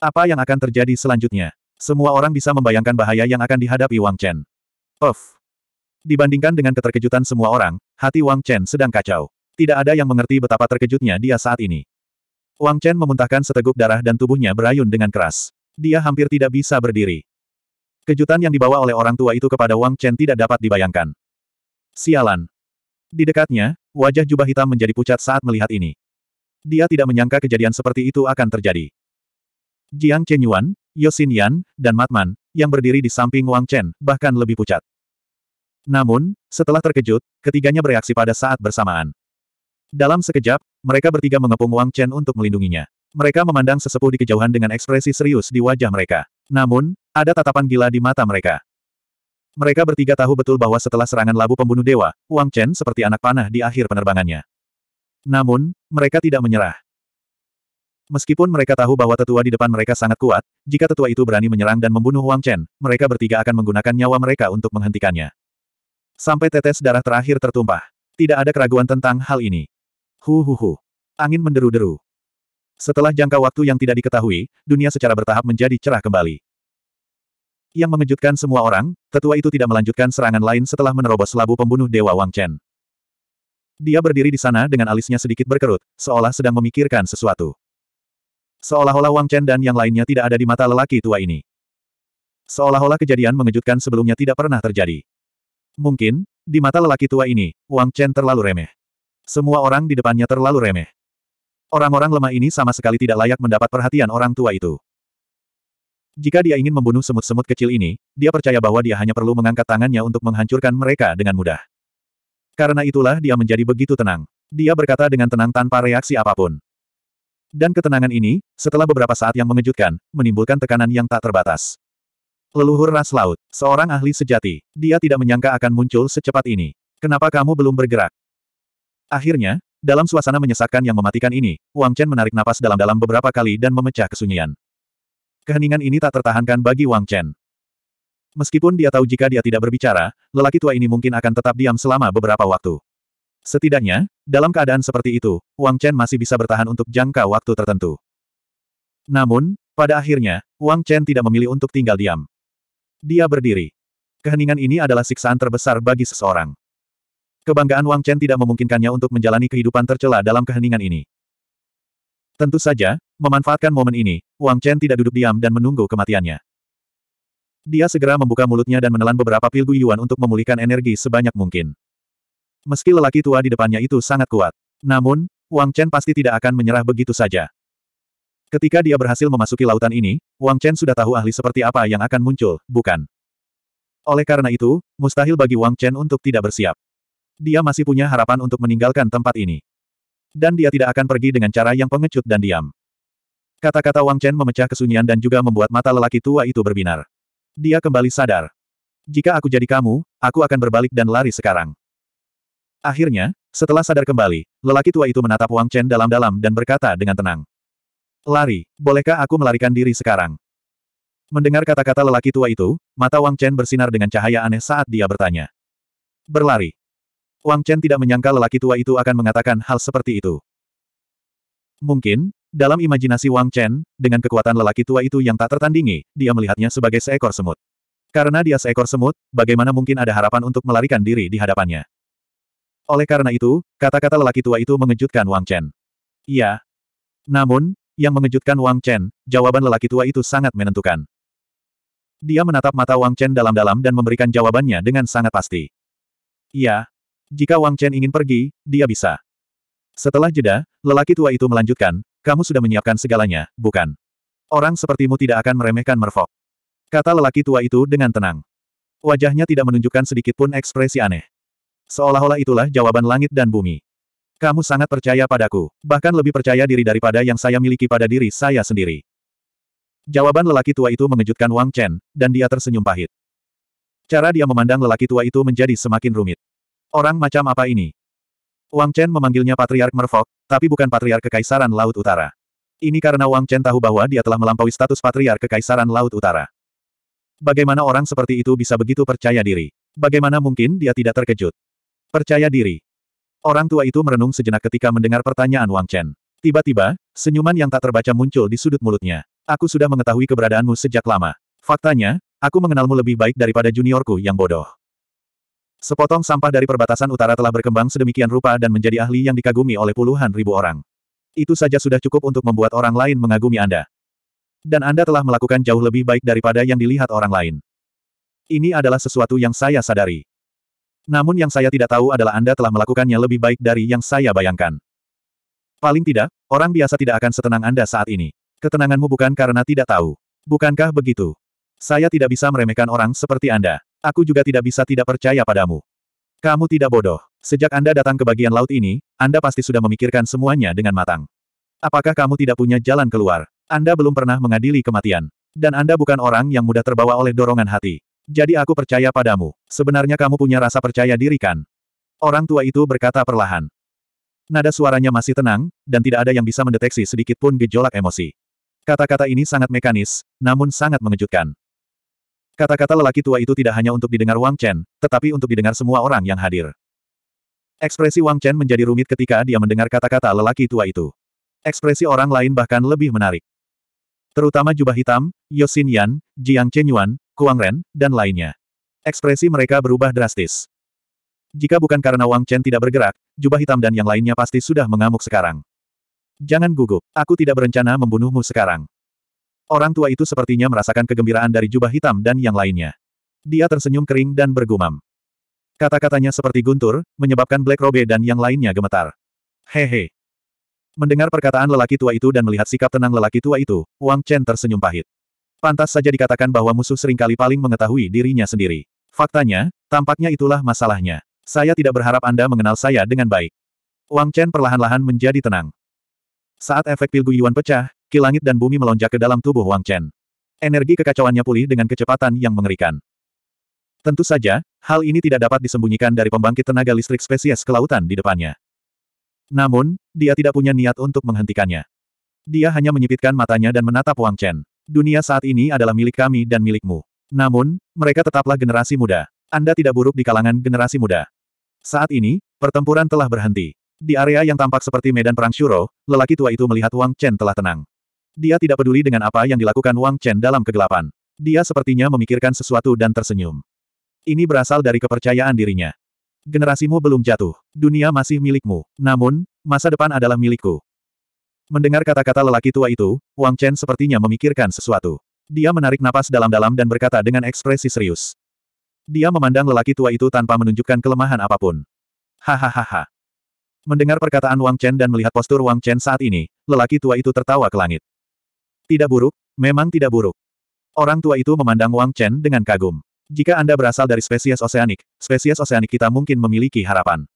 Apa yang akan terjadi selanjutnya? Semua orang bisa membayangkan bahaya yang akan dihadapi Wang Chen. Of. Dibandingkan dengan keterkejutan semua orang, hati Wang Chen sedang kacau. Tidak ada yang mengerti betapa terkejutnya dia saat ini. Wang Chen memuntahkan seteguk darah dan tubuhnya berayun dengan keras. Dia hampir tidak bisa berdiri. Kejutan yang dibawa oleh orang tua itu kepada Wang Chen tidak dapat dibayangkan. Sialan. Di dekatnya, wajah jubah hitam menjadi pucat saat melihat ini. Dia tidak menyangka kejadian seperti itu akan terjadi. Jiang Chenyuan, Yosin Yan, dan Matman, yang berdiri di samping Wang Chen, bahkan lebih pucat. Namun, setelah terkejut, ketiganya bereaksi pada saat bersamaan. Dalam sekejap, mereka bertiga mengepung Wang Chen untuk melindunginya. Mereka memandang sesepuh di kejauhan dengan ekspresi serius di wajah mereka. Namun, ada tatapan gila di mata mereka. Mereka bertiga tahu betul bahwa setelah serangan labu pembunuh dewa, Wang Chen seperti anak panah di akhir penerbangannya. Namun, mereka tidak menyerah. Meskipun mereka tahu bahwa tetua di depan mereka sangat kuat, jika tetua itu berani menyerang dan membunuh Wang Chen, mereka bertiga akan menggunakan nyawa mereka untuk menghentikannya. Sampai tetes darah terakhir tertumpah. Tidak ada keraguan tentang hal ini. Hu hu hu. Angin menderu-deru. Setelah jangka waktu yang tidak diketahui, dunia secara bertahap menjadi cerah kembali. Yang mengejutkan semua orang, tetua itu tidak melanjutkan serangan lain setelah menerobos labu pembunuh Dewa Wang Chen. Dia berdiri di sana dengan alisnya sedikit berkerut, seolah sedang memikirkan sesuatu. Seolah-olah Wang Chen dan yang lainnya tidak ada di mata lelaki tua ini. Seolah-olah kejadian mengejutkan sebelumnya tidak pernah terjadi. Mungkin, di mata lelaki tua ini, Wang Chen terlalu remeh. Semua orang di depannya terlalu remeh. Orang-orang lemah ini sama sekali tidak layak mendapat perhatian orang tua itu. Jika dia ingin membunuh semut-semut kecil ini, dia percaya bahwa dia hanya perlu mengangkat tangannya untuk menghancurkan mereka dengan mudah. Karena itulah dia menjadi begitu tenang. Dia berkata dengan tenang tanpa reaksi apapun. Dan ketenangan ini, setelah beberapa saat yang mengejutkan, menimbulkan tekanan yang tak terbatas. Leluhur ras laut, seorang ahli sejati, dia tidak menyangka akan muncul secepat ini. Kenapa kamu belum bergerak? Akhirnya, dalam suasana menyesakkan yang mematikan ini, Wang Chen menarik napas dalam-dalam beberapa kali dan memecah kesunyian. Keheningan ini tak tertahankan bagi Wang Chen. Meskipun dia tahu jika dia tidak berbicara, lelaki tua ini mungkin akan tetap diam selama beberapa waktu. Setidaknya, dalam keadaan seperti itu, Wang Chen masih bisa bertahan untuk jangka waktu tertentu. Namun, pada akhirnya, Wang Chen tidak memilih untuk tinggal diam. Dia berdiri. Keheningan ini adalah siksaan terbesar bagi seseorang. Kebanggaan Wang Chen tidak memungkinkannya untuk menjalani kehidupan tercela dalam keheningan ini. Tentu saja, memanfaatkan momen ini, Wang Chen tidak duduk diam dan menunggu kematiannya. Dia segera membuka mulutnya dan menelan beberapa pil Guyuan untuk memulihkan energi sebanyak mungkin. Meski lelaki tua di depannya itu sangat kuat. Namun, Wang Chen pasti tidak akan menyerah begitu saja. Ketika dia berhasil memasuki lautan ini, Wang Chen sudah tahu ahli seperti apa yang akan muncul, bukan? Oleh karena itu, mustahil bagi Wang Chen untuk tidak bersiap dia masih punya harapan untuk meninggalkan tempat ini. Dan dia tidak akan pergi dengan cara yang pengecut dan diam. Kata-kata Wang Chen memecah kesunyian dan juga membuat mata lelaki tua itu berbinar. Dia kembali sadar. Jika aku jadi kamu, aku akan berbalik dan lari sekarang. Akhirnya, setelah sadar kembali, lelaki tua itu menatap Wang Chen dalam-dalam dan berkata dengan tenang. Lari, bolehkah aku melarikan diri sekarang? Mendengar kata-kata lelaki tua itu, mata Wang Chen bersinar dengan cahaya aneh saat dia bertanya. Berlari. Wang Chen tidak menyangka lelaki tua itu akan mengatakan hal seperti itu. Mungkin, dalam imajinasi Wang Chen, dengan kekuatan lelaki tua itu yang tak tertandingi, dia melihatnya sebagai seekor semut. Karena dia seekor semut, bagaimana mungkin ada harapan untuk melarikan diri di hadapannya? Oleh karena itu, kata-kata lelaki tua itu mengejutkan Wang Chen. Iya. Namun, yang mengejutkan Wang Chen, jawaban lelaki tua itu sangat menentukan. Dia menatap mata Wang Chen dalam-dalam dan memberikan jawabannya dengan sangat pasti. Iya, jika Wang Chen ingin pergi, dia bisa. Setelah jeda, lelaki tua itu melanjutkan, kamu sudah menyiapkan segalanya, bukan? Orang sepertimu tidak akan meremehkan Merfok. Kata lelaki tua itu dengan tenang. Wajahnya tidak menunjukkan sedikitpun ekspresi aneh. Seolah-olah itulah jawaban langit dan bumi. Kamu sangat percaya padaku, bahkan lebih percaya diri daripada yang saya miliki pada diri saya sendiri. Jawaban lelaki tua itu mengejutkan Wang Chen, dan dia tersenyum pahit. Cara dia memandang lelaki tua itu menjadi semakin rumit. Orang macam apa ini? Wang Chen memanggilnya Patriark Merfolk, tapi bukan Patriark Kekaisaran Laut Utara. Ini karena Wang Chen tahu bahwa dia telah melampaui status Patriark Kekaisaran Laut Utara. Bagaimana orang seperti itu bisa begitu percaya diri? Bagaimana mungkin dia tidak terkejut? Percaya diri. Orang tua itu merenung sejenak ketika mendengar pertanyaan Wang Chen. Tiba-tiba, senyuman yang tak terbaca muncul di sudut mulutnya. Aku sudah mengetahui keberadaanmu sejak lama. Faktanya, aku mengenalmu lebih baik daripada juniorku yang bodoh. Sepotong sampah dari perbatasan utara telah berkembang sedemikian rupa dan menjadi ahli yang dikagumi oleh puluhan ribu orang. Itu saja sudah cukup untuk membuat orang lain mengagumi Anda. Dan Anda telah melakukan jauh lebih baik daripada yang dilihat orang lain. Ini adalah sesuatu yang saya sadari. Namun yang saya tidak tahu adalah Anda telah melakukannya lebih baik dari yang saya bayangkan. Paling tidak, orang biasa tidak akan setenang Anda saat ini. Ketenanganmu bukan karena tidak tahu. Bukankah begitu? Saya tidak bisa meremehkan orang seperti Anda. Aku juga tidak bisa tidak percaya padamu. Kamu tidak bodoh. Sejak Anda datang ke bagian laut ini, Anda pasti sudah memikirkan semuanya dengan matang. Apakah kamu tidak punya jalan keluar? Anda belum pernah mengadili kematian. Dan Anda bukan orang yang mudah terbawa oleh dorongan hati. Jadi aku percaya padamu. Sebenarnya kamu punya rasa percaya diri kan? Orang tua itu berkata perlahan. Nada suaranya masih tenang, dan tidak ada yang bisa mendeteksi sedikit pun gejolak emosi. Kata-kata ini sangat mekanis, namun sangat mengejutkan. Kata-kata lelaki tua itu tidak hanya untuk didengar Wang Chen, tetapi untuk didengar semua orang yang hadir. Ekspresi Wang Chen menjadi rumit ketika dia mendengar kata-kata lelaki tua itu. Ekspresi orang lain bahkan lebih menarik. Terutama jubah hitam, Yosin Yan, Jiang Chenyuan, Kuang Ren, dan lainnya. Ekspresi mereka berubah drastis. Jika bukan karena Wang Chen tidak bergerak, jubah hitam dan yang lainnya pasti sudah mengamuk sekarang. Jangan gugup, aku tidak berencana membunuhmu sekarang. Orang tua itu sepertinya merasakan kegembiraan dari jubah hitam dan yang lainnya. Dia tersenyum kering dan bergumam. Kata-katanya seperti guntur, menyebabkan Black Robe dan yang lainnya gemetar. Hehe. Mendengar perkataan lelaki tua itu dan melihat sikap tenang lelaki tua itu, Wang Chen tersenyum pahit. Pantas saja dikatakan bahwa musuh seringkali paling mengetahui dirinya sendiri. Faktanya, tampaknya itulah masalahnya. Saya tidak berharap Anda mengenal saya dengan baik. Wang Chen perlahan-lahan menjadi tenang. Saat efek pilgu Yuan pecah, Ki langit dan bumi melonjak ke dalam tubuh Wang Chen. Energi kekacauannya pulih dengan kecepatan yang mengerikan. Tentu saja, hal ini tidak dapat disembunyikan dari pembangkit tenaga listrik spesies kelautan di depannya. Namun, dia tidak punya niat untuk menghentikannya. Dia hanya menyipitkan matanya dan menatap Wang Chen. Dunia saat ini adalah milik kami dan milikmu. Namun, mereka tetaplah generasi muda. Anda tidak buruk di kalangan generasi muda. Saat ini, pertempuran telah berhenti. Di area yang tampak seperti medan perang Shuro, lelaki tua itu melihat Wang Chen telah tenang. Dia tidak peduli dengan apa yang dilakukan Wang Chen dalam kegelapan. Dia sepertinya memikirkan sesuatu dan tersenyum. Ini berasal dari kepercayaan dirinya. Generasimu belum jatuh. Dunia masih milikmu. Namun, masa depan adalah milikku. Mendengar kata-kata lelaki tua itu, Wang Chen sepertinya memikirkan sesuatu. Dia menarik napas dalam-dalam dan berkata dengan ekspresi serius. Dia memandang lelaki tua itu tanpa menunjukkan kelemahan apapun. Hahaha. Mendengar perkataan Wang Chen dan melihat postur Wang Chen saat ini, lelaki tua itu tertawa ke langit. Tidak buruk, memang tidak buruk. Orang tua itu memandang Wang Chen dengan kagum. Jika Anda berasal dari spesies oseanik, spesies oseanik kita mungkin memiliki harapan.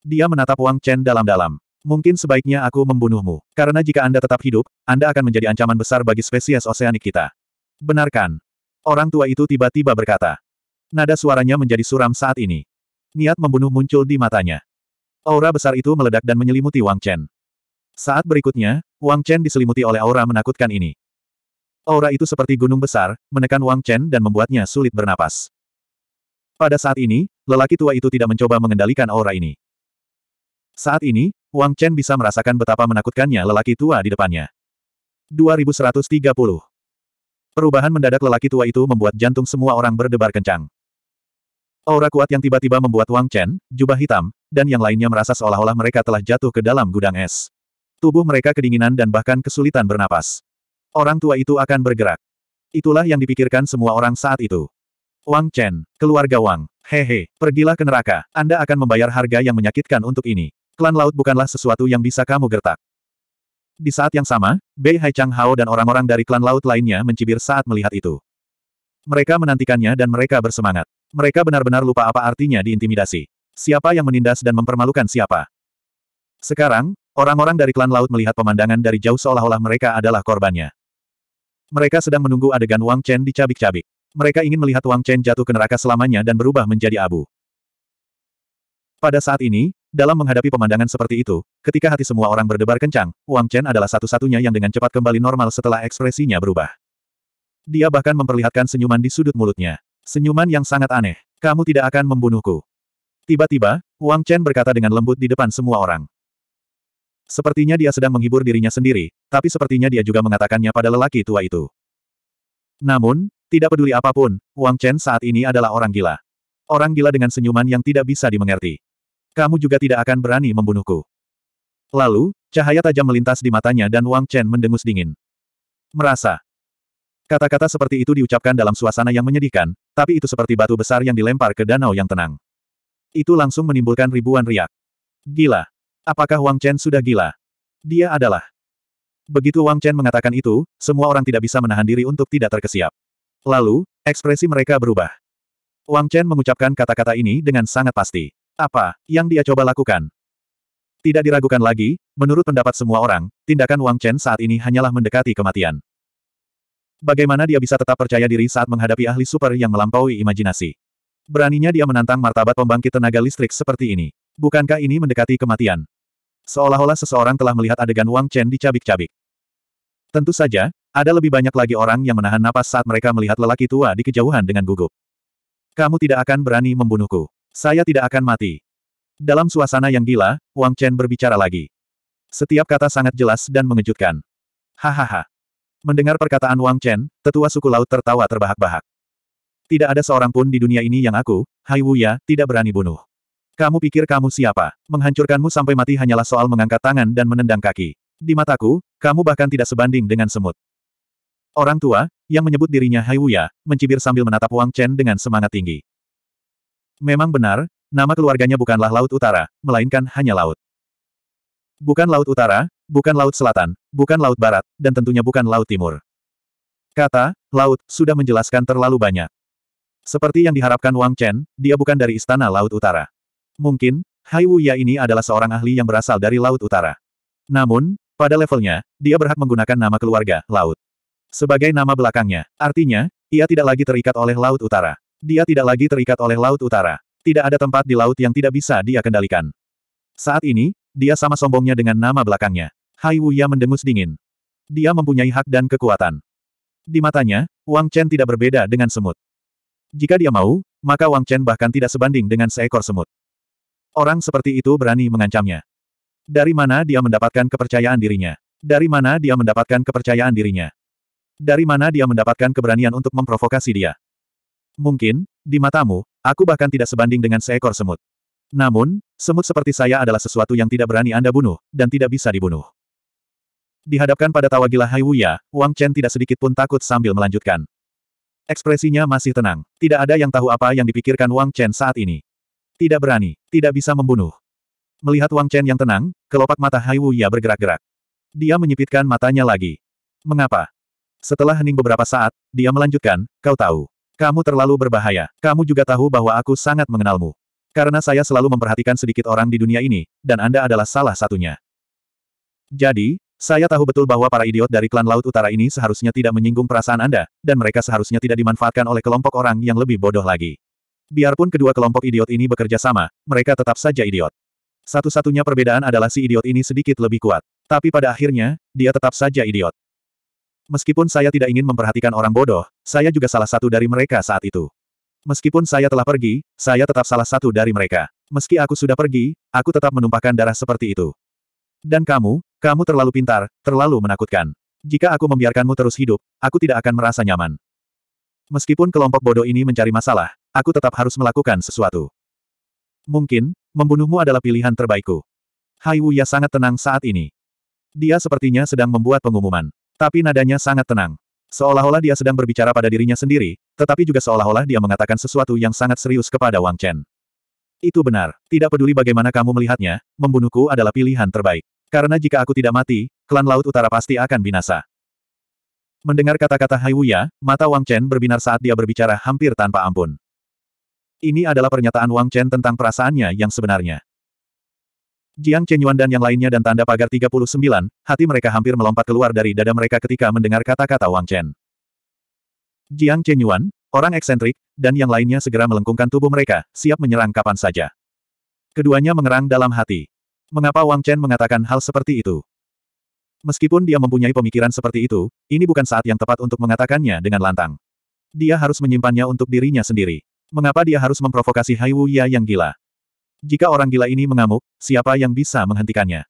Dia menatap Wang Chen dalam-dalam. Mungkin sebaiknya aku membunuhmu, karena jika Anda tetap hidup, Anda akan menjadi ancaman besar bagi spesies oseanik kita. Benarkan. Orang tua itu tiba-tiba berkata. Nada suaranya menjadi suram saat ini. Niat membunuh muncul di matanya. Aura besar itu meledak dan menyelimuti Wang Chen. Saat berikutnya, Wang Chen diselimuti oleh aura menakutkan ini. Aura itu seperti gunung besar, menekan Wang Chen dan membuatnya sulit bernapas. Pada saat ini, lelaki tua itu tidak mencoba mengendalikan aura ini. Saat ini, Wang Chen bisa merasakan betapa menakutkannya lelaki tua di depannya. 2130 Perubahan mendadak lelaki tua itu membuat jantung semua orang berdebar kencang. Aura kuat yang tiba-tiba membuat Wang Chen, jubah hitam, dan yang lainnya merasa seolah-olah mereka telah jatuh ke dalam gudang es. Tubuh mereka kedinginan dan bahkan kesulitan bernapas. Orang tua itu akan bergerak. Itulah yang dipikirkan semua orang saat itu. Wang Chen, keluarga Wang, hehe, pergilah ke neraka, Anda akan membayar harga yang menyakitkan untuk ini. Klan laut bukanlah sesuatu yang bisa kamu gertak. Di saat yang sama, Bei Hai Chang Hao dan orang-orang dari klan laut lainnya mencibir saat melihat itu. Mereka menantikannya dan mereka bersemangat. Mereka benar-benar lupa apa artinya diintimidasi. Siapa yang menindas dan mempermalukan siapa. Sekarang, Orang-orang dari klan laut melihat pemandangan dari jauh seolah-olah mereka adalah korbannya. Mereka sedang menunggu adegan Wang Chen dicabik-cabik. Mereka ingin melihat Wang Chen jatuh ke neraka selamanya dan berubah menjadi abu. Pada saat ini, dalam menghadapi pemandangan seperti itu, ketika hati semua orang berdebar kencang, Wang Chen adalah satu-satunya yang dengan cepat kembali normal setelah ekspresinya berubah. Dia bahkan memperlihatkan senyuman di sudut mulutnya. Senyuman yang sangat aneh. Kamu tidak akan membunuhku. Tiba-tiba, Wang Chen berkata dengan lembut di depan semua orang. Sepertinya dia sedang menghibur dirinya sendiri, tapi sepertinya dia juga mengatakannya pada lelaki tua itu. Namun, tidak peduli apapun, Wang Chen saat ini adalah orang gila. Orang gila dengan senyuman yang tidak bisa dimengerti. Kamu juga tidak akan berani membunuhku. Lalu, cahaya tajam melintas di matanya dan Wang Chen mendengus dingin. Merasa. Kata-kata seperti itu diucapkan dalam suasana yang menyedihkan, tapi itu seperti batu besar yang dilempar ke danau yang tenang. Itu langsung menimbulkan ribuan riak. Gila. Apakah Wang Chen sudah gila? Dia adalah. Begitu Wang Chen mengatakan itu, semua orang tidak bisa menahan diri untuk tidak terkesiap. Lalu, ekspresi mereka berubah. Wang Chen mengucapkan kata-kata ini dengan sangat pasti. Apa yang dia coba lakukan? Tidak diragukan lagi, menurut pendapat semua orang, tindakan Wang Chen saat ini hanyalah mendekati kematian. Bagaimana dia bisa tetap percaya diri saat menghadapi ahli super yang melampaui imajinasi? Beraninya dia menantang martabat pembangkit tenaga listrik seperti ini. Bukankah ini mendekati kematian? Seolah-olah seseorang telah melihat adegan Wang Chen dicabik-cabik. Tentu saja, ada lebih banyak lagi orang yang menahan napas saat mereka melihat lelaki tua di kejauhan dengan gugup. Kamu tidak akan berani membunuhku. Saya tidak akan mati. Dalam suasana yang gila, Wang Chen berbicara lagi. Setiap kata sangat jelas dan mengejutkan. Hahaha. Mendengar perkataan Wang Chen, tetua suku laut tertawa terbahak-bahak. Tidak ada seorang pun di dunia ini yang aku, Hai Wuya, tidak berani bunuh. Kamu pikir kamu siapa? Menghancurkanmu sampai mati hanyalah soal mengangkat tangan dan menendang kaki. Di mataku, kamu bahkan tidak sebanding dengan semut. Orang tua, yang menyebut dirinya Hai Wuya, mencibir sambil menatap Wang Chen dengan semangat tinggi. Memang benar, nama keluarganya bukanlah Laut Utara, melainkan hanya Laut. Bukan Laut Utara, bukan Laut Selatan, bukan Laut Barat, dan tentunya bukan Laut Timur. Kata, Laut, sudah menjelaskan terlalu banyak. Seperti yang diharapkan Wang Chen, dia bukan dari Istana Laut Utara. Mungkin, Hai Wuya ini adalah seorang ahli yang berasal dari Laut Utara. Namun, pada levelnya, dia berhak menggunakan nama keluarga, Laut. Sebagai nama belakangnya, artinya, ia tidak lagi terikat oleh Laut Utara. Dia tidak lagi terikat oleh Laut Utara. Tidak ada tempat di laut yang tidak bisa dia kendalikan. Saat ini, dia sama sombongnya dengan nama belakangnya. Hai Wuya mendengus dingin. Dia mempunyai hak dan kekuatan. Di matanya, Wang Chen tidak berbeda dengan semut. Jika dia mau, maka Wang Chen bahkan tidak sebanding dengan seekor semut. Orang seperti itu berani mengancamnya. Dari mana dia mendapatkan kepercayaan dirinya? Dari mana dia mendapatkan kepercayaan dirinya? Dari mana dia mendapatkan keberanian untuk memprovokasi dia? Mungkin, di matamu, aku bahkan tidak sebanding dengan seekor semut. Namun, semut seperti saya adalah sesuatu yang tidak berani Anda bunuh, dan tidak bisa dibunuh. Dihadapkan pada tawa gila Hai Wuya, Wang Chen tidak sedikit pun takut sambil melanjutkan. Ekspresinya masih tenang. Tidak ada yang tahu apa yang dipikirkan Wang Chen saat ini. Tidak berani, tidak bisa membunuh. Melihat Wang Chen yang tenang, kelopak mata Hai Wu Ya bergerak-gerak. Dia menyipitkan matanya lagi. Mengapa? Setelah hening beberapa saat, dia melanjutkan, kau tahu. Kamu terlalu berbahaya. Kamu juga tahu bahwa aku sangat mengenalmu. Karena saya selalu memperhatikan sedikit orang di dunia ini, dan Anda adalah salah satunya. Jadi, saya tahu betul bahwa para idiot dari klan Laut Utara ini seharusnya tidak menyinggung perasaan Anda, dan mereka seharusnya tidak dimanfaatkan oleh kelompok orang yang lebih bodoh lagi. Biarpun kedua kelompok idiot ini bekerja sama, mereka tetap saja idiot. Satu-satunya perbedaan adalah si idiot ini sedikit lebih kuat. Tapi pada akhirnya, dia tetap saja idiot. Meskipun saya tidak ingin memperhatikan orang bodoh, saya juga salah satu dari mereka saat itu. Meskipun saya telah pergi, saya tetap salah satu dari mereka. Meski aku sudah pergi, aku tetap menumpahkan darah seperti itu. Dan kamu, kamu terlalu pintar, terlalu menakutkan. Jika aku membiarkanmu terus hidup, aku tidak akan merasa nyaman. Meskipun kelompok bodoh ini mencari masalah, aku tetap harus melakukan sesuatu. Mungkin, membunuhmu adalah pilihan terbaikku. Hai Wuya sangat tenang saat ini. Dia sepertinya sedang membuat pengumuman. Tapi nadanya sangat tenang. Seolah-olah dia sedang berbicara pada dirinya sendiri, tetapi juga seolah-olah dia mengatakan sesuatu yang sangat serius kepada Wang Chen. Itu benar. Tidak peduli bagaimana kamu melihatnya, membunuhku adalah pilihan terbaik. Karena jika aku tidak mati, klan Laut Utara pasti akan binasa. Mendengar kata-kata Hai Wuya, mata Wang Chen berbinar saat dia berbicara hampir tanpa ampun. Ini adalah pernyataan Wang Chen tentang perasaannya yang sebenarnya. Jiang Chenyuan dan yang lainnya dan tanda pagar 39, hati mereka hampir melompat keluar dari dada mereka ketika mendengar kata-kata Wang Chen. Jiang Chenyuan, orang eksentrik, dan yang lainnya segera melengkungkan tubuh mereka, siap menyerang kapan saja. Keduanya mengerang dalam hati. Mengapa Wang Chen mengatakan hal seperti itu? Meskipun dia mempunyai pemikiran seperti itu, ini bukan saat yang tepat untuk mengatakannya dengan lantang. Dia harus menyimpannya untuk dirinya sendiri. Mengapa dia harus memprovokasi Hai Wu Ya yang gila? Jika orang gila ini mengamuk, siapa yang bisa menghentikannya?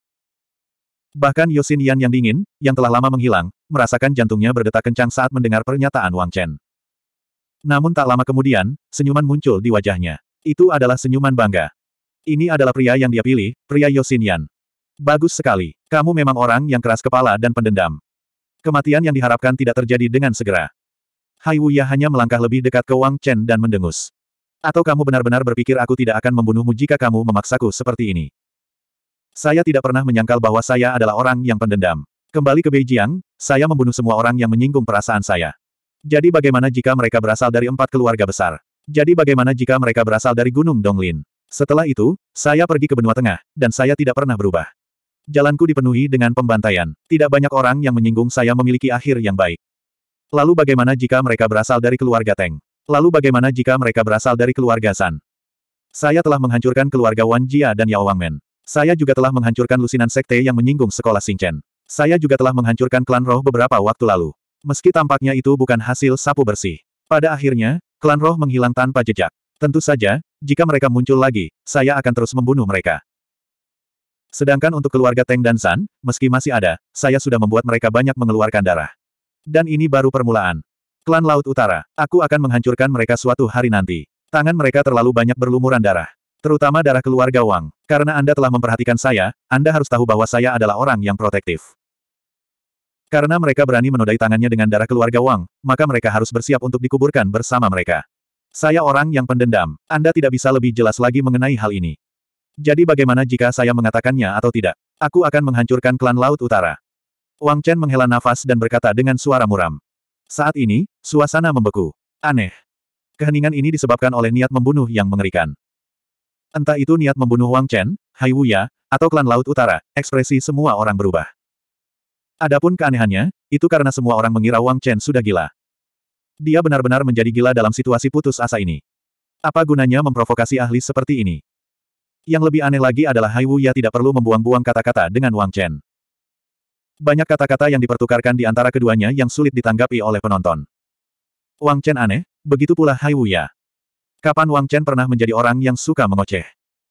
Bahkan Yosin Yan yang dingin, yang telah lama menghilang, merasakan jantungnya berdetak kencang saat mendengar pernyataan Wang Chen. Namun tak lama kemudian, senyuman muncul di wajahnya. Itu adalah senyuman bangga. Ini adalah pria yang dia pilih, pria Yosin Yan. Bagus sekali. Kamu memang orang yang keras kepala dan pendendam. Kematian yang diharapkan tidak terjadi dengan segera. Hai Wuya hanya melangkah lebih dekat ke Wang Chen dan mendengus. Atau kamu benar-benar berpikir aku tidak akan membunuhmu jika kamu memaksaku seperti ini? Saya tidak pernah menyangkal bahwa saya adalah orang yang pendendam. Kembali ke Beijing, saya membunuh semua orang yang menyinggung perasaan saya. Jadi bagaimana jika mereka berasal dari empat keluarga besar? Jadi bagaimana jika mereka berasal dari Gunung Donglin? Setelah itu, saya pergi ke benua tengah, dan saya tidak pernah berubah. Jalanku dipenuhi dengan pembantaian. Tidak banyak orang yang menyinggung saya memiliki akhir yang baik. Lalu bagaimana jika mereka berasal dari keluarga Teng? Lalu bagaimana jika mereka berasal dari keluarga San? Saya telah menghancurkan keluarga Wan Jia dan Yao Wangmen. Saya juga telah menghancurkan lusinan sekte yang menyinggung sekolah Xingchen. Saya juga telah menghancurkan klan roh beberapa waktu lalu. Meski tampaknya itu bukan hasil sapu bersih. Pada akhirnya, klan roh menghilang tanpa jejak. Tentu saja, jika mereka muncul lagi, saya akan terus membunuh mereka. Sedangkan untuk keluarga Teng dan San, meski masih ada, saya sudah membuat mereka banyak mengeluarkan darah. Dan ini baru permulaan. Klan Laut Utara, aku akan menghancurkan mereka suatu hari nanti. Tangan mereka terlalu banyak berlumuran darah. Terutama darah keluarga Wang. Karena Anda telah memperhatikan saya, Anda harus tahu bahwa saya adalah orang yang protektif. Karena mereka berani menodai tangannya dengan darah keluarga Wang, maka mereka harus bersiap untuk dikuburkan bersama mereka. Saya orang yang pendendam. Anda tidak bisa lebih jelas lagi mengenai hal ini. Jadi bagaimana jika saya mengatakannya atau tidak? Aku akan menghancurkan klan Laut Utara. Wang Chen menghela nafas dan berkata dengan suara muram. Saat ini, suasana membeku. Aneh. Keheningan ini disebabkan oleh niat membunuh yang mengerikan. Entah itu niat membunuh Wang Chen, Hai Wuya, atau klan Laut Utara, ekspresi semua orang berubah. Adapun keanehannya, itu karena semua orang mengira Wang Chen sudah gila. Dia benar-benar menjadi gila dalam situasi putus asa ini. Apa gunanya memprovokasi ahli seperti ini? Yang lebih aneh lagi adalah Hai Wuya tidak perlu membuang-buang kata-kata dengan Wang Chen. Banyak kata-kata yang dipertukarkan di antara keduanya yang sulit ditanggapi oleh penonton. Wang Chen aneh, begitu pula Hai Wuya. Kapan Wang Chen pernah menjadi orang yang suka mengoceh?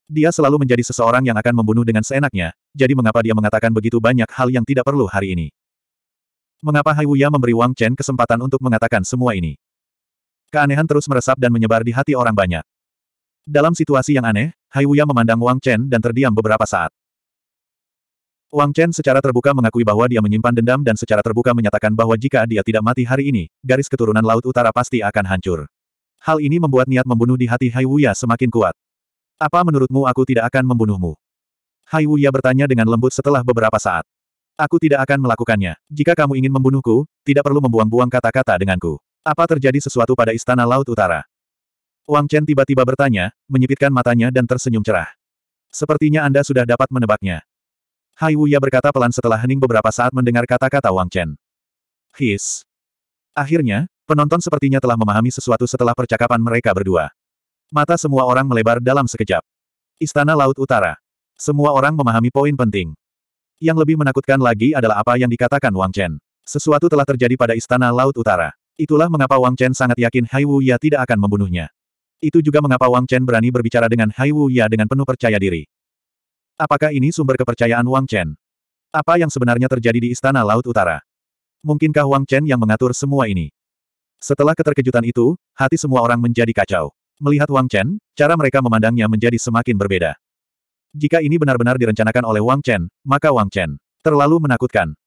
Dia selalu menjadi seseorang yang akan membunuh dengan seenaknya, jadi mengapa dia mengatakan begitu banyak hal yang tidak perlu hari ini? Mengapa Hai Wuya memberi Wang Chen kesempatan untuk mengatakan semua ini? Keanehan terus meresap dan menyebar di hati orang banyak. Dalam situasi yang aneh, Hai Wuya memandang Wang Chen dan terdiam beberapa saat. Wang Chen secara terbuka mengakui bahwa dia menyimpan dendam dan secara terbuka menyatakan bahwa jika dia tidak mati hari ini, garis keturunan Laut Utara pasti akan hancur. Hal ini membuat niat membunuh di hati Hai Wuya semakin kuat. Apa menurutmu aku tidak akan membunuhmu? Hai Wuya bertanya dengan lembut setelah beberapa saat. Aku tidak akan melakukannya. Jika kamu ingin membunuhku, tidak perlu membuang-buang kata-kata denganku. Apa terjadi sesuatu pada Istana Laut Utara? Wang Chen tiba-tiba bertanya, menyipitkan matanya dan tersenyum cerah. Sepertinya Anda sudah dapat menebaknya. Hai Wuya berkata pelan setelah hening beberapa saat mendengar kata-kata Wang Chen. His. Akhirnya, penonton sepertinya telah memahami sesuatu setelah percakapan mereka berdua. Mata semua orang melebar dalam sekejap. Istana Laut Utara. Semua orang memahami poin penting. Yang lebih menakutkan lagi adalah apa yang dikatakan Wang Chen. Sesuatu telah terjadi pada Istana Laut Utara. Itulah mengapa Wang Chen sangat yakin Hai Wuya tidak akan membunuhnya. Itu juga mengapa Wang Chen berani berbicara dengan Hai Wuya dengan penuh percaya diri. Apakah ini sumber kepercayaan Wang Chen? Apa yang sebenarnya terjadi di Istana Laut Utara? Mungkinkah Wang Chen yang mengatur semua ini? Setelah keterkejutan itu, hati semua orang menjadi kacau. Melihat Wang Chen, cara mereka memandangnya menjadi semakin berbeda. Jika ini benar-benar direncanakan oleh Wang Chen, maka Wang Chen terlalu menakutkan.